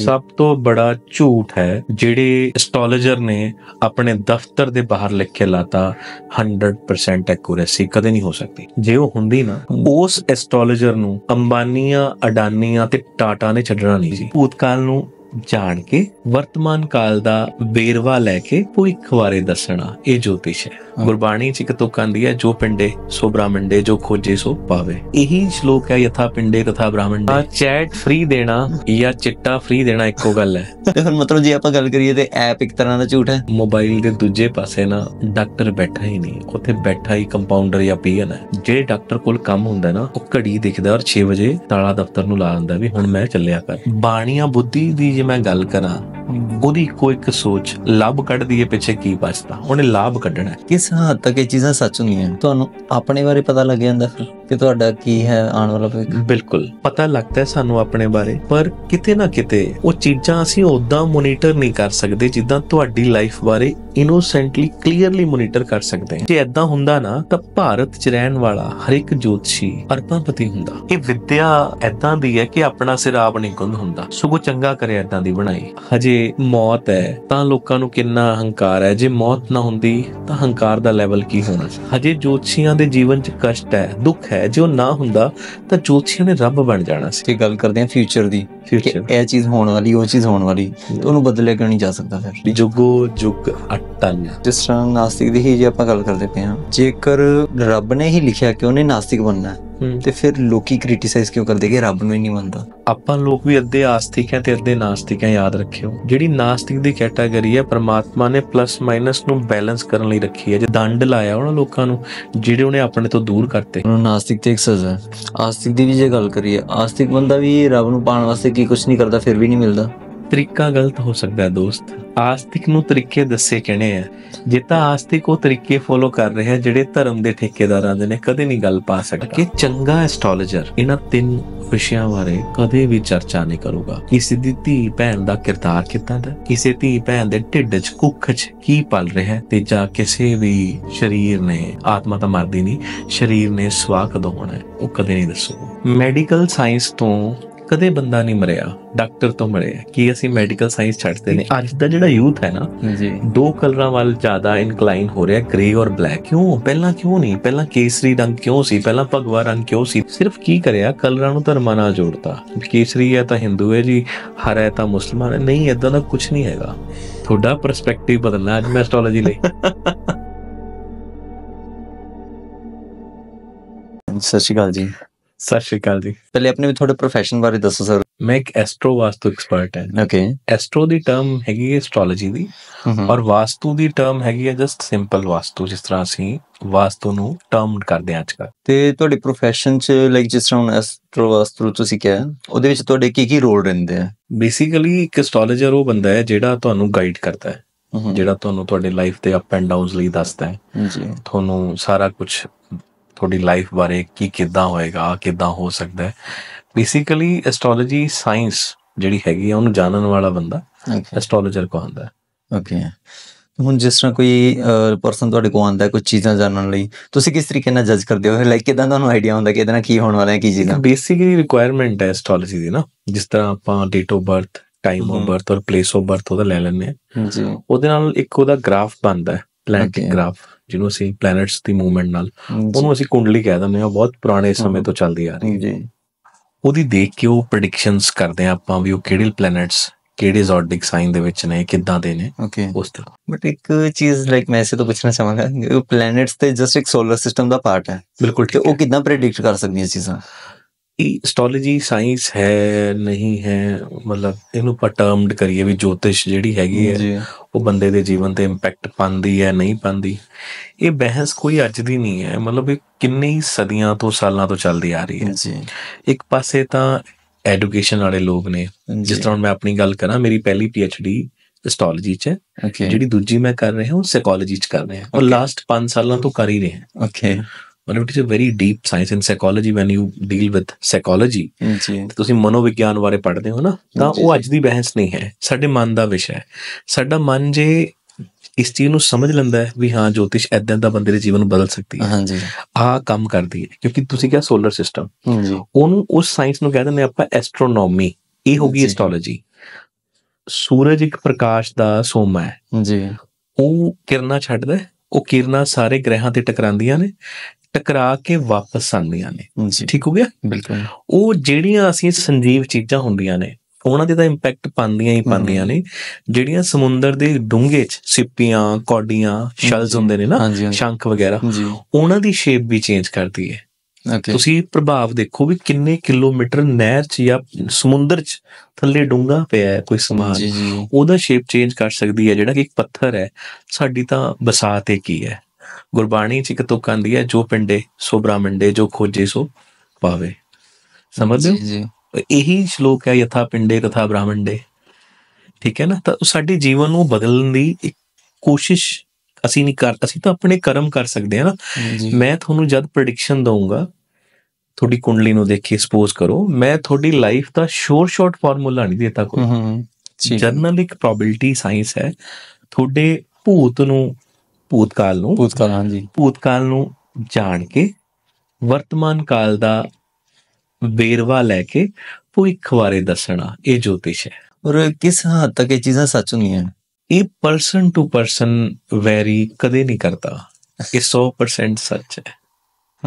ਸਭ ਤੋਂ ਬੜਾ ਝੂਠ ਹੈ ਜਿਹੜੇ ਐਸਟ੍ਰੋਲੋਜਰ ਨੇ ਆਪਣੇ ਦਫ਼ਤਰ ਦੇ ਬਾਹਰ ਲਿਖ ਕੇ ਲਾਤਾ 100% ਐਕੂਰੇਸੀ ਕਦੇ ਨਹੀਂ ਹੋ ਸਕਦੀ ਜੇ ਉਹ ਹੁੰਦੀ ਨਾ ਉਸ ਐਸਟ੍ਰੋਲੋਜਰ ਨੂੰ ਅੰਬਾਨੀਆਂ ਅਡਾਨੀਆਂ ਤੇ ਟਾਟਾ ਨੇ ਛੱਡਣਾ ਨਹੀਂ ਸੀ ਭੂਤਕਾਲ ਨੂੰ ਜਾਣ ਕੇ ਵਰਤਮਾਨ ਕਾਲ ਦਾ ਵੇਰਵਾ ਲੈ ਕੇ ਕੋਈ ਬਾਰੇ ਦੱਸਣਾ ਇਹ ਜੋਤਿਸ਼ ਹੈ ਗੁਰਬਾਣੀ ਚ ਇੱਕ ਤੁਕ ਆਂਦੀ ਹੈ ਜੋ ਪਿੰਡੇ ਸੋ ਬ੍ਰਾਹਮੰਡੇ ਜੋ ਖੋਜੇ ਸੋ ਪਾਵੇ ਇਹੀ ਸ਼ਲੋਕ ਹੈ ਯਥਾ ਪਿੰਡੇ ਤਥਾ ਬ੍ਰਾਹਮੰਡੇ ਆ ਚੈਟ ਫ੍ਰੀ ਦੇਣਾ ਜਾਂ ਚਿੱਟਾ ਫ੍ਰੀ ਦੇਣਾ ਇੱਕੋ ਗੱਲ ਹੈ ਤੇ ਫਿਰ ਮਤਲਬ ਜੇ ਆਪਾਂ ਗੱਲ ਕਰੀਏ ਤੇ ਐਪ ਇੱਕ ਤਰ੍ਹਾਂ ਦਾ ਝੂਠ ਹੈ ਮੋਬਾਈਲ ਦੇ ਦੂਜੇ ਪਾਸੇ ਨਾ ਡਾਕਟਰ ਬੈਠਾ ਹੀ ਨਹੀਂ ਉੱਥੇ ਬੈਠਾ ਹੀ ਕੰਪਾਊਂਡਰ ਜਾਂ ਪੀਐਨ ਹੈ ਜਿਹੜੇ ਡਾਕਟਰ ਕੋਲ ਕੰਮ ਹੁੰਦਾ ਨਾ ਉਹ ਘੜੀ ਦਿਖਦਾ ਔਰ 6 ਵਜੇ ਤਾਲਾ ਦਫ਼ਤਰ ਨੂੰ ਲਾ ਆਂਦਾ ਵੀ ਹੁਣ ਮੈਂ ਚੱਲਿਆ ਕਰ ਬਾਣੀਆਂ ਬੁੱਧੀ ਦੀ ਮੈਂ ਗੱਲ ਕਰਾਂ ਉਹਦੀ ਕੋਈ ਇੱਕ ਸੋਚ ਲਾਭ ਕੱਢਦੀ ਏ ਪਿੱਛੇ ਕੀ ਬਚਦਾ ਉਹਨੇ ਲਾਭ ਕੱਢਣਾ ਕਿਸ ਹੱਦ ਤੱਕ ਇਹ ਚੀਜ਼ਾਂ ਸੱਚ ਹੁੰਦੀਆਂ ਤੁਹਾਨੂੰ ਆਪਣੇ ਬਾਰੇ ਪਤਾ ਲੱਗ ਜਾਂਦਾ ਫਿਰ ਕਿ ਤੁਹਾਡਾ ਕੀ ਹੈ ਆਉਣ ਵਾਲਾ ਭਵਿੱਖ ਬਿਲਕੁਲ ਪਤਾ ਲੱਗਦਾ ਹੈ ਸਾਨੂੰ ਆਪਣੇ ਬਾਰੇ ਪਰ ਕਿਤੇ ਨਾ ਕਿਤੇ ਉਹ ਚੀਜ਼ਾਂ ਅਸੀਂ ਉਦਾਂ ਮੋਨੀਟਰ ਨਹੀਂ ਕਰ ਸਕਦੇ ਜਿੱਦਾਂ ਤੁਹਾਡੀ ਲਾਈਫ ਬਾਰੇ ਇਨੋਸੈਂਟਲੀ ਕਲੀਅਰਲੀ ਮੋਨੀਟਰ ਕਰ ਸਕਦੇ ਜੇ ਐਦਾਂ ਹੁੰਦਾ ਨਾ ਤਾਂ ਭਾਰਤ 'ਚ ਰਹਿਣ ਵਾਲਾ ਹਰ ਇੱਕ ਜੋਤਸ਼ੀ ਅਰਪਾਪਤੀ ਹੁੰਦਾ ਇਹ ਵਿੱਦਿਆ ਐਦਾਂ ਦੀ ਹੈ ਕਿ ਆਪਣਾ ਸਿਰ ਆਪ ਨਹੀਂ ਗੁੰਦ ਹੁੰਦਾ ਸਗੋਂ ਚੰਗਾ ਕਰੇ ਐਦਾਂ ਦੀ ਬਣਾਈ ਹਜੇ ਮੌਤ ਹੈ ਤਾਂ ਲੋਕਾਂ ਨੂੰ ਕਿੰਨਾ ਹੰਕਾਰ ਹੈ ਜੇ ਮੌਤ ਨਾ ਹੁੰਦੀ ਤਾਂ ਹੰਕਾਰ ਦਾ ਲੈਵਲ ਕੀ ਹੋਣਾ ਹਜੇ ਜੋਤਸ਼ੀਆਂ ਦੇ ਜੀਵਨ 'ਚ ਕਸ਼ਟ ਹੈ ਦੁੱਖ ਹੈ ਜੇ ਉਹ ਨਾ ਹੁੰਦਾ ਤਾਂ ਜੋਤਸ਼ੀਆਂ ਨੇ ਰੱਬ ਬਣ ਜਾਣਾ ਸੀ ਇਹ ਗੱਲ ਕਰਦੇ ਆ ਫਿਊਚਰ ਦੀ ਫਿਊਚਰ ਇਹ ਚੀਜ਼ ਹੋਣ ਵਾਲੀ ਉਹ ਚੀਜ਼ ਹੋਣ ਵਾਲੀ ਤੇ ਉਹਨੂੰ ਬਦਲੇ ਕਿਉਂ ਨਹੀਂ ਜਾ ਸਕਦਾ ਫਿਰ ਜੁਗੋ ਜੁਗ ਅਟਲ ਜਿਸ ਤਰ੍ਹਾਂ ਨਾਸਤਿਕ ਦੀ ਹੀ ਜੇ ਆਪਾਂ ਗੱਲ ਕਰਦੇ ਪਏ ਹਾਂ ਜੇਕਰ ਰੱਬ ਨੇ ਹੀ ਲਿਖਿਆ ਕਿ ਉਹਨੇ ਨਾਸਤਿਕ ਬਣਨਾ ਹੈ ਤੇ ਫਿਰ ਲੋਕੀ ਕ੍ਰਿਟਿਸਾਈਜ਼ ਕਿਉਂ ਕਰਦੇ ਕਿ ਰੱਬ ਨੂੰ ਹੀ ਨਹੀਂ ਮੰਨਦਾ ਆਪਾਂ ਲੋਕ ਵੀ ਅੱਧੇ ਆਸਤਿਕ ਹੈ ਤੇ ਅੱਧੇ ਨਾਸਤਿਕ ਹੈ ਯਾਦ ਰੱਖਿਓ ਜਿਹੜੀ ਨਾਸਤਿਕ ਦੀ ਕੈਟਾਗਰੀ ਹੈ ਪ੍ਰਮਾਤਮਾ ਨੇ ਪਲੱਸ ਮਾਈਨਸ ਨੂੰ ਬੈਲੈਂਸ ਕਰਨ ਲਈ ਰੱਖੀ ਹੈ ਜੇ ਦੰਡ ਲਾਇਆ ਉਹਨਾਂ ਲੋਕਾਂ ਨੂੰ ਜਿਹੜੇ ਉਹਨੇ ਆਪਣੇ ਤੋਂ ਦੂਰ ਕਰਤੇ ਉਹਨਾਂ ਨੂੰ ਆਸਤਿਕ ਤੇ ਐਕਸਰਸ ਆਸਤਿਕ ਦੀ ਵੀ ਜੇ ਗੱਲ ਕਰੀਏ ਆਸਤਿਕ ਬੰਦਾ ਵੀ ਰੱਬ ਨੂੰ ਪਾਣ ਵਾਸਤੇ ਕੀ ਕੁਝ ਨਹੀਂ ਕਰਦਾ ਫਿਰ ਵੀ ਨਹੀਂ ਮਿਲਦਾ ਤਰੀਕਾ ਗਲਤ ਹੋ ਸਕਦਾ ਦੋਸਤ ਆਸਤਿਕ ਨੂੰ ਤਰੀਕੇ ਦੱਸੇ ਕਹਨੇ ਆ ਜੇ ਤਾਂ ਆਸਤਿਕ ਉਹ ਤਰੀਕੇ ਫੋਲੋ ਕਰ ਰਿਹਾ ਜਿਹੜੇ ਧਰਮ ਦੇ ਠੇਕੇਦਾਰਾਂ ਦੇ ਨੇ ਕਦੇ ਨਹੀਂ ਗੱਲ ਪਾ ਸਕਦਾ ਕਿ ਚੰਗਾ ਐਸਟ੍ਰੋਲੋਜਰ ਇਹਨਾਂ ਤਿੰਨ ਵਿਸ਼ਿਆਂ ਬਾਰੇ ਕਦੇ ਵੀ ਚਰਚਾ ਨਹੀਂ ਕਰੂਗਾ ਕਿਸੇ ਦੀ ਧੀ ਭੈਣ ਦਾ ਕਿਰਦਾਰ ਕਿੱਦਾਂ ਦਾ ਕਿਸੇ ਧੀ ਭੈਣ ਦੇ ਢਿੱਡ 'ਚ ਕੁੱਖ 'ਚ ਕੀ ਪਲ ਰਿਹਾ ਤੇ ਜਾਂ ਕਿਸੇ ਵੀ ਸਰੀਰ ਨੇ ਆਤਮਾ ਤਾਂ ਮਰਦੀ ਨਹੀਂ ਸਰੀਰ ਨੇ ਸਵਾਹ ਦੋਣਾ ਹੋਣਾ ਉਹ ਕਦੇ ਨਹੀਂ ਦੱਸੂਗਾ ਮੈਡੀਕਲ ਸਾਇੰਸ ਤੋਂ ਕਦੇ ਬੰਦਾ ਨਹੀਂ ਮਰਿਆ ਡਾਕਟਰ ਤੋਂ ਮਰਿਆ ਕਿ ਅਸੀਂ ਮੈਡੀਕਲ ਸਾਇੰਸ ਛੱਡਦੇ ਨੇ ਅੱਜ ਦਾ ਜਿਹੜਾ ਯੂਥ ਹੈ ਨਾ ਜੀ ਦੋ ਕਲਰਾਂ ਵੱਲ ਜ਼ਿਆਦਾ ਇਨਕਲਾਈਨ ਹੋ ਰਿਹਾ ਗ੍ਰੇ ਔਰ ਬਲੈਕ ਕਿਉਂ ਪਹਿਲਾਂ ਕਿਉਂ ਨਹੀਂ ਪਹਿਲਾਂ ਕੇਸਰੀ ਰੰਗ ਕਿਉਂ ਸੀ ਪਹਿਲਾਂ ਭਗਵਾ ਰੰਗ ਕਿਉਂ ਸੀ ਸਿਰਫ ਕੀ ਕਰਿਆ ਕਲਰਾਂ ਨੂੰ ਧਰਮਾਂ ਨਾਲ ਜੋੜਤਾ ਕੇਸਰੀ ਹੈ ਤਾਂ ਹਿੰਦੂ ਹੈ ਜੀ ਹਰਾ ਹੈ ਤਾਂ ਮੁਸਲਮਾਨ ਹੈ ਨਹੀਂ ਇਦਾਂ ਦਾ ਕੁਝ ਨਹੀਂ ਹੈਗਾ ਤੁਹਾਡਾ ਪਰਸਪੈਕਟਿਵ ਬਦਲਣਾ ਅੱਜ ਮੈਂ ਐਸਟ੍ਰੋਲੋਜੀ ਲਈ ਸਤਿ ਸ਼੍ਰੀ ਅਕਾਲ ਜੀ ਸਤਿ ਸ਼੍ਰੀ ਅਕਾਲ ਜੀ ਪਹਿਲੇ ਆਪਣੇ ਵੀ ਥੋੜਾ ਪ੍ਰੋਫੈਸ਼ਨ ਬਾਰੇ ਦੱਸੋ ਸਰ ਮੈਂ ਇੱਕ ਐਸਟ੍ਰੋ ਵਾਸਤੂ ਐਕਸਪਰਟ ਹਾਂ ਓਕੇ ਐਸਟ੍ਰੋ ਦੀ ਟਰਮ ਹੈਗੀ ਹੈ ਐਸਟ੍ਰੋਲੋਜੀ ਦੀ ਔਰ ਵਾਸਤੂ ਦੀ ਟਰਮ ਹੈਗੀ ਹੈ ਜਸਟ ਸਿੰਪਲ ਵਾਸਤੂ ਜਿਸ ਤਰ੍ਹਾਂ ਅਸੀਂ ਵਾਸਤੂ ਨੂੰ ਟਰਮਡ ਕਰਦੇ ਹਾਂ ਅੱਜਕੱਲ ਤੇ ਤੁਹਾਡੇ ਪ੍ਰੋਫੈਸ਼ਨ ਚ ਲਾਈਕ ਜਿਸ ਤਰ੍ਹਾਂ ਐਸਟ੍ਰੋ ਵਾਸਤੂ ਤੁਸੀਂ ਕਿਹਾ ਉਹਦੇ ਵਿੱਚ ਤੁਹਾਡੇ ਕੀ ਕੀ ਰੋਲ ਰਹਿੰਦੇ ਆ ਬੇਸਿਕਲੀ ਇੱਕ ਐਸਟ੍ਰੋਲੋਜਰ ਉਹ ਬੰਦਾ ਹੈ ਜਿਹੜਾ ਤੁਹਾਨੂੰ ਗਾਈਡ ਕਰਦਾ ਹੈ ਜਿਹੜਾ ਤੁਹਾਨੂੰ ਤੁਹਾਡੇ ਲਾਈਫ ਦੇ ਅਪ ਐਂਡ ਡਾਊਨਸ ਲਈ ਦੱਸਦਾ ਹੈ ਜੀ ਤੁਹਾਨੂੰ ਸਾਰਾ ਕੁਝ ਤੁਹਾਡੀ ਲਾਈਫ ਬਾਰੇ ਕੀ ਕਿੱਦਾਂ ਹੋਏਗਾ ਕਿੱਦਾਂ ਹੋ ਸਕਦਾ ਹੈ ਬੇਸਿਕਲੀ ਐਸਟ੍ਰੋਲੋਜੀ ਸਾਇੰਸ ਜਿਹੜੀ ਹੈਗੀ ਆ ਉਹਨੂੰ ਜਾਣਨ ਵਾਲਾ ਬੰਦਾ ਐਸਟ੍ਰੋਲੋਜਰ ਕੋ ਹੈ ਓਕੇ ਹੁਣ ਜਿਸ ਤਰ੍ਹਾਂ ਕੋਈ ਪਰਸਨ ਤੁਹਾਡੇ ਕੋਲ ਆਂਦਾ ਕੋਈ ਚੀਜ਼ਾਂ ਜਾਣਨ ਲਈ ਤੁਸੀਂ ਕਿਸ ਤਰੀਕੇ ਨਾਲ ਜੱਜ ਕਰਦੇ ਹੋ ਲਾਈਕ ਕਿਦਾਂ ਤੁਹਾਨੂੰ ਆਈਡੀਆ ਹੁੰਦਾ ਕਿ ਇਹਦੇ ਨਾਲ ਕੀ ਹੋਣ ਵਾਲਾ ਹੈ ਕੀ ਨਾ ਬੇਸਿਕਲੀ ਰਿਕੁਆਇਰਮੈਂਟ ਹੈ ਐਸਟ੍ਰੋਲੋਜੀ ਦੀ ਨਾ ਜਿਸ ਤਰ੍ਹਾਂ ਆਪਾਂ date of birth time of birth ਔਰ ਪਲੇਸ ਆਫ ਬਰਥ ਉਹਦਾ ਲੈ ਲੈਂਦੇ ਜੀ ਉਹਦੇ ਨਾਲ ਇੱਕ ਉਹਦਾ ਗ੍ਰਾਫ ਬਣਦਾ ਹੈ ਪਲੈਨਟ ਗ੍ਰਾਫ ਜਿਹਨੂੰ ਅਸੀਂ ਪਲੈਨਟਸ ਦੀ ਮੂਵਮੈਂਟ ਨਾਲ ਉਹਨੂੰ ਅਸੀਂ ਕੁੰਡਲੀ ਕਹਿ ਦਿੰਦੇ ਹਾਂ ਬਹੁਤ ਪੁਰਾਣੇ ਸਮੇਂ ਤੋਂ ਚੱਲਦੀ ਆ ਰਹੀ ਹੈ ਜੀ ਉਹਦੀ ਦੇਖ ਕੇ ਉਹ ਪ੍ਰੈਡਿਕਸ਼ਨਸ ਕਰਦੇ ਆ ਆਪਾਂ ਵੀ ਉਹ ਕਿਹੜੇ ਪਲੈਨਟਸ ਕਿਹੜੇ ਜ਼ੋਡਿਕ ਸਾਈਨ ਦੇ ਵਿੱਚ ਨੇ ਕਿੱਦਾਂ ਦੇ ਨੇ ਉਸ ਤਰ੍ਹਾਂ ਬਟ ਇੱਕ ਚੀਜ਼ ਲਾਈਕ ਮੈਂ ਇਸੇ ਤੋਂ ਪੁੱਛਣਾ ਚਾਹਾਂਗਾ ਪਲੈਨਟਸ ਤੇ ਜਸਟ ਇੱਕ ਸੋਲਰ ਸਿਸਟਮ ਦਾ ਪਾਰਟ ਹੈ ਬਿਲਕੁਲ ਤੇ ਉਹ ਕਿੱਦਾਂ ਪ੍ਰੈਡਿਕਟ ਕਰ ਸਕਦੀਆਂ ਚੀਜ਼ਾਂ ਐਸਟ੍ਰੋਲੋਜੀ ਸਾਇੰਸ ਹੈ ਨਹੀਂ ਹੈ ਮਤਲਬ ਇਹਨੂੰ ਪਰ ਟਰਮਡ ਕਰੀਏ ਵੀ ਜੋਤਿਸ਼ ਜਿਹੜੀ ਹੈਗੀ ਹੈ ਉਹ ਬੰਦੇ ਦੇ ਜੀਵਨ ਤੇ ਇੰਪੈਕਟ ਪਾਉਂਦੀ ਹੈ ਨਹੀਂ ਪਾਉਂਦੀ ਇਹ ਬਹਿਸ ਕੋਈ ਅੱਜ ਦੀ ਨਹੀਂ ਹੈ ਮਤਲਬ ਇਹ ਕਿੰਨੀ ਸਦੀਆਂ ਤੋਂ ਸਾਲਾਂ ਤੋਂ ਚੱਲਦੀ ਆ ਰਹੀ ਹੈ ਜੀ ਇੱਕ ਪਾਸੇ ਤਾਂ ਐਜੂਕੇਸ਼ਨ ਵਾਲੇ ਲੋਕ ਨੇ ਜਿਸ ਤਰ੍ਹਾਂ ਮੈਂ ਆਪਣੀ ਗੱਲ ਕਰਾਂ ਮੇਰੀ ਪਹਿਲੀ ਪੀ ਐਚ ਡੀ ਐਸਟ੍ਰੋਲੋਜੀ 'ਚ ਜਿਹੜੀ ਦੂਜੀ ਮੈਂ ਕਰ ਰਿਹਾ ਹਾਂ ਉਹ ਸਾਈਕੋਲੋਜੀ 'ਚ ਕਰ ਰਿਹਾ ਹਾਂ ਉਹ ਲਾਸਟ 5 ਸਾਲਾਂ ਤੋਂ ਕਰ ਹੀ ਰਿਹਾ ਹਾਂ okay when it very deep science in psychology when you deal with psychology ਜੀ ਤੁਸੀਂ ਮਨੋਵਿਗਿਆਨ ਬਾਰੇ ਪੜ੍ਹਦੇ ਹੋ ਨਾ ਤਾਂ ਉਹ ਅੱਜ ਦੀ ਬਹਿਸ ਨਹੀਂ ਹੈ ਸਾਡੇ ਮਨ ਦਾ ਵਿਸ਼ਾ ਹੈ ਸਾਡਾ ਮਨ ਜੇ ਇਸ ਚੀਜ਼ ਨੂੰ ਸਮਝ ਲੈਂਦਾ ਹੈ ਵੀ ਹਾਂ ਜੋਤਿਸ਼ ਐਦਾਂ ਦਾ ਬੰਦੇ ਦੇ ਜੀਵਨ ਨੂੰ ਬਦਲ ਸਕਦੀ ਹੈ ਹਾਂਜੀ ਆ ਕੰਮ ਕਰਦੀ ਹੈ ਕਿਉਂਕਿ ਤੁਸੀਂ ਕਿਹਾ ਸੋਲਰ ਸਿਸਟਮ ਉਹਨੂੰ ਉਸ ਸਾਇੰਸ ਨੂੰ ਕਹਿੰਦੇ ਨੇ ਆਪਾਂ ਐਸਟ੍ਰੋਨੋਮੀ ਇਹ ਹੋ ਗਈ ਐਸਟ੍ਰੋਲੋਜੀ ਸੂਰਜ ਇੱਕ ਪ੍ਰਕਾਸ਼ ਦਾ ਸੋਮਾ ਹੈ ਜੀ ਉਹ ਕਿਰਨਾਂ ਛੱਡਦਾ ਹੈ ਉਹ ਕਿਰਨਾਂ ਸਾਰੇ ਗ੍ਰਹਿਾਂ ਤੇ ਟਕਰਾਉਂਦੀਆਂ ਨੇ ਟਕਰਾ ਕੇ ਵਾਪਸ ਆਉਂਦੀਆਂ ਨੇ ਠੀਕ ਹੋ ਗਿਆ ਬਿਲਕੁਲ ਉਹ ਜਿਹੜੀਆਂ ਅਸੀਂ ਸੰਜੀਵ ਚੀਜ਼ਾਂ ਹੁੰਦੀਆਂ ਨੇ ਉਹਨਾਂ ਦੇ ਤਾਂ ਇੰਪੈਕਟ ਪਾਉਂਦੀਆਂ ਹੀ ਪਾਉਂਦੀਆਂ ਨੇ ਜਿਹੜੀਆਂ ਸਮੁੰਦਰ ਦੇ ਡੂੰਘੇ 'ਚ ਸਿੱਪੀਆਂ ਕੌਡੀਆਂ ਸ਼ਲਜ਼ ਹੁੰਦੇ ਨੇ ਨਾ ਸ਼ੰਖ ਵਗੈਰਾ ਉਹਨਾਂ ਦੀ ਸ਼ੇਪ ਵੀ ਚੇਂਜ ਕਰਦੀ ਹੈ ਤੁਸੀਂ ਪ੍ਰਭਾਵ ਦੇਖੋ ਵੀ ਕਿੰਨੇ ਕਿਲੋਮੀਟਰ ਨਹਿਰ 'ਚ ਜਾਂ ਸਮੁੰਦਰ 'ਚ ਥੱਲੇ ਡੂੰਗਾ ਪਿਆ ਹੈ ਕੋਈ ਸਮਾਨ ਉਹਦਾ ਸ਼ੇਪ ਚੇਂਜ ਕਰ ਸਕਦੀ ਹੈ ਜਿਹੜਾ ਕਿ ਇੱਕ ਪੱਥਰ ਹੈ ਸਾਡੀ ਤਾਂ ਬਸਾਤ ਹੀ ਕੀ ਹੈ ਗੁਰਬਾਣੀ ਚ ਇੱਕ ਤੁਕ ਆਂਦੀ ਹੈ ਜੋ ਪਿੰਡੇ ਸੋ ਬ੍ਰਾਹਮੰਡੇ ਜੋ ਖੋਜੇ ਸੋ ਪਾਵੇ ਸਮਝਦੇ ਹੋ ਜੀ ਇਹੀ ਸ਼ਲੋਕ ਹੈ ਯਥਾ ਪਿੰਡੇ ਤਥਾ ਬ੍ਰਾਹਮੰਡੇ ਠੀਕ ਹੈ ਨਾ ਤਾਂ ਸਾਡੇ ਜੀਵਨ ਨੂੰ ਬਦਲਣ ਦੀ ਇੱਕ ਕੋਸ਼ਿਸ਼ ਅਸੀਂ ਨਹੀਂ ਕਰ ਅਸੀਂ ਤਾਂ ਆਪਣੇ ਕਰਮ ਕਰ ਸਕਦੇ ਹਾਂ ਨਾ ਮੈਂ ਤੁਹਾਨੂੰ ਜਦ ਪ੍ਰੈਡਿਕਸ਼ਨ ਦਊਂਗਾ ਤੁਹਾਡੀ ਕੁੰਡਲੀ ਨੂੰ ਦੇਖ ਕੇ ਸਪੋਜ਼ ਕਰੋ ਮੈਂ ਤੁਹਾਡੀ ਲਾਈਫ ਦਾ ਸ਼ੋਰ ਸ਼ਾਰਟ ਫਾਰਮੂਲਾ ਨਹੀਂ ਦਿੱਤਾ ਕੋਈ ਜਰਨਲ ਇੱਕ ਪ੍ਰੋਬੈਬਿਲਟੀ ਸਾਇੰਸ ਹੈ ਤੁਹਾਡੇ ਭੂਤ ਨੂੰ ਭੂਤਕਾਲ ਨੂੰ ਭੂਤਕਾਲ ਹਾਂਜੀ ਭੂਤਕਾਲ ਨੂੰ ਜਾਣ ਕੇ ਵਰਤਮਾਨ ਕਾਲ ਦਾ ਵੇਰਵਾ ਲੈ ਕੇ ਕੋਈ ਬਾਰੇ ਦੱਸਣਾ ਇਹ ਜੋਤਿਸ਼ ਹੈ ਔਰ ਕਿਸ ਹੱਦ ਤੱਕ ਇਹ ਚੀਜ਼ਾਂ ਸੱਚ ਹੁੰਦੀਆਂ ਇਹ ਪਰਸਨ ਟੂ ਪਰਸਨ ਵੈਰੀ ਕਦੇ ਨਹੀਂ ਕਰਦਾ ਕਿ 100% ਸੱਚ ਹੈ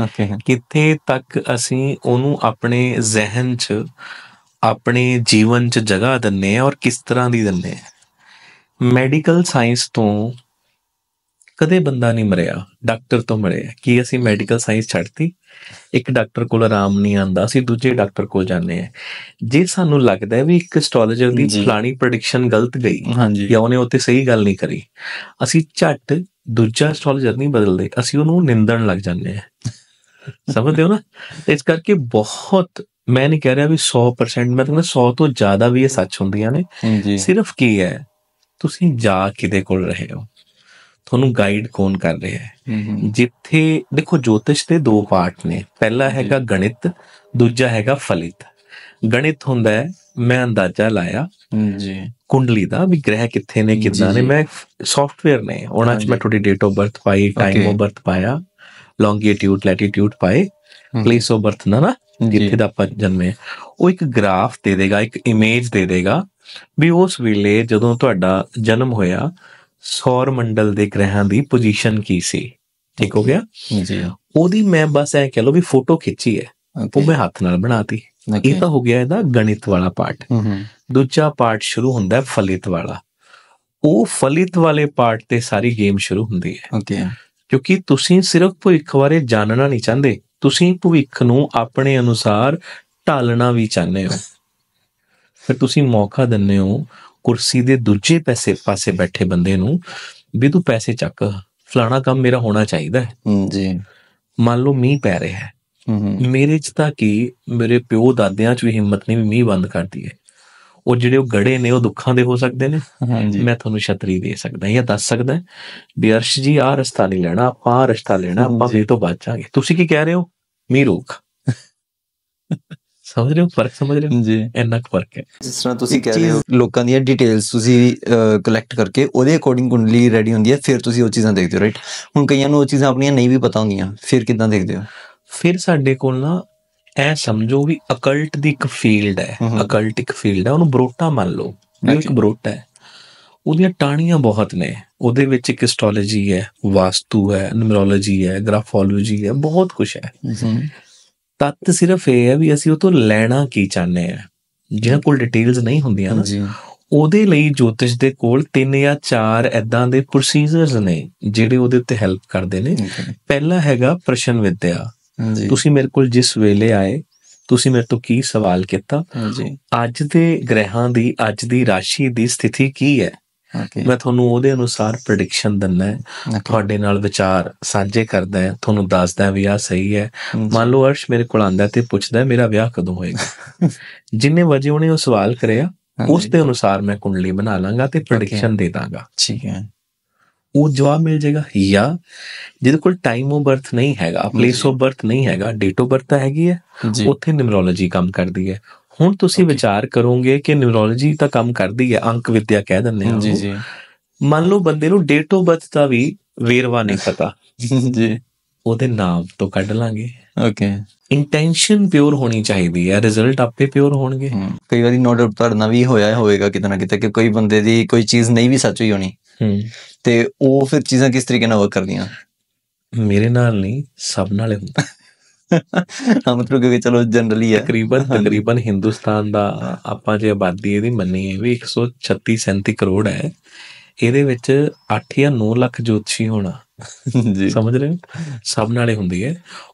ਓਕੇ ਕਿੱਥੇ ਤੱਕ ਅਸੀਂ ਉਹਨੂੰ ਆਪਣੇ ਜ਼ਿਹਨ 'ਚ ਆਪਣੇ ਜੀਵਨ 'ਚ ਜਗ੍ਹਾ ਦਿੰਨੇ ਆ ਔਰ ਕਿਸ ਤਰ੍ਹਾਂ ਦੀ ਦਿੰਨੇ ਆ ਮੈਡੀਕਲ ਸਾਇੰਸ ਤੋਂ ਕਦੇ ਬੰਦਾ ਨਹੀਂ ਮਰਿਆ ਡਾਕਟਰ ਤੋਂ ਮਰਿਆ ਕੀ ਅਸੀਂ ਮੈਡੀਕਲ ਸਾਇੰਸ ਛੱਡਤੀ ਇੱਕ ਡਾਕਟਰ ਕੋਲ ਆਰਾਮ ਨਹੀਂ ਆਂਦਾ ਅਸੀਂ ਦੂਜੇ ਡਾਕਟਰ ਕੋਲ ਜਾਂਦੇ ਆ ਜੇ ਸਾਨੂੰ ਲੱਗਦਾ ਵੀ ਇੱਕ ਐਸਟ੍ਰੋਲੋਜਰ ਦੀ ਫਲਾਣੀ ਪ੍ਰੈਡਿਕਸ਼ਨ ਗਲਤ ਗਈ ਜਾਂ ਉਹਨੇ ਉੱਤੇ ਸਹੀ ਗੱਲ ਨਹੀਂ ਕਰੀ ਅਸੀਂ ਝੱਟ ਦੂਜਾ ਐਸਟ੍ਰੋਲੋਜਰ ਨਹੀਂ ਬਦਲਦੇ ਅਸੀਂ ਉਹਨੂੰ ਨਿੰਦਣ ਲੱਗ ਜਾਂਦੇ ਆ ਸਮਝਦੇ ਹੋ ਨਾ ਇਸ ਕਰਕੇ ਬਹੁਤ ਮੈਂ ਨਹੀਂ ਕਹਿ ਰਿਹਾ ਵੀ 100% ਮੈਂ ਕਹਿੰਦਾ 100 ਤੋਂ ਜ਼ਿਆਦਾ ਵੀ ਇਹ ਸੱਚ ਹੁੰਦੀਆਂ ਨੇ ਸਿਰਫ ਕੀ ਹੈ ਤੁਸੀਂ ਜਾ ਕਿਦੇ ਕੋਲ ਰਹੇ ਹੋ ਤੁਹਾਨੂੰ ਗਾਈਡ ਕੌਣ ਕਰ ਰਿਹਾ ਹੈ ਜਿੱਥੇ ਦੇਖੋ ਜੋਤਿਸ਼ ਦੇ ਦੋ ਪਾਰਟ ਨੇ ਪਹਿਲਾ ਹੈਗਾ ਗਣਿਤ ਦੂਜਾ ਹੈਗਾ ਫਲਿਤ ਗਣਿਤ ਹੁੰਦਾ ਹੈ ਮੈਂ ਅੰਦਾਜ਼ਾ ਲਾਇਆ ਜੀ ਕੁੰਡਲੀ ਦਾ ਵੀ ਗ੍ਰਹਿ ਕਿੱਥੇ ਨੇ ਕਿੰਨਾ ਨੇ ਮੈਂ ਸੌਫਟਵੇਅਰ ਨੇ ਉਹਨਾਂ 'ਚ ਮੈਂ ਤੁਹਾਡੀ ਡੇਟ ਆਫ ਬਰਥ ਪਾਈ ਟਾਈਮ ਆਫ ਬਰਥ ਪਾਇਆ ਲੌਂਗੀਟਿਊਡ ਲੈਟੀਟਿਊਡ ਪਾਏ ਪਲੇਸ ਆਫ ਬਰਥ ਨਾ ਨਾ ਜਿੱਥੇ ਦਾ ਆਪਾਂ ਜਨਮੇ ਉਹ ਇੱਕ ਗ੍ਰਾਫ ਦੇ ਦੇਗਾ ਇੱਕ ਇਮੇਜ ਦੇ ਦੇਗਾ ਵੀ ਉਸ ਵੇਲੇ ਜਦੋਂ ਤੁਹਾਡਾ ਜਨਮ ਹੋਇਆ ਸੌਰ ਮੰਡਲ ਦੇ ਗ੍ਰਹਿਾਂ ਦੀ ਪੋਜੀਸ਼ਨ ਕੀ ਸੀ ਠੀਕ ਹੋ ਗਿਆ ਜੀ ਉਹਦੀ ਮੈਂ ਬਸ ਐ ਕਹਿ ਲਓ ਵੀ ਫੋਟੋ ਖਿੱਚੀ ਹੈ ਉਹ ਮੈਂ ਹੱਥ ਨਾਲ ਬਣਾਤੀ ਇਹ ਤਾਂ ਹੋ ਗਿਆ ਇਹਦਾ ਗਣਿਤ ਵਾਲਾ ਪਾਰਟ ਦੂਜਾ ਪਾਰਟ ਸ਼ੁਰੂ ਹੁੰਦਾ ਫਲਿਤ ਵਾਲਾ ਉਹ ਫਲਿਤ ਵਾਲੇ ਪਾਰਟ ਤੇ ਸਾਰੀ ਗੇਮ ਸ਼ੁਰੂ ਹੁੰਦੀ ਹੈ ਕਿਉਂਕਿ ਤੁਸੀਂ ਸਿਰਫ ਭਵਿੱਖ ਬਾਰੇ ਜਾਣਨਾ ਨਹੀਂ ਚਾਹੁੰਦੇ ਤੁਸੀਂ ਭਵਿੱਖ ਨੂੰ ਆਪਣੇ ਅਨੁਸਾਰ ਢਾਲਣਾ ਵੀ ਚਾਹੁੰਦੇ ਹੋ ਫਿਰ ਤੁਸੀਂ ਮੌਕਾ ਦਿੰਦੇ ਹੋ ਕੁਰਸੀ ਦੇ ਦੂਜੇ ਪਾਸੇ ਪਾਸੇ ਬੈਠੇ ਬੰਦੇ ਨੂੰ ਵੀ ਤੂੰ ਪੈਸੇ ਚੱਕ ਫਲਾਣਾ ਕੰਮ ਮੇਰਾ ਹੋਣਾ ਚਾਹੀਦਾ ਹੈ ਜੀ ਮੰਨ ਲਓ ਮੀਂਹ ਪੈ ਰਿਹਾ ਹੈ ਮੇਰੇ ਚ ਤਾਂ ਕੀ ਮੇਰੇ ਪਿਓ ਦਾਦਿਆਂ ਚ ਵੀ ਹਿੰਮਤ ਨਹੀਂ ਵੀ ਮੀਂਹ ਬੰਦ ਕਰਦੀ ਹੈ ਉਹ ਜਿਹੜੇ ਉਹ ਗੜੇ ਨੇ ਉਹ ਦੁੱਖਾਂ ਦੇ ਹੋ ਸਕਦੇ ਨੇ ਹਾਂਜੀ ਮੈਂ ਤੁਹਾਨੂੰ ਛਤਰੀ ਦੇ ਸਕਦਾ ਜਾਂ ਦੱਸ ਸਕਦਾ ਵੀ ਅਰਸ਼ ਜੀ ਆ ਰਸਤਾ ਨਹੀਂ ਲੈਣਾ ਆਪਾਂ ਰਸਤਾ ਲੈਣਾ ਆਪਾਂ ਵੀ ਤੋਂ ਬਚਾਂਗੇ ਤੁਸੀਂ ਕੀ ਕਹਿ ਰਹੇ ਹੋ ਮੀਂਹ ਰੋਕ ਸਮਝ ਰਹੇ ਹੋ ਫਰਕ ਸਮਝ ਰਹੇ ਹੋ ਜੀ ਇੰਨਾ ਫਰਕ ਹੈ ਜਿਸ ਤਰ੍ਹਾਂ ਤੁਸੀਂ ਕਹਿ ਰਹੇ ਹੋ ਲੋਕਾਂ ਦੀਆਂ ਡਿਟੇਲਸ ਤੁਸੀਂ ਕਲੈਕਟ ਕਰਕੇ ਉਹਦੇ ਅਕੋਰਡਿੰਗ ਕੁੰਡਲੀ ਰੈਡੀ ਹੁੰਦੀ ਹੈ ਫਿਰ ਤੁਸੀਂ ਉਹ ਚੀਜ਼ਾਂ ਦੇਖਦੇ ਹੋ ਰਾਈਟ ਹੁਣ ਕਈਆਂ ਨੂੰ ਉਹ ਚੀਜ਼ਾਂ ਆਪਣੀਆਂ ਨਹੀਂ ਵੀ ਪਤਾ ਹੁੰਦੀਆਂ ਫਿਰ ਕਿਦਾਂ ਦੇਖਦੇ ਹੋ ਫਿਰ ਸਾਡੇ ਕੋਲ ਨਾ ਐ ਸਮਝੋ ਵੀ ਅਕਲਟ ਦੀ ਇੱਕ ਫੀਲਡ ਹੈ ਅਕਲਟ ਇੱਕ ਫੀਲਡ ਹੈ ਉਹਨੂੰ ਬਰੋਟਾ ਮੰਨ ਲਓ ਇਹ ਇੱਕ ਬਰੋਟਾ ਹੈ ਉਹਦੀਆਂ ਟਾਣੀਆਂ ਬਹੁਤ ਨੇ ਉਹਦੇ ਵਿੱਚ ਇੱਕ ਸਟੋਲੋਜੀ ਹੈ ਵਾਸਤੂ ਹੈ ਨਿਊਮਰੋਲੋਜੀ ਹੈ ਗ੍ਰਾਫੋਲੋਜੀ ਹੈ ਬਹੁਤ ਕੁਝ ਹੈ ਤੱਤ ਸਿਰਫ ਇਹ ਹੈ ਵੀ ਅਸੀਂ ਉਹ ਤੋਂ ਲੈਣਾ ਕੀ ਚਾਹੁੰਦੇ ਆ ਜਿਹਨਾਂ ਕੋਲ ਡਿਟੇਲਸ ਨਹੀਂ ਹੁੰਦੀਆਂ ਨਾ ਉਹਦੇ ਲਈ ਜੋਤਿਸ਼ ਦੇ ਕੋਲ ਤਿੰਨ ਜਾਂ ਚਾਰ ਐਦਾਂ ਦੇ ਪ੍ਰੋਸੀਜਰਸ ਨੇ ਜਿਹੜੇ ਉਹਦੇ ਉੱਤੇ ਹੈਲਪ ਕਰਦੇ ਨੇ ਪਹਿਲਾ ਹੈਗਾ ਪ੍ਰਸ਼ਨ ਵਿਦਿਆ ਤੁਸੀਂ ਮੇਰੇ ਕੋਲ ਜਿਸ ਵੇਲੇ ਆਏ ਤੁਸੀਂ ਮੇਰੇ ਤੋਂ ਕੀ ਸਵਾਲ ਕੀਤਾ ਅੱਜ ਦੇ ਗ੍ਰਹਿਾਂ ਦੀ ਅੱਜ ਦੀ ਰਾਸ਼ੀ ਦੀ ਸਥਿਤੀ ਕੀ ਹੈ ਮੈਂ ਤੁਹਾਨੂੰ ਉਹਦੇ ਅਨੁਸਾਰ ਪ੍ਰੈਡਿਕਸ਼ਨ ਦਿੰਦਾ ਹੈ ਤੁਹਾਡੇ ਨਾਲ ਵਿਚਾਰ ਸਾਂਝੇ ਕਰਦਾ ਹਾਂ ਤੁਹਾਨੂੰ ਦੱਸਦਾ ਵੀ ਆ ਸਹੀ ਹੈ ਮੰਨ ਲਓ ਅਰਸ਼ ਮੇਰੇ ਕੋਲ ਆਂਦਾ ਤੇ ਪੁੱਛਦਾ ਮੇਰਾ ਵਿਆਹ ਕਦੋਂ ਹੋਏਗਾ ਜਿੰਨੇ ਵਜੇ ਉਹਨੇ ਉਹ ਸਵਾਲ ਕਰਿਆ ਉਸ ਦੇ ਅਨੁਸਾਰ ਮੈਂ ਕੁੰਡਲੀ ਬਣਾ ਲਾਂਗਾ ਤੇ ਪ੍ਰੈਡਿਕਸ਼ਨ ਦੇ ਦਾਂਗਾ ਠੀਕ ਹੈ ਉਹ ਜਵਾਬ ਮਿਲ ਜਾਏਗਾ ਜਾਂ ਜਿਹਦੇ ਕੋਲ ਟਾਈਮ ਆਫ ਬਰਥ ਨਹੀਂ ਹੈਗਾ ਪਲੇਸ ਆਫ ਬਰਥ ਨਹੀਂ ਹੈਗਾ ਡੇਟ ਆਫ ਬਰਥ ਤਾਂ ਹੈਗੀ ਹੈ ਉੱਥੇ ਨਿਮਰੋਲੋਜੀ ਕੰਮ ਕਰਦੀ ਹੈ ਹੁਣ ਤੁਸੀਂ ਵਿਚਾਰ ਕਰੋਗੇ ਕਿ ਨਿਊਰੋਲੋਜੀ ਤਾਂ ਕੰਮ ਕਰਦੀ ਹੈ ਅੰਕ ਵਿਦਿਆ ਕਹਿ ਦਿੰਦੇ ਹਾਂ ਜੀ ਜੀ ਮੰਨ ਲਓ ਬੰਦੇ ਨੂੰ ਡੇਟ ਆਫ ਬਰਥ ਦਾ ਵੀ ਵੇਰਵਾ ਨਹੀਂ ਪਤਾ ਜੀ ਉਹਦੇ ਨਾਮ ਤੋਂ ਕੱਢ ਲਾਂਗੇ ਓਕੇ ਇੰਟੈਂਸ਼ਨ ਪਿਓਰ ਹੋਣੀ ਚਾਹੀਦੀ ਹੈ ਰਿਜ਼ਲਟ ਆਪੇ ਪਿਓਰ ਹੋਣਗੇ ਕਈ ਵਾਰੀ ਨੋ ਡਾਊਟ ਤੁਹਾਡਾ ਵੀ ਹੋਇਆ ਹੋਵੇਗਾ ਕਿਤੇ ਨਾ ਕਿਤੇ ਕਿ ਕੋਈ ਬੰਦੇ ਦੀ ਕੋਈ ਚੀਜ਼ ਨਹੀਂ ਵੀ ਸੱਚ ਹੋਈ ਹੋਣੀ ਤੇ ਉਹ ਫਿਰ ਚੀਜ਼ਾਂ ਕਿਸ ਤਰੀਕੇ ਨਾਲ ਵਰਕ ਕਰਦੀਆਂ ਮੇਰੇ ਨਾਲ ਨਹੀਂ ਸਭ ਨਾਲ ਹੁੰਦਾ ਹਮ ਤੋਂ ਕਿ ਚਲੋ ਜਨਰਲੀ ਹੈ ਤਕਰੀਬਨ ਤਕਰੀਬਨ ਹਿੰਦੁਸਤਾਨ ਦਾ ਆਪਾਂ ਜੇ ਆਬਾਦੀ ਇਹਦੀ ਮੰਨੀਏ ਵੀ 136 37 ਕਰੋੜ ਹੈ ਇਹਦੇ ਵਿੱਚ 8 ਜਾਂ 9 ਲੱਖ ਜੋਤਸ਼ੀ ਹੋਣਾ ਜੀ ਸਮਝ ਰਹੇ ਸਭ ਨਾਲੇ ਹੁੰਦੀ ਹੈ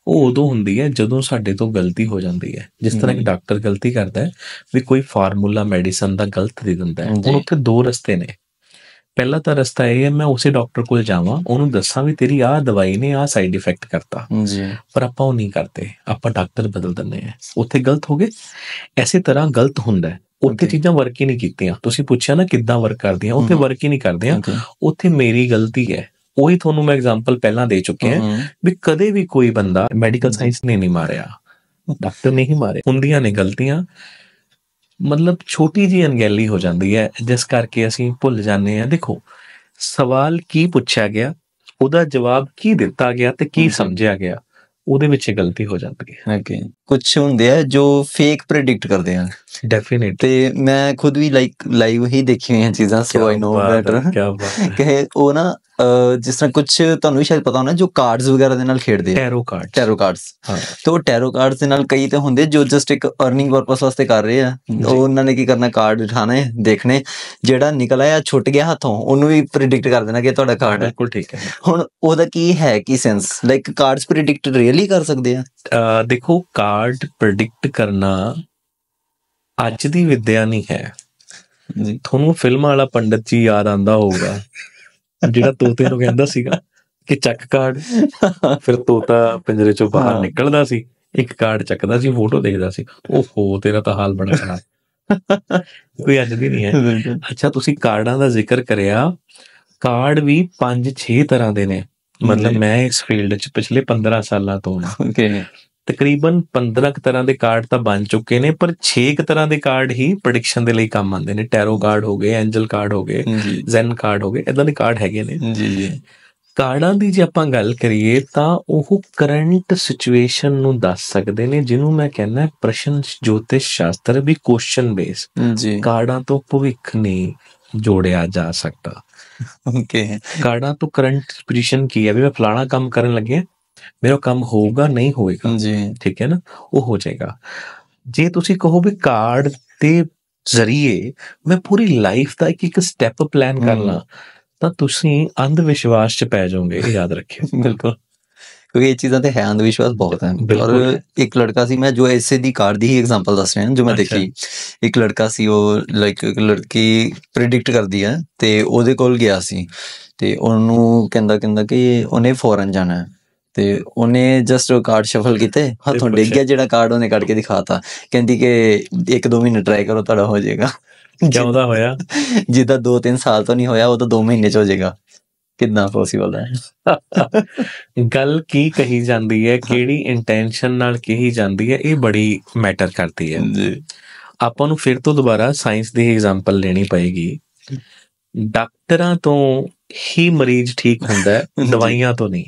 ਉਹ ਉਦੋਂ ਹੁੰਦੀ ਹੈ ਜਦੋਂ ਸਾਡੇ ਤੋਂ ਗਲਤੀ ਹੋ ਜਾਂਦੀ ਹੈ ਜਿਸ ਤਰ੍ਹਾਂ ਕਿ ਡਾਕਟਰ ਗਲਤੀ ਕਰਦਾ ਹੈ ਵੀ ਕੋਈ ਫਾਰਮੂਲਾ ਮੈਡੀਸਨ ਦਾ ਗਲਤ ਦੇ ਦਿੰਦਾ ਹੈ ਹੁਣ ਉੱਥੇ ਦੋ ਰਸਤੇ ਨੇ ਪਹਿਲਾ ਤਾਂ ਰਸਤਾ ਇਹ ਹੈ ਮੈਂ ਉਸੇ ਡਾਕਟਰ ਕੋਲ ਜਾਵਾਂ ਉਹਨੂੰ ਦੱਸਾਂ ਵੀ ਤੇਰੀ ਆਹ ਦਵਾਈ ਨੇ ਆਹ ਸਾਈਡ ਇਫੈਕਟ ਕਰਤਾ ਜੀ ਪਰ ਆਪਾਂ ਉਹ ਨਹੀਂ ਕਰਦੇ ਆਪਾਂ ਡਾਕਟਰ ਬਦਲ ਦਿੰਦੇ ਆ ਉੱਥੇ ਗਲਤ ਹੋ ਗਏ ਐਸੇ ਤਰ੍ਹਾਂ ਗਲਤ ਹੁੰਦਾ ਹੈ ਉੱਥੇ ਚੀਜ਼ਾਂ ਵਰਕ ਹੀ ਨਹੀਂ ਕੀਤੀਆਂ ਤੁਸੀਂ ਪੁੱਛਿਆ ਨਾ ਕਿੱਦਾਂ ਵਰਕ ਕਰਦੀਆਂ ਉੱਥੇ ਵਰਕ ਹੀ ਨਹੀਂ ਕਰਦੀਆਂ ਉੱਥੇ ਮੇਰੀ ਗਲਤੀ ਹੈ ਉਹੀ ਤੁਹਾਨੂੰ ਮੈਂ ਐਗਜ਼ਾਮਪਲ ਪਹਿਲਾਂ ਦੇ ਚੁੱਕਿਆ ਵੀ ਕਦੇ ਵੀ ਕੋਈ ਬੰਦਾ ਮੈਡੀਕਲ ਸਾਇੰਸ ਨੇ ਨਹੀਂ ਮਾਰਿਆ ਡਾਕਟਰ ਨੇ ਹੀ ਮਾਰੇ ਹੁੰਦੀਆਂ ਨੇ ਗਲਤੀਆਂ ਮਤਲਬ ਛੋਟੀ ਜੀ ਅਣਗਹਿਲੀ ਹੋ ਜਾਂਦੀ ਹੈ ਜਿਸ ਕਰਕੇ ਅਸੀਂ ਭੁੱਲ ਜਾਂਦੇ ਆ ਦੇਖੋ ਸਵਾਲ ਕੀ ਪੁੱਛਿਆ ਗਿਆ ਉਹਦਾ ਜਵਾਬ ਕੀ ਦਿੱਤਾ ਗਿਆ ਤੇ ਕੀ ਸਮਝਿਆ ਗਿਆ ਉਹਦੇ ਵਿੱਚ ਗਲਤੀ ਹੋ ਜਾਂਦੀ ਹੈ ਅਗੇਨ ਕੁਝ ਹੁੰਦੇ ਆ ਜੋ ਫੇਕ ਪ੍ਰੈਡਿਕਟ ਕਰਦੇ ਆ ਡੈਫੀਨਿਟ ਤੇ ਮੈਂ ਖੁਦ ਵੀ ਲਾਈਕ ਲਾਈਵ ਹੀ ਦੇਖੀ ਹੋਈਆਂ ਚੀਜ਼ਾਂ ਸੋ ਆਈ نو ਬੈਟਰ ਕੀ ਬਾਤ ਕਿ ਉਹ ਨਾ ਜਿਸ ਤਰ੍ਹਾਂ ਕੁਝ ਤੁਹਾਨੂੰ ਵੀ ਸ਼ਾਇਦ ਪਤਾ ਹੋਣਾ ਜੋ ਕਾਰਡਸ ਵਗੈਰਾ ਦੇ ਨਾਲ ਖੇਡਦੇ ਆ ਟੈਰੋ ਕਾਰਡ ਟੈਰੋ ਕਾਰਡਸ ਹਾਂ ਤੇ ਉਹ ਟੈਰੋ ਕਾਰਡਸ ਦੇ ਨਾਲ ਕਈ ਤੇ ਹੁੰਦੇ ਜੋ ਜਸਟ ਇੱਕ ਅਰਨਿੰਗ ਪਰਪਸ ਵਾਸਤੇ ਕਰ ਰਹੇ ਆ ਉਹ ਉਹਨਾਂ ਨੇ ਕੀ ਕਰਨਾ ਕਾਰਡ ਉਠਾਣੇ ਦੇਖਣੇ ਜਿਹੜਾ ਨਿਕਲ ਆਇਆ ਛੁੱਟ ਗਿਆ ਹੱਥੋਂ ਉਹਨੂੰ ਵੀ ਪ੍ਰੈਡਿਕਟ ਕਰ ਦੇਣਾ ਕਿ ਤੁਹਾਡਾ ਕਾਰਡ ਹੈ ਬਿਲਕੁਲ ਠੀਕ ਹੈ ਹੁਣ ਉਹਦਾ ਕੀ ਹੈ ਕੀ sense like cards predict really ਕਰ ਸਕਦੇ ਆ ਦੇਖੋ ਕਾ ਚਾਰਟ ਪ੍ਰੈਡਿਕਟ ਕਰਨਾ ਅੱਜ ਦੀ ਵਿਦਿਆ ਨਹੀਂ ਹੈ ਤੁਹਾਨੂੰ ਫਿਲਮਾਂ ਵਾਲਾ ਪੰਡਤ ਜੀ ਯਾਦ ਆਂਦਾ ਹੋਊਗਾ ਜਿਹੜਾ ਤੋਤੇ ਨੂੰ ਕਹਿੰਦਾ ਸੀਗਾ ਕਿ ਚੱਕ ਕਾਰਡ ਫਿਰ ਤੋਤਾ ਪਿੰਜਰੇ ਚੋਂ ਬਾਹਰ ਨਿਕਲਦਾ ਸੀ ਇੱਕ ਕਾਰਡ ਚੱਕਦਾ ਸੀ ਫੋਟੋ ਦੇਖਦਾ ਸੀ ਓਹੋ ਤੇਰਾ ਤਾਂ ਹਾਲ ਬੜਾ ਖਰਾਬ ਕੋਈ ਅੱਜ ਦੀ ਨਹੀਂ ਹੈ ਅੱਛਾ ਤੁਸੀਂ ਕਾਰਡਾਂ ਦਾ ਜ਼ਿਕਰ ਕਰਿਆ ਕਾਰਡ ਵੀ 5-6 ਤਰ੍ਹਾਂ ਦੇ ਨੇ ਮਤਲਬ ਮੈਂ ਇਸ ਫੀਲਡ 'ਚ ਪਿਛਲੇ 15 ਸਾਲਾਂ ਤੋਂ ਹਾਂ ਓਕੇ ਤਕਰੀਬਨ 15 ਕ ਤਰ੍ਹਾਂ ਦੇ ਕਾਰਡ ਤਾਂ ਬਣ ਚੁੱਕੇ ਨੇ ਪਰ 6 ਕ ਤਰ੍ਹਾਂ ਦੇ ਕਾਰਡ ਹੀ ਪ੍ਰੈਡਿਕਸ਼ਨ ਦੇ ਲਈ ਕੰਮ ਆਉਂਦੇ ਨੇ ਟੈਰੋ ਕਾਰਡ ਹੋ ਗਏ ਐਂਜਲ ਕਾਰਡ ਹੋ ਗਏ ਜ਼ੈਨ ਕਾਰਡ ਹੋ ਗਏ ਇਦਾਂ ਦੇ ਕਾਰਡ ਹੈਗੇ ਨੇ ਜੀ ਜੀ ਕਾਰਡਾਂ ਦੀ ਜੇ ਆਪਾਂ ਗੱਲ ਕਰੀਏ ਤਾਂ ਉਹ ਕਰੰਟ ਸਿਚੁਏਸ਼ਨ ਨੂੰ ਦੱਸ ਸਕਦੇ ਨੇ ਜਿਹਨੂੰ ਮੈਂ ਕਹਿੰਦਾ ਪ੍ਰਸ਼ਨ ਜੋਤਿਸ਼ ਸ਼ਾਸਤਰ ਵੀ ਕੁਐਸਚਨ ਬੇਸ ਜੀ ਕਾਰਡਾਂ ਤੋਂ ਭਵਿੱਖ ਨਹੀਂ ਜੋੜਿਆ ਜਾ ਸਕਦਾ ਓਕੇ ਕਾਰਡਾਂ ਤੋਂ ਕਰੰਟ ਸਿਚੁਏਸ਼ਨ ਕੀ ਹੈ ਵੀ ਮੈਂ ਫਲਾਣਾ ਕੰਮ ਕਰਨ ਲੱਗਿਆ ਮੇਰਾ ਕੰਮ ਹੋਊਗਾ ਨਹੀਂ ਹੋਏਗਾ ਜੀ ਠੀਕ ਹੈ ਨਾ ਉਹ ਹੋ ਜਾਏਗਾ ਜੇ ਤੁਸੀਂ ਕਹੋ ਵੀ ਕਾਰਡ ਤੇ ਜ਼ਰੀਏ ਮੈਂ ਪੂਰੀ ਲਾਈਫ ਦਾ ਇੱਕ ਇੱਕ ਸਟੈਪ ਪਲਾਨ ਕਰਨਾ ਤਾਂ ਤੁਸੀਂ ਅੰਧ ਵਿਸ਼ਵਾਸ 'ਚ ਪੈ ਜਾਓਗੇ ਇਹ ਯਾਦ ਰੱਖਿਓ ਬਿਲਕੁਲ ਕਿਉਂਕਿ ਇਹ ਚੀਜ਼ਾਂ ਤੇ ਹੈ ਅੰਧ ਵਿਸ਼ਵਾਸ ਬਹੁਤ ਹੈ ਔਰ ਇੱਕ ਲੜਕਾ ਸੀ ਮੈਂ ਜੋ ਐਸੇ ਦੀ ਕਾਰਡ ਦੀ ਹੀ ਐਗਜ਼ਾਮਪਲ ਦੱਸ ਰਿਹਾ ਜੋ ਮੈਂ ਦੇਖੀ ਇੱਕ ਲੜਕਾ ਸੀ ਉਹ ਲਾਈਕ ਇੱਕ ਲੜਕੀ ਪ੍ਰੈਡਿਕਟ ਕਰਦੀ ਹੈ ਤੇ ਉਹਦੇ ਕੋਲ ਗਿਆ ਸੀ ਤੇ ਉਹਨੂੰ ਕਹਿੰਦਾ ਕਹਿੰਦਾ ਕਿ ਉਹਨੇ ਫੋਰਨ ਜਾਣਾ ਹੈ ਤੇ ਉਹਨੇ ਜਸਟ ਉਹ ਕਾਰਡ ਸ਼ਫਲ ਕੀਤੇ ਹੱਥੋਂ ਡਿੱਗ ਗਿਆ ਜਿਹੜਾ ਕਾਰਡ ਉਹਨੇ ਕੱਢ ਕੇ ਦਿਖਾਤਾ ਕਹਿੰਦੀ ਕਿ ਇੱਕ ਦੋ ਮਹੀਨੇ ਟਰਾਈ ਕਰੋ ਤੁਹਾਡਾ ਹੋ ਜਾਏਗਾ ਕਿਉਂ ਦਾ ਹੋਇਆ ਜਿੱਦਾਂ 2-3 ਸਾਲ ਤੋਂ ਨਹੀਂ ਹੋਇਆ ਉਹ ਤਾਂ 2 ਮਹੀਨੇ ਚ ਹੋ ਜਾਏਗਾ ਕਿੰਨਾ ਪੋਸੀਬਲ ਹੈ ਗੱਲ ਕੀ ਕਹੀ ਜਾਂਦੀ ਹੈ ਕਿਹੜੀ ਇੰਟੈਂਸ਼ਨ ਨਾਲ ਕਹੀ ਜਾਂਦੀ ਹੈ ਇਹ ਬੜੀ ਮੈਟਰ ਕਰਦੀ ਹੈ ਜੀ ਆਪਾਂ ਨੂੰ ਫਿਰ ਤੋਂ ਦੁਬਾਰਾ ਸਾਇੰਸ ਦੀ ਐਗਜ਼ਾਮਪਲ ਲੈਣੀ ਪਏਗੀ ਡਾਕਟਰਾਂ ਤੋਂ ਹੀ ਮਰੀਜ਼ ਠੀਕ ਹੁੰਦਾ ਹੈ ਦਵਾਈਆਂ ਤੋਂ ਨਹੀਂ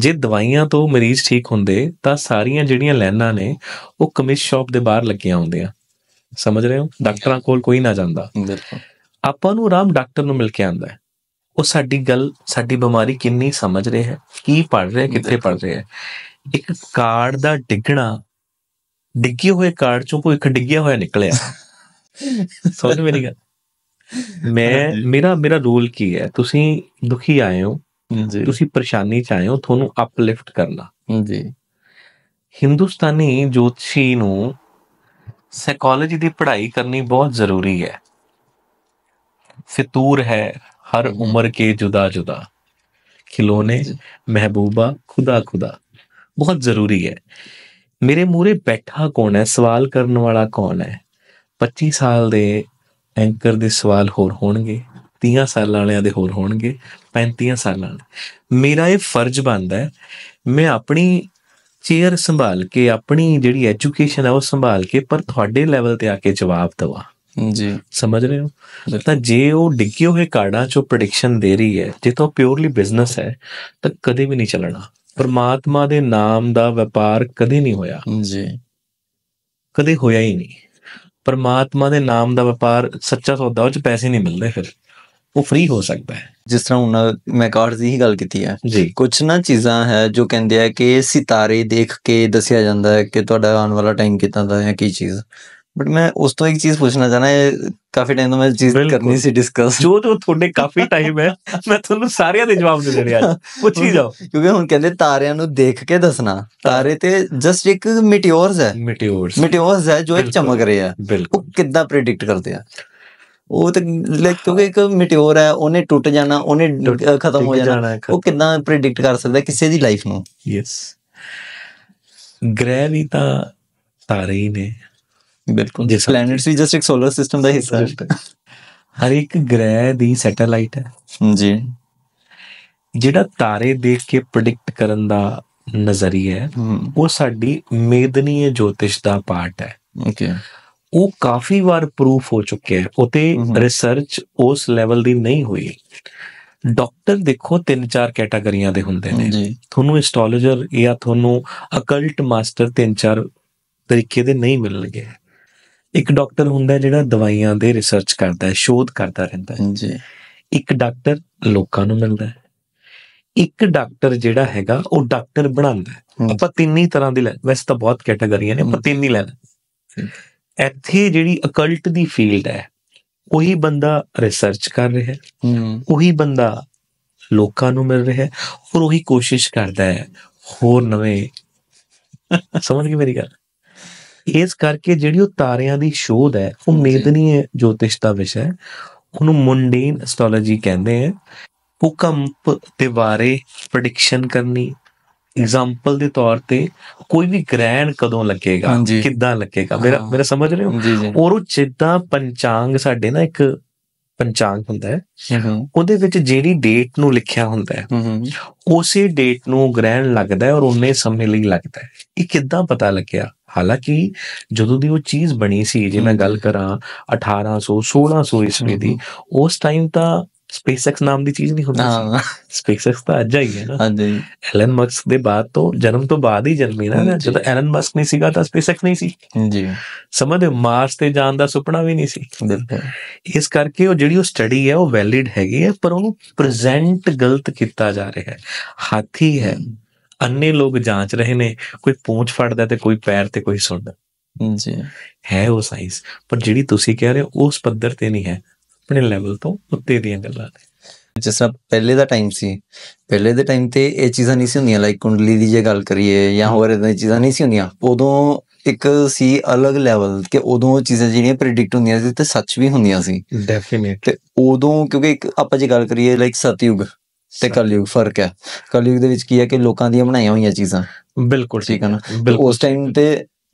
ਜੇ ਦਵਾਈਆਂ ਤੋਂ ਮਰੀਜ਼ ਠੀਕ ਹੁੰਦੇ ਤਾਂ ਸਾਰੀਆਂ ਜਿਹੜੀਆਂ ਲੈਨਾਂ ਨੇ ਉਹ ਕਮਿਸ ਸ਼ਾਪ ਦੇ ਬਾਹਰ ਲੱਗੀਆਂ ਹੁੰਦੀਆਂ ਸਮਝ ਰਹੇ ਹੋ ਡਾਕਟਰਾਂ ਕੋਲ ਕੋਈ ਨਾ ਜਾਂਦਾ ਬਿਲਕੁਲ ਆਪਾਂ ਨੂੰ ਆਰਾਮ ਡਾਕਟਰ ਨੂੰ ਮਿਲ ਕੇ ਆਂਦਾ ਹੈ ਉਹ ਸਾਡੀ ਗੱਲ ਸਾਡੀ ਬਿਮਾਰੀ ਕਿੰਨੀ ਸਮਝ ਰਿਹਾ ਹੈ ਕੀ ਪੜ ਰਿਹਾ ਕਿੱਥੇ ਪੜ ਰਿਹਾ ਹੈ ਇੱਕ ਕਾਰਡ ਦਾ ਡਿੱਗਣਾ ਡਿੱਗੇ ਹੋਏ ਕਾਰਡ ਚੋਂ ਕੋਈ ਇੱਕ ਡਿੱਗਿਆ ਹੋਇਆ ਨਿਕਲਿਆ ਸੋਚ ਮੇਰੀ ਗੱਲ ਮੈਂ ਮੇਰਾ ਮੇਰਾ ਰੋਲ ਕੀ ਹੈ ਤੁਸੀਂ ਦੁਖੀ ਆਏ ਹੋ ਜੀ ਤੁਸੀਂ ਪਰੇਸ਼ਾਨੀ ਚ ਆਏ ਹੋ ਤੁਹਾਨੂੰ ਅਪਲਿਫਟ ਕਰਨਾ ਜੀ ਹਿੰਦੁਸਤਾਨੀ ਜੋਤਸ਼ੀ ਨੂੰ ਸਾਈਕੋਲੋਜੀ ਦੀ ਪੜ੍ਹਾਈ ਕਰਨੀ ਬਹੁਤ ਜ਼ਰੂਰੀ ਹੈ ਫਿਤੂਰ ਹੈ ਹਰ ਉਮਰ ਕੇ ਜੁਦਾ ਜੁਦਾ ਖਿਲੋਨੇ ਮਹਿਬੂਬਾ ਖੁਦਾ ਖੁਦਾ ਬਹੁਤ ਜ਼ਰੂਰੀ ਹੈ ਮੇਰੇ ਮੂਰੇ ਬੈਠਾ ਕੌਣ ਹੈ ਸਵਾਲ ਕਰਨ ਵਾਲਾ ਕੌਣ ਹੈ 25 ਸਾਲ ਦੇ ਐਂਕਰ ਦੇ ਸਵਾਲ ਹੋਰ ਹੋਣਗੇ 30 ਸਾਲਾਂ ਵਾਲਿਆਂ ਦੇ ਹੋਰ ਹੋਣਗੇ 35 ਸਾਲਾਂ ਮੇਰਾ ਇਹ ਫਰਜ਼ ਬਣਦਾ ਹੈ ਮੈਂ ਆਪਣੀ ਚੇਅਰ ਸੰਭਾਲ ਕੇ ਆਪਣੀ ਜਿਹੜੀ ਐਜੂਕੇਸ਼ਨ ਹੈ ਉਹ ਸੰਭਾਲ ਕੇ ਪਰ ਤੁਹਾਡੇ ਲੈਵਲ ਤੇ ਆ ਕੇ ਜਵਾਬ ਦਵਾ ਜੀ ਸਮਝ ਰਹੇ ਹੋ ਤਾਂ ਜੇ ਉਹ ਡਿੱਗੇ ਹੋਏ ਕਾਰਡਾਂ ਚੋਂ ਪ੍ਰੈਡਿਕਸ਼ਨ ਦੇ ਰਹੀ ਹੈ ਜੇ ਤਾਂ ਪਿਓਰਲੀ ਬਿਜ਼ਨਸ ਹੈ ਤਾਂ ਕਦੇ ਵੀ ਨਹੀਂ ਚੱਲਣਾ ਪਰਮਾਤਮਾ ਦੇ ਨਾਮ ਦਾ ਵਪਾਰ ਕਦੇ ਨਹੀਂ ਹੋਇਆ ਜੀ ਕਦੇ ਹੋਇਆ ਹੀ ਨਹੀਂ ਪਰਮਾਤਮਾ ਦੇ ਨਾਮ ਦਾ ਵਪਾਰ ਸੱਚਾ ਸੌਦਾ ਉਹ ਚ ਪੈਸੇ ਨਹੀਂ ਮਿਲਦੇ ਫਿਰ ਉਹ ਫ੍ਰੀ ਹੋ ਸਕਦਾ ਹੈ ਜਿਸ ਤਰ੍ਹਾਂ ਉਹਨਾਂ ਮੈਂ ਕਾਰਡਸ ਦੀ ਹੀ ਗੱਲ ਕੀਤੀ ਹੈ ਕੁਝ ਨਾ ਚੀਜ਼ਾਂ ਹੈ ਜੋ ਕਹਿੰਦੇ ਆ ਕਿ ਸਿਤਾਰੇ ਦੇਖ ਕੇ ਦੱਸਿਆ ਜਾਂਦਾ ਹੈ ਕਿ ਤੁਹਾਡਾ ਆਉਣ ਵਾਲਾ ਟਾਈਮ ਕਿਤਾ ਦਾ ਹੈ ਕੀ ਚੀਜ਼ ਬਟ ਮੈਂ ਉਸ ਤੋਂ ਇੱਕ ਚੀਜ਼ ਪੁੱਛਣਾ ਚਾਹਣਾ ਹੈ ਕਾਫੀ ਟਾਈਮ ਤੋਂ ਮੈਂ ਚੀਜ਼ ਕਰਨੀ ਸੀ ਡਿਸਕਸ ਜੋ ਜੋ ਤੁਹਾਡੇ ਕਾਫੀ ਟਾਈਮ ਹੈ ਮੈਂ ਤੁਹਾਨੂੰ ਸਾਰਿਆਂ ਦੇ ਜਵਾਬ ਦੇ ਦੇਣੇ ਅੱਜ ਪੁੱਛੀ ਜਾਓ ਕਿਉਂਕਿ ਹੁਣ ਕਹਿੰਦੇ ਤਾਰਿਆਂ ਨੂੰ ਦੇਖ ਕੇ ਦੱਸਣਾ ਤਾਰੇ ਤੇ ਜਸਟ ਇੱਕ ਮਿਟਿਓਰਸ ਹੈ ਮਿਟਿਓਰਸ ਮਿਟਿਓਰਸ ਹੈ ਜੋ ਇੱਕ ਚਮਕ ਰਿਹਾ ਹੈ ਉਹ ਕਿੱਦਾਂ ਪ੍ਰੈਡਿਕਟ ਕਰਦੇ ਆ ਉਹ ਤੇ ਲਾਈਕ ਕਿਉਂਕਿ ਇੱਕ ਮਿਟਿਓਰ ਹੈ ਉਹਨੇ ਟੁੱਟ ਜਾਣਾ ਉਹਨੇ ਖਤਮ ਹੋ ਜਾਣਾ ਉਹ ਕਿੰਨਾ ਪ੍ਰੈਡਿਕਟ ਕਰ ਸਕਦਾ ਕਿਸੇ ਦੀ ਲਾਈਫ ਨੂੰ ਯੈਸ ਗ੍ਰਹਿ ਵੀ ਤਾਂ ਤਾਰੇ ਹੀ ਨੇ ਬਿਲਕੁਲ ਜਿਸ ਪਲੈਨਟਸ ਵੀ ਜਸਟ ਇੱਕ ਸੋਲਰ ਸਿਸਟਮ ਦਾ ਹਿੱਸਾ ਹਰ ਇੱਕ ਗ੍ਰਹਿ ਦੀ ਸੈਟੇਲਾਈਟ ਹੈ ਜੀ ਜਿਹੜਾ ਤਾਰੇ ਦੇਖ ਕੇ ਪ੍ਰੈਡਿਕਟ ਕਰਨ ਦਾ ਨਜ਼ਰੀਆ ਹੈ ਉਹ ਸਾਡੀ ਮੇਦਨੀਏ ਜੋਤਿਸ਼ ਦਾ ਪਾਰਟ ਹੈ ਓਕੇ ਉਹ ਕਾਫੀ ਵਾਰ ਪ੍ਰੂਫ ਹੋ ਚੁੱਕਿਆ ਹੈ ਉਤੇ ਰਿਸਰਚ ਉਸ ਲੈਵਲ ਦੀ ਨਹੀਂ ਹੋਈ ਡਾਕਟਰ ਦੇਖੋ ਤਿੰਨ ਚਾਰ ਕੈਟਾਗਰੀਆਂ ਦੇ ਹੁੰਦੇ ਨੇ ਤੁਹਾਨੂੰ ਐਸਟ੍ਰੋਲੋਜਰ ਜਾਂ ਤੁਹਾਨੂੰ ਅਕਲਟ ਮਾਸਟਰ ਤਿੰਨ ਚਾਰ ਤਰੀਕੇ ਦੇ ਨਹੀਂ ਮਿਲਣਗੇ ਇੱਕ ਡਾਕਟਰ ਹੁੰਦਾ ਜਿਹੜਾ ਦਵਾਈਆਂ ਦੇ ਰਿਸਰਚ ਕਰਦਾ ਹੈ ਸ਼ੋਧ ਕਰਦਾ ਰਹਿੰਦਾ ਹੈ ਜੀ ਇੱਕ ਡਾਕਟਰ ਲੋਕਾਂ ਨੂੰ ਮਿਲਦਾ ਹੈ ਇੱਕ ਡਾਕਟਰ ਜਿਹੜਾ ਹੈਗਾ ਉਹ ਡਾਕਟਰ ਬਣਾਉਂਦਾ ਹੈ ਆਪਾਂ ਤਿੰਨ ਹੀ ਤਰ੍ਹਾਂ ਦੀ ਲੈ ਵੈਸੇ ਤਾਂ ਬਹੁਤ ਕੈਟਾਗਰੀਆਂ ਨੇ ਆਪਾਂ ਤਿੰਨ ਹੀ ਲੈ ਇੱਥੇ ਜਿਹੜੀ ਅਕਲਟ ਦੀ ਫੀਲਡ ਹੈ ਉਹੀ ਬੰਦਾ ਰਿਸਰਚ ਕਰ ਰਿਹਾ ਹੈ ਉਹੀ ਬੰਦਾ ਲੋਕਾਂ ਨੂੰ ਮਿਲ ਰਿਹਾ ਹੈ ਔਰ ਉਹੀ ਕੋਸ਼ਿਸ਼ ਕਰਦਾ ਹੈ ਹੋਰ ਨਵੇਂ ਸਮਝ ਗਏ ਮੇਰੀ ਗੱਲ ਇਸ ਕਰਕੇ ਜਿਹੜੀ ਉਹ ਤਾਰਿਆਂ ਦੀ ਸ਼ੋਧ ਹੈ ਉਹ ਮੇਦਨੀ ਜੋਤਿਸ਼ ਦਾ ਵਿਸ਼ਾ ਹੈ ਉਹਨੂੰ ਮੁੰਡੇਨ ਐਸਟ੍ਰੋਲੋਜੀ ਕਹਿੰਦੇ ਆ ਭੂਕੰਪ ਦੇ ਬਾਰੇ ਪ੍ਰੈਡਿਕਸ਼ਨ ਕਰਨੀ ਐਗਜ਼ਾਮਪਲ ਦੇ ਤੌਰ ਤੇ ਕੋਈ ਵੀ ਗ੍ਰੈਂਡ ਕਦੋਂ ਲੱਗੇਗਾ ਕਿੱਦਾਂ ਲੱਗੇਗਾ ਮੇਰਾ ਮੇਰਾ ਸਮਝ ਰਹੇ ਹੋ ਔਰ ਉਹ ਜਿੱਦਾਂ ਪੰਚਾਂਗ ਸਾਡੇ ਨਾ ਇੱਕ ਪੰਚਾਂਗ ਹੁੰਦਾ ਹੈ ਉਹਦੇ ਵਿੱਚ ਜਿਹੜੀ ਡੇਟ ਨੂੰ ਲਿਖਿਆ ਹੁੰਦਾ ਹੈ ਉਸੇ ਡੇਟ ਨੂੰ ਗ੍ਰੈਂਡ ਲੱਗਦਾ ਹੈ ਔਰ ਉਹਨੇ ਸਮੇਂ ਲਈ ਲੱਗਦਾ ਹੈ ਇਹ ਕਿੱਦਾਂ ਪਤਾ ਲੱਗਿਆ ਹਾਲਾਂਕਿ ਜਦੋਂ ਦੀ ਉਹ ਚੀਜ਼ ਬਣੀ ਸੀ ਜੇ ਮੈਂ ਗੱਲ ਕਰਾਂ 1800 1600 ਇਸਵੀ ਦੀ ਉਸ ਟਾਈਮ ਤਾਂ ਸਪੇਸਐਕਸ ਨਾਮ ਦੀ ਚੀਜ਼ ਨਹੀਂ ਹੁੰਦੀ ਹਾਂ ਸਪੇਸਐਕਸ ਤਾਂ ਅੱਜ ਆਈ ਹੈ ਨਾ ਹਾਂਜੀ ਐਲਨ ਮਸਕ ਦੇ ਬਾਅਦ ਤੋਂ ਜਨਮ ਤੋਂ ਬਾਅਦ ਹੀ ਜਨਮੀ ਨਾ ਜਦੋਂ ਐਲਨ ਮਸਕ ਨਹੀਂ ਸੀਗਾ ਤਾਂ ਸਪੇਸਐਕਸ ਨਹੀਂ ਸੀ ਜੀ ਸਮਝਦੇ ਮਾਰਸ ਤੇ ਜਾਣ ਦਾ ਸੁਪਨਾ ਵੀ ਨਹੀਂ ਸੀ ਇਸ ਕਰਕੇ ਉਹ ਜਿਹੜੀ ਉਹ ਸਟੱਡੀ ਹੈ ਉਹ ਵੈਲਿਡ ਹੈਗੀ ਹੈ ਪਰ ਉਹਨੂੰ ਪ੍ਰੈਜ਼ੈਂਟ ਗਲਤ ਕੀਤਾ ਜਾ ਰਿਹਾ ਹੈ ਹਾਥੀ ਹੈ ਅੰਨੇ ਲੋਕ ਜਾਂਚ ਰਹੇ ਨੇ ਕੋਈ ਪੂੰਛ ਫੜਦਾ ਤੇ ਕੋਈ ਪੈਰ ਤੇ ਕੋਈ ਸੁਣਦਾ ਜੀ ਹੈ ਉਹ ਸਾਈਜ਼ ਪਰ ਜਿਹੜੀ ਤੁਸੀਂ ਕਹਿ ਰਹੇ ਹੋ ਉਸ ਪੱਧਰ ਤੇ ਨਹੀਂ ਹੈ ਆਪਣੇ ਲੈਵਲ ਤੋਂ ਉੱਤੇ ਦੀਆਂ ਗੱਲਾਂ ਨੇ ਜਿਸ ਤਰ੍ਹਾਂ ਪਹਿਲੇ ਦਾ ਟਾਈਮ ਸੀ ਪਹਿਲੇ ਦੇ ਟਾਈਮ ਤੇ ਇਹ ਚੀਜ਼ਾਂ ਨਹੀਂ ਸੀ ਹੁੰਦੀਆਂ ਲਾਈਕ ਕੁੰਡਲੀ ਦੀ ਜੇ ਗੱਲ ਕਰੀਏ ਜਾਂ ਹੋਰ ਇਦਾਂ ਚੀਜ਼ਾਂ ਨਹੀਂ ਸੀ ਹੁੰਦੀਆਂ ਉਦੋਂ ਇੱਕ ਸੀ ਅਲੱਗ ਲੈਵਲ ਕਿ ਉਦੋਂ ਚੀਜ਼ਾਂ ਜਿਹੜੀਆਂ ਪ੍ਰੈਡਿਕਟ ਹੁੰਦੀਆਂ ਸੀ ਤੇ ਸੱਚ ਵੀ ਹੁੰਦੀਆਂ ਸੀ ਡੈਫੀਨਿਟ ਤੇ ਉਦੋਂ ਕਿਉਂਕਿ ਇੱਕ ਆਪਾਂ ਜੇ ਗੱਲ ਕਰੀਏ ਲਾਈਕ ਸਤਯੁਗ ਤੇ ਕਲਯੁਗ ਫਰਕ ਹੈ ਕਲਯੁਗ ਦੇ ਵਿੱਚ ਕੀ ਹੈ ਕਿ ਲੋਕਾਂ ਦੀਆਂ ਬਣਾਈਆਂ ਹੋਈਆਂ ਚੀਜ਼ਾਂ ਬਿਲਕੁਲ ਠੀਕ ਹੈ ਨਾ ਉਸ ਟਾਈਮ ਤੇ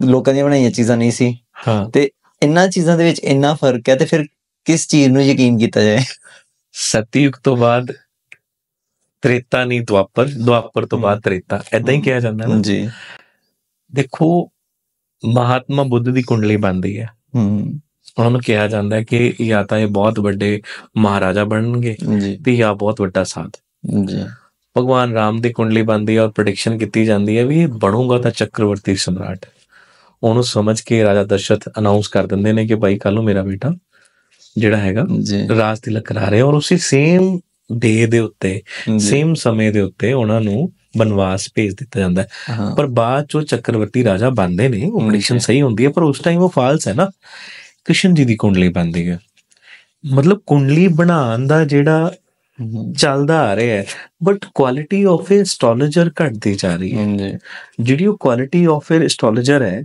ਲੋਕਾਂ ਦੀਆਂ ਬਣਾਈਆਂ ਚੀਜ਼ਾਂ ਨਹੀਂ ਸੀ ਹਾਂ ਤੇ ਇੰਨਾ ਚੀਜ਼ਾਂ ਦੇ ਵਿੱਚ ਇੰਨਾ ਫਰਕ ਹੈ ਤੇ ਫਿਰ ਕਿਸ ਚੀਜ਼ ਨੂੰ ਯਕੀਨ ਕੀਤਾ ਜਾਏ ਸਤਿਯੁਗ ਤੋਂ ਬਾਅਦ ਤ੍ਰੇਤਾ ਨਹੀਂ ਦੁਆਪਰ ਦੁਆਪਰ ਤੋਂ ਬਾਅਦ ਤ੍ਰੇਤਾ ਐਦਾਂ ਹੀ ਕਿਹਾ ਜਾਂਦਾ ਨਾ ਜੀ ਦੇਖੋ ਮਹਾਤਮਾ ਬੁੱਧ ਦੀ ਕੁੰਡਲੀ ਬਣਦੀ ਹੈ ਹੂੰ ਉਹਨਾਂ ਨੂੰ ਕਿਹਾ ਜਾਂਦਾ ਹੈ ਕਿ ਜਾਂ ਤਾਂ ਇਹ ਬਹੁਤ ਵੱਡੇ ਮਹਾਰਾਜਾ ਬਣਨਗੇ ਤੇ ਜਾਂ ਬਹੁਤ ਵੱਡਾ ਸਾਧ ਜੀ ਭਗਵਾਨ ਰਾਮ ਦੀ ਕੁੰਡਲੀ ਬਣਦੀ ਹੈ ਔਰ ਪ੍ਰੈਡਿਕਸ਼ਨ ਕੀਤੀ ਜਾਂਦੀ ਹੈ ਵੀ ਇਹ ਬਣੂਗਾ ਤਾਂ ਚੱਕਰਵਰਤੀ ਸਮਰਾਟ ਉਹਨੂੰ ਸਮਝ ਕੇ ਰਾਜਾ ਦਸ਼ਰਥ ਅਨਾਉਂਸ ਕਰ ਦਿੰਦੇ ਨੇ ਕਿ ਭਾਈ ਕੱਲ ਨੂੰ ਮੇਰਾ ਬੇਟਾ ਜਿਹੜਾ ਹੈਗਾ ਰਾਜ ਤਿਲਕ ਕਰਾ ਰਹੇ ਔਰ ਉਸੇ ਸੇਮ ਡੇ ਦੇ ਉੱਤੇ ਸੇਮ ਸਮੇਂ ਦੇ ਉੱਤੇ ਉਹਨਾਂ ਨੂੰ ਬਨਵਾਸ ਭੇਜ ਦਿੱਤਾ ਜਾਂਦਾ ਪਰ ਬਾਅਦ ਚੋ ਚੱਕਰਵਰਤੀ ਰਾਜਾ ਬਣਦੇ ਨੇ ਉਹ ਕੰਡੀਸ਼ਨ ਸਹੀ ਹੁੰਦੀ ਹੈ ਪਰ ਉਸ ਟਾਈਮ ਉਹ ਫਾਲਸ ਹੈ ਨਾ ਕ੍ਰਿਸ਼ਨ ਜੀ ਦੀ ਕੁੰਡਲੀ ਬਣਦੀ ਹੈ ਮਤਲਬ ਕੁੰਡਲੀ ਬਣਾਉਣ ਦਾ ਜਿਹੜਾ ਚੱਲਦਾ ਆ ਰਿਹਾ ਹੈ but quality of uh astrologer ਘਟਦੀ ਜਾ ਰਹੀ ਹੈ ਜਿਹੜੀ ਉਹ ਕੁਆਲਿਟੀ ਆਫ ਅ ਐਸਟ੍ਰੋਲੋਜਰ ਹੈ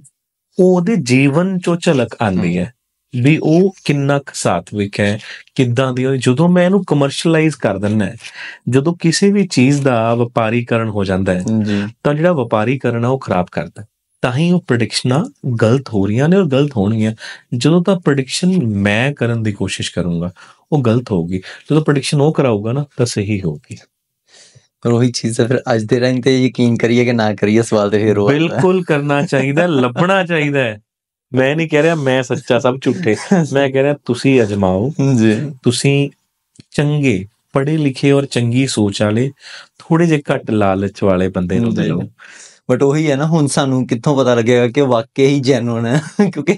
ਉਹ ਉਹਦੇ ਜੀਵਨ ਚੋਂ ਚਲਕ ਆਂਦੀ ਹੈ ਵੀ ਉਹ ਕਿੰਨਾ ਕੁ ਸਾਤਵਿਕ ਹੈ ਕਿੱਦਾਂ ਦੀ ਜਦੋਂ ਮੈਂ ਇਹਨੂੰ ਕਮਰਸ਼ੀਅਲਾਈਜ਼ ਕਰ ਦਿੰਦਾ ਜਦੋਂ ਕਿਸੇ ਵੀ ਚੀਜ਼ ਦਾ ਵਪਾਰੀਕਰਨ ਹੋ ਜਾਂਦਾ ਹੈ ਤਾਂ ਜਿਹੜਾ ਵਪਾਰੀਕਰਨ ਆ ਉਹ ਖਰਾਬ ਕਰਦਾ ਤਾਂ ਹੀ ਉਹ ਪ੍ਰੈਡਿਕਸ਼ਨਾਂ ਗਲਤ ਹੋ ਰਹੀਆਂ ਨੇ ਔਰ ਗਲਤ ਹੋਣਗੀਆਂ ਜਦੋਂ ਤਾਂ ਪ੍ਰੈਡਿਕਸ਼ਨ ਮੈਂ ਕਰਨ ਦੀ ਕੋਸ਼ਿਸ਼ ਕਰੂੰਗਾ ਉਹ ਗਲਤ ਹੋਊਗੀ ਜਦੋਂ ਪ੍ਰੈਡਿਕਸ਼ਨ ਉਹ ਕਰਾਊਗਾ ਨਾ ਤਾਂ ਸਹੀ ਹੋਊਗੀ ਪਰ ਉਹੀ ਚੀਜ਼ ਹੈ ਫਿਰ ਅੱਜ ਦੇ ਰਹਿੰਦੇ ਤੇ ਯਕੀਨ ਕਰੀਏ ਕਿ ਨਾ ਕਰੀਏ ਸਵਾਲ ਤੇ ਫਿਰ ਉਹ ਬਿਲਕੁਲ ਕਰਨਾ ਚਾਹੀਦਾ ਲੱਭਣਾ ਚਾਹੀਦਾ ਹੈ ਮੈਂ ਨਹੀਂ ਕਹਿ ਰਿਹਾ ਮੈਂ ਸੱਚਾ ਸਭ ਝੂਠੇ ਮੈਂ ਕਹਿ ਰਿਹਾ ਤੁਸੀਂ ਅਜਮਾਓ ਜੀ ਤੁਸੀਂ ਚੰਗੇ ਪੜੇ ਲਿਖੇ ਔਰ ਚੰਗੀ ਸੋਚ ਵਾਲੇ ਥੋੜੇ ਜਿਹਾ ਘੱਟ ਲਾਲਚ ਵਾਲੇ ਬੰਦੇ ਨੂੰ ਦਿਓ ਬਟ ਉਹੀ ਹੈ ਨਾ ਹੁਣ ਸਾਨੂੰ ਕਿੱਥੋਂ ਪਤਾ ਲੱਗੇਗਾ ਕਿ ਵਾਕਈ ਹੀ ਜੈਨੂਨ ਹੈ ਕਿਉਂਕਿ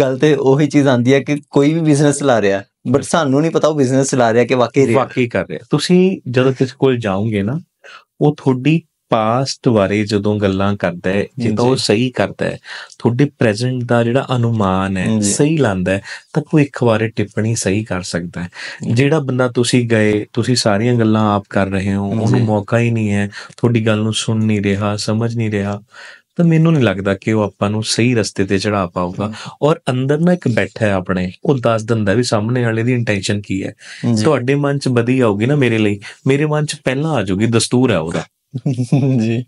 ਗੱਲ ਤੇ ਉਹੀ ਚੀਜ਼ ਆਂਦੀ ਹੈ ਕਿ ਕੋਈ ਵੀ ਬਿਜ਼ਨਸ ਚਲਾ ਰਿਹਾ ਬਟ ਸਾਨੂੰ ਨਹੀਂ ਪਤਾ ਉਹ ਬਿਜ਼ਨਸ ਚਲਾ ਰਿਹਾ ਕਿ ਵਾਕਈ ਰਿਹਾ ਵਾਕਈ ਕਰ ਰਿਹਾ ਤੁਸੀਂ ਜਦੋਂ ਕਿਸੇ ਕੋਲ ਜਾਓਗੇ ਨਾ ਉਹ ਤੁਹਾਡੀ ਪਾਸਟ ਬਾਰੇ ਜਦੋਂ ਗੱਲਾਂ ਕਰਦਾ ਹੈ ਜੇ ਤਾਂ ਉਹ ਸਹੀ ਕਰਦਾ ਹੈ ਤੁਹਾਡੇ ਪ੍ਰੈਜ਼ੈਂਟ ਦਾ ਜਿਹੜਾ ਅਨੁਮਾਨ ਹੈ ਸਹੀ ਲਾਂਦਾ ਹੈ ਤਾਂ ਕੋਈ ਇੱਕ ਵਾਰੇ ਟਿੱਪਣੀ ਸਹੀ ਕਰ ਸਕਦਾ ਹੈ ਜਿਹੜਾ ਬੰਦਾ ਤੁਸੀਂ ਗਏ ਤੁਸੀਂ ਸਾਰੀਆਂ ਗੱਲਾਂ ਆਪ ਕਰ ਰਹੇ ਹੋ ਉਹਨੂੰ ਮੌਕਾ ਹੀ ਨਹੀਂ ਹੈ ਤੁਹਾਡੀ ਗੱਲ ਨੂੰ ਸੁਣ ਨਹੀਂ ਰਿਹਾ ਸਮਝ ਨਹੀਂ ਰਿਹਾ ਤਾਂ ਮੈਨੂੰ ਨਹੀਂ ਲੱਗਦਾ ਕਿ ਉਹ ਆਪਾਂ ਨੂੰ ਸਹੀ ਰਸਤੇ ਤੇ ਚੜਾ ਪਾਊਗਾ ਔਰ ਅੰਦਰ ਨਾ ਇੱਕ ਬੈਠਾ ਹੈ ਆਪਣੇ ਉਹ ਦੱਸ ਦਿੰਦਾ ਵੀ ਸਾਹਮਣੇ ਵਾਲੇ ਦੀ ਇੰਟੈਂਸ਼ਨ ਕੀ ਹੈ ਤੁਹਾਡੇ ਮਨ 'ਚ ਬਦੀ ਆਊਗੀ ਨਾ ਮੇਰੇ ਲਈ ਮੇਰੇ ਮਨ 'ਚ ਪਹਿਲਾਂ ਆ ਜਾਊਗੀ ਦਸਤੂਰ ਹੈ ਉਹਦਾ ਜੀ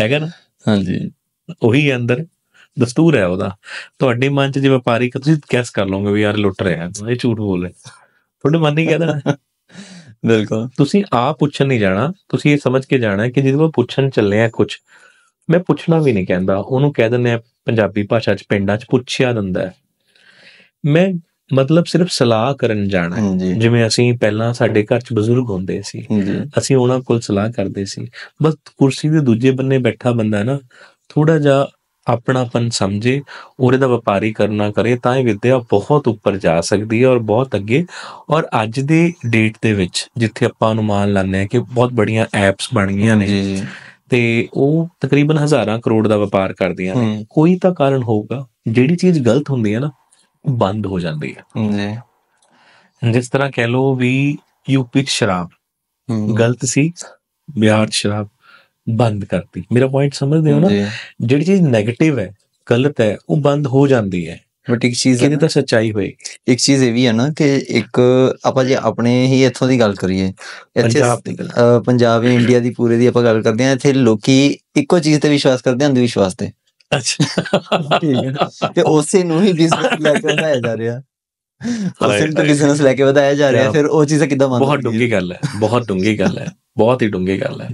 ਹੈਗਾ ਨਾ ਹਾਂਜੀ ਉਹੀ ਹੈ ਅੰਦਰ ਦਸਤੂਰ ਹੈ ਉਹਦਾ ਤੁਹਾਡੇ ਮਨ 'ਚ ਜੇ ਵਪਾਰੀ ਤੁਸੀਂ ਗੈਸ ਕਰ ਲਓਗੇ ਵੀ ਯਾਰ ਲੁੱਟ ਰਿਹਾ ਇਹ ਝੂਠ ਬੋਲ ਰਿਹਾ ਤੁਹਾਡੇ ਮਨ ਨਹੀਂ ਕਹਦਾ ਬਿਲਕੁਲ ਤੁਸੀਂ ਆ ਪੁੱਛਣ ਨਹੀਂ ਜਾਣਾ ਤੁਸੀਂ ਇਹ ਸਮਝ ਕੇ ਜਾਣਾ ਕਿ ਜਦੋਂ ਪੁੱਛਣ ਚੱਲੇ ਆ ਕੁਝ ਮੈਂ ਪੁੱਛਣਾ ਵੀ ਨਹੀਂ ਕਹਿੰਦਾ ਉਹਨੂੰ ਕਹਿ ਦਿੰਦੇ ਆ ਪੰਜਾਬੀ ਭਾਸ਼ਾ 'ਚ ਪਿੰਡਾਂ 'ਚ ਪੁੱਛਿਆ ਦਿੰਦਾ ਮੈਂ ਮਤਲਬ ਸਿਰਫ ਸਲਾਹ ਕਰਨ ਜਾਣਾ ਜਿਵੇਂ ਅਸੀਂ ਪਹਿਲਾਂ ਸਾਡੇ ਘਰ 'ਚ ਬਜ਼ੁਰਗ ਹੁੰਦੇ ਸੀ ਅਸੀਂ ਉਹਨਾਂ ਕੋਲ ਸਲਾਹ ਕਰਦੇ ਸੀ ਬਸ ਕੁਰਸੀ ਦੇ ਦੂਜੇ ਬੰਨੇ ਬੈਠਾ ਬੰਦਾ ਨਾ ਥੋੜਾ ਜਿਹਾ ਆਪਣਾਪਨ ਸਮਝੇ ਉਹਦੇ ਦਾ ਵਪਾਰੀ ਕਰਨਾ ਕਰੇ ਤਾਂ ਇਹ ਵਿਦਿਆ ਬਹੁਤ ਉੱਪਰ ਜਾ ਸਕਦੀ ਹੈ ਔਰ ਬਹੁਤ ਅੱਗੇ ਔਰ ਅੱਜ ਦੇ ਡੇਟ ਦੇ ਵਿੱਚ ਜਿੱਥੇ ਆਪਾਂ ਅਨੁਮਾਨ ਲਾਉਂਦੇ ਆ ਕਿ ਬਹੁਤ ਬੜੀਆਂ ਐਪਸ ਬਣ ਗਈਆਂ ਨੇ ਤੇ ਉਹ ਤਕਰੀਬਨ ਹਜ਼ਾਰਾਂ ਕਰੋੜ ਦਾ ਵਪਾਰ ਕਰਦੀਆਂ ਨੇ ਕੋਈ ਤਾਂ ਕਾਰਨ ਹੋਊਗਾ ਜਿਹੜੀ ਚੀਜ਼ ਗਲਤ ਹੁੰਦੀ ਹੈ ਨਾ ਬੰਦ ਹੋ ਜਾਂਦੀ ਹੈ ਜੀ ਜਿਸ ਤਰ੍ਹਾਂ ਕਹਿ ਲੋ ਵੀ ਯੂਪੀ ਚ ਸ਼ਰਾਬ ਗਲਤ ਸੀ ਬਿਹਾਰ ਸ਼ਰਾਬ ਬੰਦ ਕਰਤੀ ਮੇਰਾ ਪੁਆਇੰਟ ਸਮਝਦੇ ਹੋ ਨਾ ਜਿਹੜੀ ਚੀਜ਼ 네ਗੇਟਿਵ ਹੈ ਗਲਤ ਹੈ ਉਹ ਬੰਦ ਹੋ ਜਾਂਦੀ ਹੈ ਬਟ ਇੱਕ ਚੀਜ਼ ਕਿਤੇ ਤਾਂ ਸੱਚਾਈ ਹੋਈ ਇੱਕ ਚੀਜ਼ ਇਹ ਵੀ ਹੈ ਨਾ ਕਿ ਇੱਕ ਆਪਾਂ ਜੇ ਆਪਣੇ ਹੀ ਇੱਥੋਂ ਦੀ ਗੱਲ ਕਰੀਏ ਇੱਥੇ ਪੰਜਾਬ ਇੰਡੀਆ ਦੀ ਪੂਰੇ ਦੀ ਆਪਾਂ ਗੱਲ ਕਰਦੇ ਆ ਇੱਥੇ ਲੋਕੀ ਇੱਕੋ ਚੀਜ਼ ਤੇ ਵਿਸ਼ਵਾਸ ਕਰਦੇ ਆ ਅੰਧ ਵਿਸ਼ਵਾਸ ਤੇ ਅੱਛਾ ਠੀਕ ਹੈ ਤੇ ਉਸੇ ਨੂੰ ਹੀ ਬਿਜ਼ਨਸ ਲੈ ਕੇ ਵਧਾਇਆ ਜਾ ਰਿਹਾ ਉਸੇ ਨੂੰ ਬਿਜ਼ਨਸ ਲੈ ਕੇ ਵਧਾਇਆ ਜਾ ਰਿਹਾ ਫਿਰ ਉਹ ਚੀਜ਼ਾਂ ਕਿੱਦਾਂ ਬਣਦੀਆਂ ਬਹੁਤ ਡੂੰਗੀ ਗੱਲ ਹੈ ਬਹੁਤ ਡੂੰਗੀ ਗੱਲ ਹੈ ਬਹੁਤ ਹੀ ਡੂੰਗੀ ਗੱਲ ਹੈ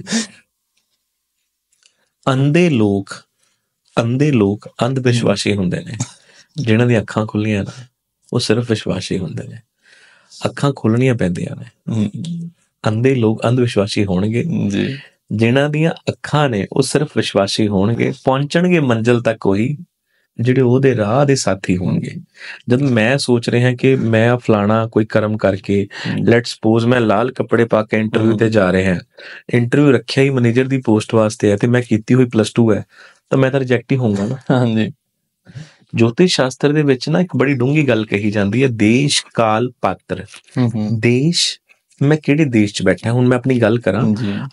ਅੰਦੇ ਲੋਕ ਅੰਦੇ ਲੋਕ ਅੰਧ ਵਿਸ਼ਵਾਸੀ ਹੁੰਦੇ ਨੇ ਜਿਨ੍ਹਾਂ ਦੀਆਂ ਅੱਖਾਂ ਖੁੱਲੀਆਂ ਨੇ ਉਹ ਸਿਰਫ ਵਿਸ਼ਵਾਸੀ ਹੁੰਦੇ ਨੇ ਅੱਖਾਂ ਖੋਲਣੀਆਂ ਪੈਂਦੀਆਂ ਨੇ ਅੰਦੇ ਲੋਕ ਅੰਧ ਵਿਸ਼ਵਾਸੀ ਹੋਣਗੇ ਜੀ ਜਿਨ੍ਹਾਂ ਦੀਆਂ ਅੱਖਾਂ ਨੇ ਉਹ ਸਿਰਫ ਵਿਸ਼ਵਾਸੀ ਹੋਣਗੇ ਪਹੁੰਚਣਗੇ ਮੰਜ਼ਿਲ ਤੱਕ ਉਹੀ ਜਿਹੜੇ ਉਹਦੇ ਰਾਹ ਦੇ ਸਾਥੀ ਹੋਣਗੇ ਜਦ ਮੈਂ ਸੋਚ ਰਿਹਾ ਕਿ ਮੈਂ ਫਲਾਣਾ ਕੋਈ ਕਰਮ ਕਰਕੇ ਲੈਟਸ ਸਪੋਜ਼ ਮੈਂ ਲਾਲ ਕੱਪੜੇ ਪਾ ਕੇ ਇੰਟਰਵਿਊ ਤੇ ਜਾ ਰਿਹਾ ਹਾਂ ਇੰਟਰਵਿਊ ਰੱਖਿਆ ਹੀ ਮੈਨੇਜਰ ਦੀ ਪੋਸਟ ਵਾਸਤੇ ਹੈ ਤੇ ਮੈਂ ਕੀਤੀ ਹੋਈ ਪਲੱਸ 2 ਹੈ ਤਾਂ ਮੈਂ ਤਾਂ ਰਿਜੈਕਟ ਹੀ ਹੋਊਗਾ ਨਾ ਹਾਂਜੀ ਜੋਤਿਸ਼ ਸ਼ਾਸਤਰ ਦੇ ਵਿੱਚ ਨਾ ਇੱਕ ਬੜੀ ਡੂੰਗੀ ਗੱਲ ਕਹੀ ਜਾਂਦੀ ਹੈ ਦੇਸ਼ ਕਾਲ ਪਾਤਰ ਦੇਸ਼ ਮੈਂ ਕਿਹੜੇ ਦੇਸ਼ 'ਚ ਬੈਠਾ ਹੁਣ ਮੈਂ ਆਪਣੀ ਗੱਲ ਕਰਾਂ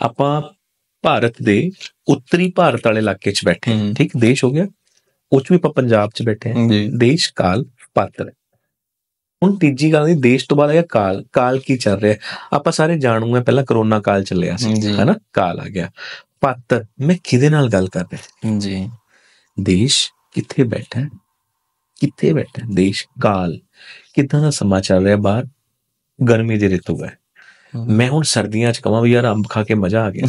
ਆਪਾਂ ਭਾਰਤ ਦੇ ਉੱਤਰੀ ਭਾਰਤ ਵਾਲੇ ਇਲਾਕੇ 'ਚ ਬੈਠੇ ਠੀਕ ਦੇਸ਼ ਹੋ ਗਿਆ ਉੱਚ ਵੀ ਪੰਜਾਬ 'ਚ ਬੈਠੇ ਹਾਂ ਦੇਸ਼ ਕਾਲ ਪਾਤਰ ਹੁਣ ਤੀਜੀ ਗੱਲ ਇਹ ਦੇਸ਼ ਤੋਂ ਬਾਅਦ ਇਹ ਕਾਲ ਕਾਲ ਕੀ ਚੱਲ ਰਿਹਾ ਆਪਾਂ ਸਾਰੇ ਜਾਣੂਗੇ ਪਹਿਲਾਂ ਕਰੋਨਾ ਕਾਲ ਚੱਲਿਆ ਸੀ ਹੈਨਾ ਕਾਲ ਆ ਗਿਆ ਪਾਤਰ ਮੈਂ ਕਿਹਦੇ ਨਾਲ ਗੱਲ ਕਰ ਰਿਹਾ ਜੀ ਦੇਸ਼ ਕਿੱਥੇ ਬੈਠਾ ਕਿੱਥੇ ਬੈਠਾ ਦੇਸ਼ ਕਾਲ ਕਿਦਾਂ ਦਾ ਸਮਾਂ ਚੱਲ ਰਿਹਾ ਬਾਹਰ ਗਰਮੀ ਦੇ ਰਿਤੂ ਹੈ ਮੈਂ ਹੁਣ ਸਰਦੀਆਂ 'ਚ ਕਹਾਂ ਵੀ ਯਾਰ ਅੰਬ ਖਾ ਕੇ ਮਜ਼ਾ ਆ ਗਿਆ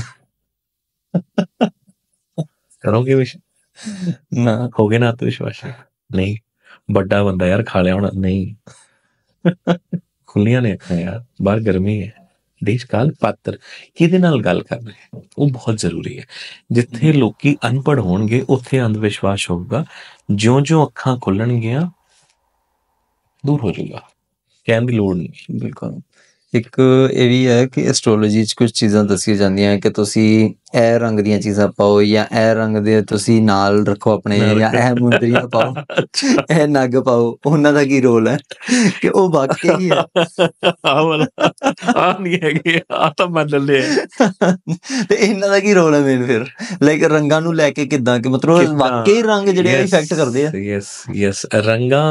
ਕਰੋਗੇ ਵਿਸ਼ ਨਾ ਖੋਗੇ ਨਾ ਵਿਸ਼ਵਾਸ ਨਹੀਂ ਵੱਡਾ ਬੰਦਾ ਯਾਰ ਖਾ ਲਿਆ ਹੁਣ ਨਹੀਂ ਖੁੱਲੀਆਂ ਨੇ ਅੱਖਾਂ ਯਾਰ ਬਾਹਰ ਗਰਮੀ ਹੈ ਦੇਸ਼ ਕਾਲ ਪਾਤਰ ਕਿਹਦੇ ਨਾਲ ਗੱਲ ਕਰ ਰਹੇ ਉਹ ਬਹੁਤ ਜ਼ਰੂਰੀ ਹੈ ਜਿੱਥੇ ਲੋਕੀ ਅਨਪੜ ਹੋਣਗੇ ਉੱਥੇ ਅੰਧ ਵਿਸ਼ਵਾਸ ਹੋਊਗਾ ਜਿਉਂ-ਜਿਉਂ ਅੱਖਾਂ ਖੁੱਲਣਗੀਆਂ ਦੂਰ ਹੋ ਜਾਊਗਾ ਕਹਿਣ ਦੀ ਲੋੜ ਨਹੀਂ ਬਿਲਕੁਲ ਇੱਕ ਇਹ ਵੀ ਹੈ ਕਿ ਐਸਟ੍ਰੋਲੋਜੀ 'ਚ ਕੁਝ ਚੀਜ਼ਾਂ ਦੱਸੀਆਂ ਜਾਂਦੀਆਂ ਕਿ ਤੁਸੀਂ ਇਹ ਰੰਗ ਦੀਆਂ ਚੀਜ਼ਾਂ ਪਾਓ ਜਾਂ ਇਹ ਰੰਗ ਦੇ ਤੁਸੀਂ ਨਾਲ ਰੱਖੋ ਆਪਣੇ ਜਾਂ ਇਹ ਮੁੰਦਰੀਆਂ ਪਾਓ ਇਹ ਨਗ ਪਾਓ ਉਹਨਾਂ ਦਾ ਕੀ ਰੋਲ ਹੈ ਕਿ ਉਹ ਵਾਕਈ ਹੀ ਹੈ ਆਹ ਵਾਲਾ ਆ ਨਹੀਂ ਹੈਗੇ ਆ ਤਾਂ ਮੰਨ ਲਿਆ ਤੇ ਇਹਨਾਂ ਦਾ ਕੀ ਰੋਲ ਹੈ ਮੇਨ ਫਿਰ ਲਾਈਕ ਰੰਗਾਂ ਨੂੰ ਲੈ ਕੇ ਕਿਦਾਂ ਕਿ ਮਤਲਬ ਵਾਕਈ ਰੰਗ ਜਿਹੜੇ ਇਫੈਕਟ ਕਰਦੇ ਆ ਯੈਸ ਯੈਸ ਰੰਗਾਂ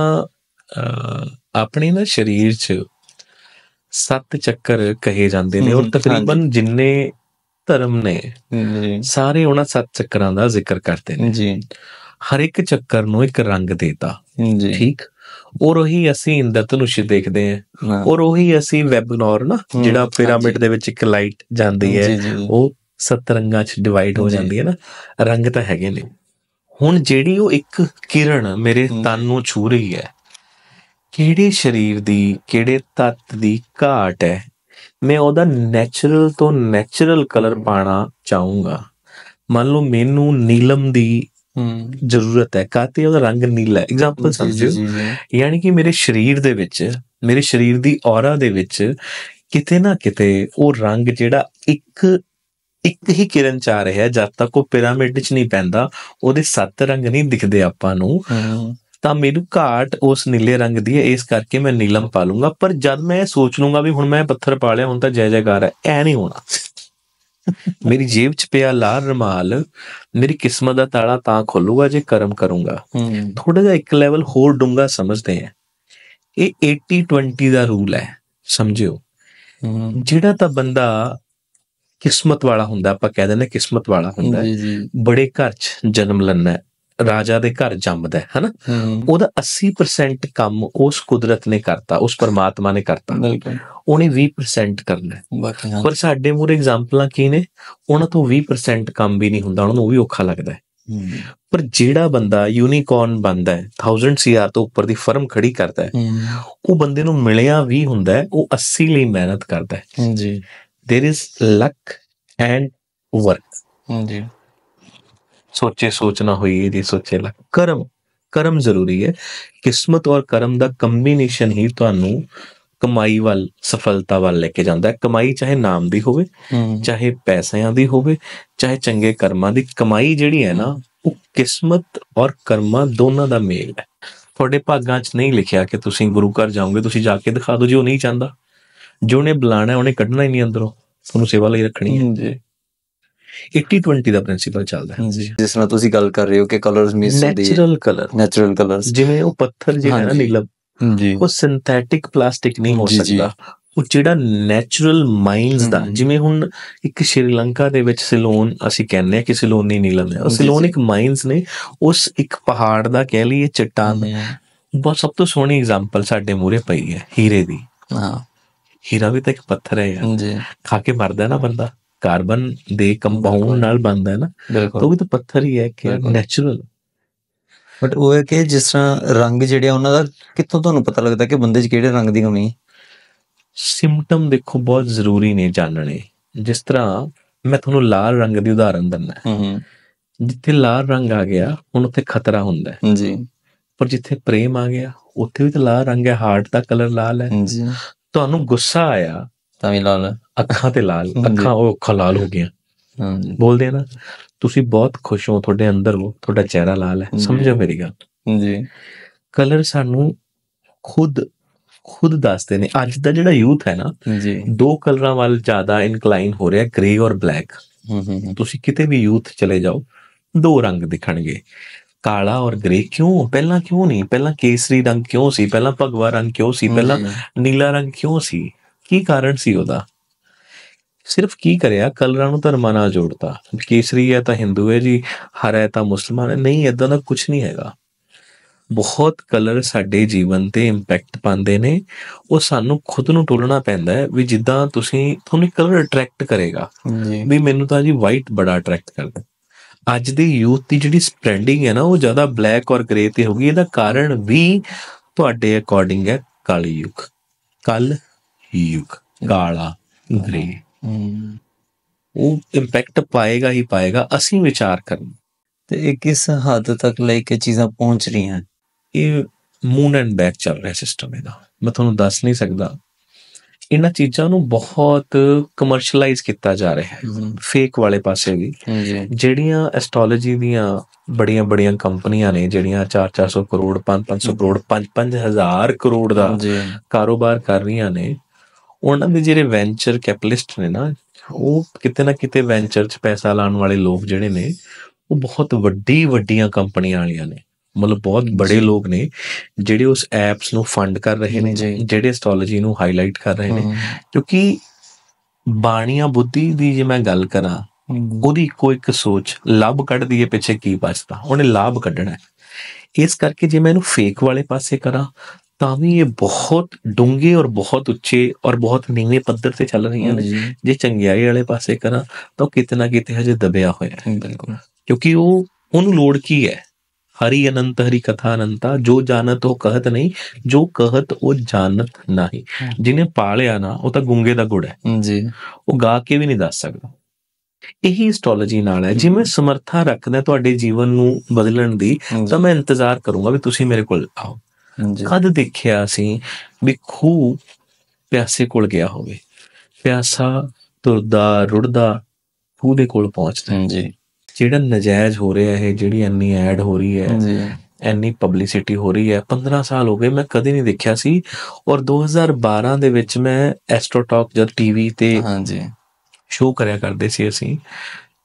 ਆਪਣੇ ਨਾ ਸਰੀਰ 'ਚ ਸੱਤ ਚੱਕਰ ਕਹੇ ਜਾਂਦੇ ਨੇ ਔਰ ਤਕਰੀਬਨ ਜਿੰਨੇ ਧਰਮ ਨੇ ਜੀ ਸਾਰੇ ਉਹਨਾਂ ਸੱਤ ਚੱਕਰਾਂ ਦਾ ਜ਼ਿਕਰ ਕਰਦੇ ਨੇ ਜੀ ਹਰ ਇੱਕ ਚੱਕਰ ਨੂੰ ਇੱਕ ਰੰਗ ਦੇਤਾ ਜੀ ਠੀਕ ਔਰ ਉਹੀ ਅਸੀਂ ਇੰਦਰਧਨੁਸ਼ ਦੇਖਦੇ ਆਂ ਔਰ ਉਹੀ ਅਸੀਂ ਵੈਬਨੌਰ ਨਾ ਜਿਹੜਾ ਪਿਰਾਮਿਡ ਦੇ ਵਿੱਚ ਇੱਕ ਲਾਈਟ ਜਾਂਦੀ ਹੈ ਉਹ ਸੱਤ ਰੰਗਾਂ 'ਚ ਡਿਵਾਈਡ ਹੋ ਜਾਂਦੀ ਹੈ ਨਾ ਰੰਗ ਤਾਂ ਹੈਗੇ ਨੇ ਹੁਣ ਜਿਹੜੀ ਉਹ ਇੱਕ ਕਿਰਨ ਮੇਰੇ ਤਨ ਨੂੰ ਛੂ ਰਹੀ ਹੈ ਕਿਹੜੇ ਸਰੀਰ ਦੀ ਕਿਹੜੇ ਤੱਤ ਦੀ ਘਾਟ ਹੈ ਮੈਂ ਉਹਦਾ ਨੇਚਰਲ ਤੋਂ ਨੇਚਰਲ ਕਲਰ ਪਾਣਾ ਚਾਹੂੰਗਾ ਮੰਨ ਲਓ ਮੈਨੂੰ ਨੀਲਮ ਦੀ ਜ਼ਰੂਰਤ ਹੈ ਕਾਤੇ ਉਹਦਾ ਰੰਗ ਨੀਲਾ ਹੈ ਐਗਜ਼ਾਮਪਲ ਸਮਝੋ ਯਾਨੀ ਕਿ ਮੇਰੇ ਸਰੀਰ ਦੇ ਵਿੱਚ ਮੇਰੇ ਸਰੀਰ ਦੀ ਔਰਾ ਦੇ ਵਿੱਚ ਕਿਤੇ ਨਾ ਕਿਤੇ ਉਹ ਰੰਗ ਜਿਹੜਾ ਇੱਕ ਇੱਕ ਹੀ ਕਿਰਨ ਚਾ ਆ ਰਿਹਾ ਜਦ ਤੱਕ ਉਹ ਪਿਰਾਮਿਡ ਚ ਨਹੀਂ ਪੈਂਦਾ ਉਹਦੇ ਸੱਤ ਰੰਗ ਨਹੀਂ ਦਿਖਦੇ ਆਪਾਂ ਨੂੰ ਤਾਂ ਮੈਨੂੰ ਘਾਟ ਉਸ ਨੀਲੇ ਰੰਗ ਦੀ ਹੈ ਇਸ ਕਰਕੇ ਮੈਂ ਨੀਲਮ ਪਾ ਲੂੰਗਾ ਪਰ ਜਦ ਮੈਂ ਇਹ ਸੋਚ ਲੂੰਗਾ ਵੀ ਹੁਣ ਮੈਂ ਪੱਥਰ ਪਾ ਲਿਆ ਹੁਣ ਤਾਂ ਜੈ ਜੈਕਾਰ ਹੈ ਐ ਨਹੀਂ ਹੋਣਾ ਮੇਰੀ ਜੇਬ 'ਚ ਪਿਆ ਲਾਲ ਰਮਾਲ ਮੇਰੀ ਕਿਸਮਤ ਦਾ ਤਾਲਾ ਤਾਂ ਖੋਲੂਗਾ ਜੇ ਕਰਮ ਕਰੂੰਗਾ ਥੋੜਾ ਜਿਹਾ ਇੱਕ ਲੈਵਲ ਹੋਰ ਡੂੰਗਾ ਸਮਝਦੇ ਆ ਇਹ 80 20 ਦਾ ਰੂਲ ਹੈ ਸਮਝਿਓ ਜਿਹੜਾ ਤਾਂ ਬੰਦਾ ਕਿਸਮਤ ਵਾਲਾ ਹੁੰਦਾ ਆਪਾਂ ਕਹਿ ਦਿੰਦੇ ਕਿਸਮਤ ਵਾਲਾ ਹੁੰਦਾ ਬੜੇ ਘਰ 'ਚ ਜਨਮ ਲੈਣਾ ਰਾਜਾ ਦੇ ਘਰ ਜੰਮਦਾ ਹੈ ਹਨਾ ਉਹਦਾ 80% ਕੰਮ ਉਸ ਕੁਦਰਤ ਨੇ ਕਰਤਾ ਉਸ ਪਰਮਾਤਮਾ ਨੇ ਕਰਤਾ ਉਹਨੇ 20% ਕਰਨਾ ਪਰ ਸਾਡੇ ਮੂਰੇ ਐਗਜ਼ਾਮਪਲਾਂ ਕੀ ਨੇ ਉਹਨਾਂ ਤੋਂ 20% ਕੰਮ ਵੀ ਨਹੀਂ ਹੁੰਦਾ ਉਹਨਾਂ ਨੂੰ ਉਹ ਵੀ ਔਖਾ ਲੱਗਦਾ ਹੈ ਪਰ ਜਿਹੜਾ ਬੰਦਾ ਯੂਨੀਕੋਰਨ ਬੰਦਾ ਹੈ 1000 ਸੀਆਰ ਤੋਂ ਉੱਪਰ ਦੀ ਫਰਮ ਖੜੀ ਕਰਦਾ ਹੈ ਉਹ ਬੰਦੇ ਨੂੰ ਮਿਲਿਆ ਵੀ ਹੁੰਦਾ ਹੈ ਉਹ 80 ਲਈ ਮਿਹਨਤ ਕਰਦਾ ਹੈ ਜੀ there is luck and work ਜੀ ਸੋਚੇ ਸੋਚਣਾ ਹੋਈ ਇਹਦੀ ਸੋਚੇ ਲਾ ਕਰਮ ਕਰਮ ਜ਼ਰੂਰੀ ਹੈ ਕਿਸਮਤ ਔਰ ਕਰਮ ਦਾ ਕੰਬੀਨੇਸ਼ਨ ਹੀ ਤੁਹਾਨੂੰ ਕਮਾਈ ਵੱਲ ਸਫਲਤਾ ਵੱਲ ਲੈ ਕੇ ਜਾਂਦਾ ਹੈ ਕਮਾਈ ਚਾਹੇ ਨਾਮ ਦੀ ਹੋਵੇ ਚਾਹੇ ਪੈਸਿਆਂ ਦੀ ਹੋਵੇ ਚਾਹੇ ਚੰਗੇ ਕਰਮਾਂ ਦੀ ਕਮਾਈ ਜਿਹੜੀ ਹੈ ਨਾ ਉਹ ਕਿਸਮਤ ਔਰ ਕਰਮਾਂ ਦੋਨਾਂ ਦਾ ਮੇਲ ਹੈ ਤੁਹਾਡੇ ਭਾਗਾਂ 'ਚ ਨਹੀਂ ਲਿਖਿਆ ਕਿ ਤੁਸੀਂ ਗੁਰੂ ਘਰ ਜਾਓਗੇ ਤੁਸੀਂ ਜਾ ਕੇ ਦਿਖਾ ਦਿਓ ਜੀ ਉਹ ਨਹੀਂ ਚਾਹੁੰਦਾ ਜਿਉਂ ਨੇ ਬੁਲਾਣਾ ਉਹਨੇ ਕੱਢਣਾ ਹੀ ਨਹੀਂ ਅੰਦਰੋਂ ਤੁਹਾਨੂੰ ਸੇਵਾ ਲਈ ਰੱਖਣੀ ਹੈ ਜੀ 80-20 ਦਾ ਪ੍ਰਿੰਸੀਪਲ ਚੱਲਦਾ ਹੈ ਜਿਸ ਨਾਲ ਤੁਸੀਂ ਗੱਲ ਕਰ ਰਹੇ ਹੋ ਕਿ colours miss natural colour natural colours ਜਿਵੇਂ ਉਹ ਪੱਥਰ ਜਿਹੜਾ ਨਾ ਨੀਲਮ ਜੀ ਉਹ ਸਿੰਥੈਟਿਕ ਪਲਾਸਟਿਕ ਨਹੀਂ ਹੋ ਸਕਦਾ ਉਹ ਜਿਹੜਾ ਨੈਚੁਰਲ ਮਾਈਨਸ ਦਾ ਜਿਵੇਂ ਹੁਣ ਇੱਕ ਸ਼੍ਰੀਲੰਕਾ ਦੇ ਵਿੱਚ ਸਿਲੋਨ ਅਸੀਂ ਕਹਿੰਦੇ ਆ ਕਿ ਸਿਲੋਨੀ ਨੀਲਮ ਹੈ ਉਹ ਸਿਲੋਨ ਇੱਕ ਮਾਈਨਸ ਨੇ ਉਸ ਇੱਕ ਪਹਾੜ ਦਾ ਕਹਿ ਲਈਏ ਚਟਾਨ ਬਹੁਤ ਸਭ ਤੋਂ ਸੋਹਣੀ ਐਗਜ਼ਾਮਪਲ ਸਾਡੇ ਮੂਰੇ ਪਈ ਹੈ ਹੀਰੇ ਦੀ ਹਾਂ ਹੀਰਾ ਵੀ ਤਾਂ ਇੱਕ ਪੱਥਰ ਹੈ ਯਾਰ ਜੀ ਖਾ ਕੇ ਮਰਦਾ ਨਾ ਬੰਦਾ ਕਾਰਬਨ ਦੇ ਕੰਪਾਉਂਡ ਨਾਲ ਬਣਦਾ ਹੈ ਨਾ ਤਾਂ ਉਹ ਵੀ ਤਾਂ ਪੱਥਰ ਹੀ ਹੈ ਕਿ ਨੈਚੁਰਲ ਬਟ ਉਹ ਹੈ ਕਿ ਜਿਸ ਤਰ੍ਹਾਂ ਰੰਗ ਜਿਹੜੇ ਉਹਨਾਂ ਦਾ ਕਿੱਥੋਂ ਤੁਹਾਨੂੰ ਪਤਾ ਲੱਗਦਾ ਕਿ ਬੰਦੇ 'ਚ ਕਿਹੜੇ ਰੰਗ ਦੀ ਕਮੀ ਸਿੰਪਟਮ ਦੇਖੋ ਬਹੁਤ ਜ਼ਰੂਰੀ ਨੇ ਜਾਣਨੇ ਜਿਸ ਤਰ੍ਹਾਂ ਮੈਂ ਤੁਹਾਨੂੰ ਲਾਲ ਰੰਗ ਦੀ ਉਦਾਹਰਨ ਦਿੰਦਾ ਹਾਂ ਜਿੱਥੇ ਲਾਲ ਰੰਗ ਆ ਗਿਆ ਹੁਣ ਉੱਥੇ ਖਤਰਾ ਹੁੰਦਾ ਹੈ ਜੀ ਪਰ ਜਿੱਥੇ ਪ੍ਰੇਮ ਆ ਗਿਆ ਉੱਥੇ ਵੀ ਤਾਂ ਲਾਲ ਰੰਗ ਹੈ ਹਾਰਟ ਦਾ ਕਲਰ ਲਾਲ ਹੈ ਜੀ ਤੁਹਾਨੂੰ ਗੁੱਸਾ ਆਇਆ ਤਾਂ ਵੀ ਲਾਲ ਹੈ ਅੱਖਾਂ ਤੇ ਲਾਲ ਅੱਖਾਂ ਉਹ ਖਲਾਲ ਲਾਲ ਹੋ ਗਈਆਂ ਬੋਲਦੇ ਆ ਨਾ ਤੁਸੀਂ ਬਹੁਤ ਖੁਸ਼ ਹੋ ਤੁਹਾਡੇ ਅੰਦਰ ਉਹ ਤੁਹਾਡਾ ਚਿਹਰਾ ਲਾਲ ਹੈ ਸਮਝੋ ਮੇਰੀ ਗੱਲ ਜੀ ਕਲਰ ਸਾਨੂੰ ਖੁਦ ਖੁਦ ਦੱਸਦੇ ਨੇ ਅੱਜ ਦਾ ਜਿਹੜਾ ਯੂਥ ਹੈ ਨਾ ਜੀ ਦੋ ਕਲਰਾਂ ਵੱਲ ਜ਼ਿਆਦਾ ਇਨਕਲਾਈਨ ਹੋ ਰਿਹਾ ਗ੍ਰੇ ਔਰ ਬਲੈਕ ਤੁਸੀਂ ਕਿਤੇ ਵੀ ਯੂਥ ਚਲੇ ਜਾਓ ਦੋ ਰੰਗ ਦਿਖਣਗੇ ਕਾਲਾ ਔਰ ਗ੍ਰੇ ਕਿਉਂ ਪਹਿਲਾਂ ਕਿਉਂ ਨਹੀਂ ਪਹਿਲਾਂ ਕੇਸਰੀ ਰੰਗ ਕਿਉਂ ਸੀ ਪਹਿਲਾਂ ਭਗਵਾ ਰੰਗ ਕਿਉਂ ਸੀ ਪਹਿਲਾਂ ਨੀਲਾ ਰੰਗ ਕਿਉਂ ਸੀ ਕੀ ਕਾਰਨ ਸੀ ਉਹਦਾ ਸਿਰਫ ਕੀ ਕਰਿਆ ਕਲਰਾਂ ਨੂੰ ਧਰਮਾਂ ਨਾਲ ਜੋੜਤਾ ਕੇਸਰੀ ਹੈ ਤਾਂ ਹਿੰਦੂ ਹੈ ਜੀ ਹਰਾ ਹੈ ਤਾਂ ਮੁਸਲਮਾਨ ਹੈ ਨਹੀਂ ਇਦਾਂ ਦਾ ਕੁਝ ਨਹੀਂ ਹੈਗਾ ਬਹੁਤ ਕਲਰ ਸਾਡੇ ਜੀਵਨ ਤੇ ਇੰਪੈਕਟ ਪਾਉਂਦੇ ਨੇ ਉਹ ਸਾਨੂੰ ਖੁਦ ਨੂੰ ਟੋਲਣਾ ਪੈਂਦਾ ਹੈ ਵੀ ਜਿੱਦਾਂ ਤੁਸੀਂ ਤੁਹਾਨੂੰ ਕਲਰ ਅਟਰੈਕਟ ਕਰੇਗਾ ਵੀ ਮੈਨੂੰ ਤਾਂ ਜੀ ਵਾਈਟ ਬੜਾ ਅਟਰੈਕਟ ਕਰਦਾ ਅੱਜ ਦੀ ਯੂਥ ਦੀ ਜਿਹੜੀ ਸਪਰੈਂਡਿੰਗ ਹੈ ਨਾ ਉਹ ਜ਼ਿਆਦਾ ਬਲੈਕ ਔਰ ਗ੍ਰੇ ਤੇ ਹੋ ਗਈ ਇਹਦਾ ਕਾਰਨ ਵੀ ਤੁਹਾਡੇ ਅਕੋਰਡਿੰਗ ਹੈ ਕਾਲੀ ਯੁਗ ਕਲ ਯੁਗ ਕਾਲਾ ਗ੍ਰੇ ਉਹ ਇੰਪੈਕਟ ਪਾਏਗਾ ਹੀ ਪਾਏਗਾ ਅਸੀਂ ਵਿਚਾਰ ਕਰਨ ਤੇ ਇਹ ਕਿਸ ਹੱਦ ਤੱਕ ਲੈ ਕੇ ਚੀਜ਼ਾਂ ਪਹੁੰਚ ਰਹੀਆਂ ਇਹ ਮੂਨ ਐਂਡ ਬੈਕ ਚੱਲ ਰਿਹਾ ਸਿਸਟਮ ਇਹਦਾ ਮੈਂ ਤੁਹਾਨੂੰ ਦੱਸ ਨਹੀਂ ਸਕਦਾ ਇਹਨਾਂ ਚੀਜ਼ਾਂ ਨੂੰ ਬਹੁਤ ਕਮਰਸ਼ੀਅਲਾਈਜ਼ ਕੀਤਾ ਜਾ ਰਿਹਾ ਹੈ ਫੇਕ ਵਾਲੇ ਪਾਸੇ ਵੀ ਜਿਹੜੀਆਂ ਐਸਟ੍ਰੋਲੋਜੀ ਦੀਆਂ ਬੜੀਆਂ ਬੜੀਆਂ ਕੰਪਨੀਆਂ ਨੇ ਜਿਹੜੀਆਂ 4-400 ਕਰੋੜ 5-500 ਕਰੋੜ 5-5000 ਕਰੋੜ ਦਾ ਕਾਰੋਬਾਰ ਕਰ ਰਹੀਆਂ ਨੇ ਉਹਨਾਂ ਦੇ ਜਿਹੜੇ ਵੈਂਚਰ ਕੈਪੀਟਲਿਸਟ ਨੇ ਨਾ ਉਹ ਕਿਤੇ ਨਾ ਕਿਤੇ ਵੈਂਚਰ 'ਚ ਪੈਸਾ ਲਾਉਣ ਵਾਲੇ ਲੋਕ ਜਿਹੜੇ ਨੇ ਉਹ ਬਹੁਤ ਵੱਡੀ ਵੱਡੀਆਂ ਕੰਪਨੀਆਂ ਵਾਲੀਆਂ ਨੇ ਮਤਲਬ ਬਹੁਤ بڑے ਲੋਕ ਨੇ ਜਿਹੜੇ ਉਸ ਐਪਸ ਨੂੰ ਫੰਡ ਕਰ ਰਹੇ ਨੇ ਜਿਹੜੇ ਐਸਟ੍ਰੋਲੋਜੀ ਨੂੰ ਹਾਈਲਾਈਟ ਕਰ ਰਹੇ ਨੇ ਕਿਉਂਕਿ ਬਾਣੀਆਂ ਬੁੱਧੀ ਦੀ ਜੇ ਮੈਂ ਗੱਲ ਕਰਾਂ ਉਹਦੀ ਕੋਈ ਇੱਕ ਸੋਚ ਲੱਭ ਕੱਢਦੀ ਹੈ ਪਿੱਛੇ ਕੀ ਬਚਦਾ ਉਹਨੇ ਲਾਭ ਕੱਢਣਾ ਇਸ ਕਰਕੇ ਜੇ ਮੈਂ ਇਹਨੂੰ ਫੇਕ ਵਾਲੇ ਪਾਸੇ ਕਰਾਂ ਤਾਂ ਵੀ ਇਹ ਬਹੁਤ ਡੂੰਗੇ ਔਰ ਬਹੁਤ ਉੱਚੇ ਔਰ ਬਹੁਤ ਨੀਵੇਂ ਪੱਧਰ ਤੇ ਚੱਲ ਰਹੀਆਂ ਨੇ ਜੇ ਚੰਗਿਆਈ ਵਾਲੇ ਪਾਸੇ ਕਰਾਂ ਤਾਂ ਕਿਤਨਾ ਕਿਤੇ ਹਜੇ ਦਬਿਆ ਹੋਇਆ ਹੈ ਬਿਲਕੁਲ ਕਿਉਂਕਿ ਉਹ ਉਹਨੂੰ ਲੋੜ ਕੀ ਹੈ ਹਰੀ ਅਨੰਤ ਹਰੀ ਕਥਾ ਅਨੰਤਾ ਜੋ ਜਾਣਤ ਉਹ ਕਹਤ ਨਹੀਂ ਜੋ ਕਹਤ ਉਹ ਜਾਣਤ ਨਹੀਂ ਜਿਹਨੇ ਪਾਲਿਆ ਨਾ ਉਹ ਤਾਂ ਗੁੰਗੇ ਦਾ ਗੁੜ ਹੈ ਜੀ ਉਹ ਗਾ ਕੇ ਵੀ ਨਹੀਂ ਦੱਸ ਸਕਦਾ ਇਹੀ ਐਸਟ੍ਰੋਲੋਜੀ ਨਾਲ ਹੈ ਜੇ ਮੈਂ ਰੱਖਦਾ ਤੁਹਾਡੇ ਜੀਵਨ ਨੂੰ ਬਦਲਣ ਦੀ ਤਾਂ ਮੈਂ ਇੰਤਜ਼ਾਰ ਕਰੂੰਗਾ ਵੀ ਤੁਸੀਂ ਮੇਰੇ ਕੋਲ ਆਓ ਕਦ ਦੇਖਿਆ ਸੀ ਵੀ ਖੂ ਪਿਆਸੇ ਕੋਲ ਗਿਆ ਹੋਵੇ ਪਿਆਸਾ ਤੁਰਦਾ ਰੁੜਦਾ ਖੂ ਦੇ ਕੋਲ ਪਹੁੰਚਦਾ ਜੀ ਜਿਹੜਾ ਨਜਾਇਜ਼ ਹੋ ਰਿਹਾ ਹੈ ਜਿਹੜੀ ਇੰਨੀ ਐਡ ਹੋ ਰਹੀ ਹੈ ਜੀ ਇੰਨੀ ਪਬਲਿਸਿਟੀ ਹੋ ਰਹੀ ਹੈ 15 ਸਾਲ ਹੋ ਗਏ ਮੈਂ ਕਦੇ ਨਹੀਂ ਦੇਖਿਆ ਸੀ ਔਰ 2012 ਦੇ ਵਿੱਚ ਮੈਂ ਐਸਟ੍ਰੋ ਟਾਕ ਜਦ ਟੀਵੀ ਤੇ ਹਾਂਜੀ ਸ਼ੋਅ ਕਰਿਆ ਕਰਦੇ ਸੀ ਅਸੀਂ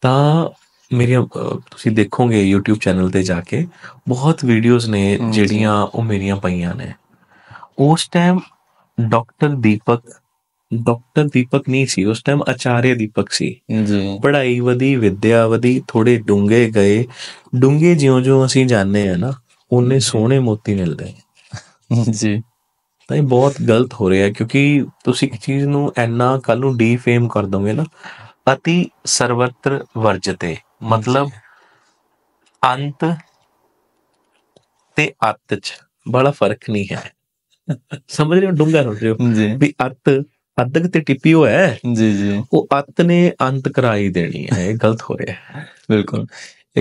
ਤਾਂ ਮੇਰੀਆਂ ਤੁਸੀਂ ਦੇਖੋਗੇ YouTube ਚੈਨਲ ਤੇ ਜਾ ਕੇ ਬਹੁਤ ਵੀਡੀਓਜ਼ ਨੇ ਜਿਹੜੀਆਂ ਉਹ ਮੇਰੀਆਂ ਪਈਆਂ ਨੇ ਉਸ time doctor Deepak doctor Deepak ਨਹੀਂ ਸੀ ਉਸ ਟਾਈਮ ਆਚਾਰਿਆ ਦੀਪਕ ਸੀ ਜੀ ਪੜ੍ਹਾਈ ਵਧੀ ਵਿਦਿਆ ਵਧੀ ਥੋੜੇ ਡੂੰਗੇ ਗਏ ਡੂੰਗੇ ਜਿਉਂ-ਜਿਉਂ ਅਸੀਂ ਜਾਣਦੇ ਆ ਨਾ ਉਹਨੇ ਸੋਹਣੇ ਮੋਤੀ ਮਿਲਦੇ ਜੀ ਤਾਂ ਇਹ ਬਹੁਤ ਗਲਤ ਹੋ ਰਿਹਾ ਕਿਉਂਕਿ ਤੁਸੀਂ ਇੱਕ ਚੀਜ਼ ਨੂੰ ਐਨਾ ਕੱਲ ਨੂੰ ਡੀਫੇਮ ਕਰ ਦੋਗੇ ਨਾ ਅਤੀ ਸਰਵਤਰ ਵਰਜਤੇ ਮਤਲਬ ਅੰਤ ਤੇ ਅਤ ਚ ਬੜਾ ਫਰਕ ਨਹੀਂ ਹੈ ਸਮਝ ਰਹੇ ਹੋ ਡੂੰਗਾ ਰੋ ਰਿਓ ਵੀ ਅਤ ਅੱਧਕ ਤੇ ਟਿੱਪੀ ਹੋਇਆ ਹੈ ਜੀ ਜੀ ਉਹ ਅਤ ਨੇ ਅੰਤ ਕਰਾਈ ਦੇਣੀ ਹੈ ਇਹ ਗਲਤ ਹੋ ਰਿਹਾ ਹੈ ਬਿਲਕੁਲ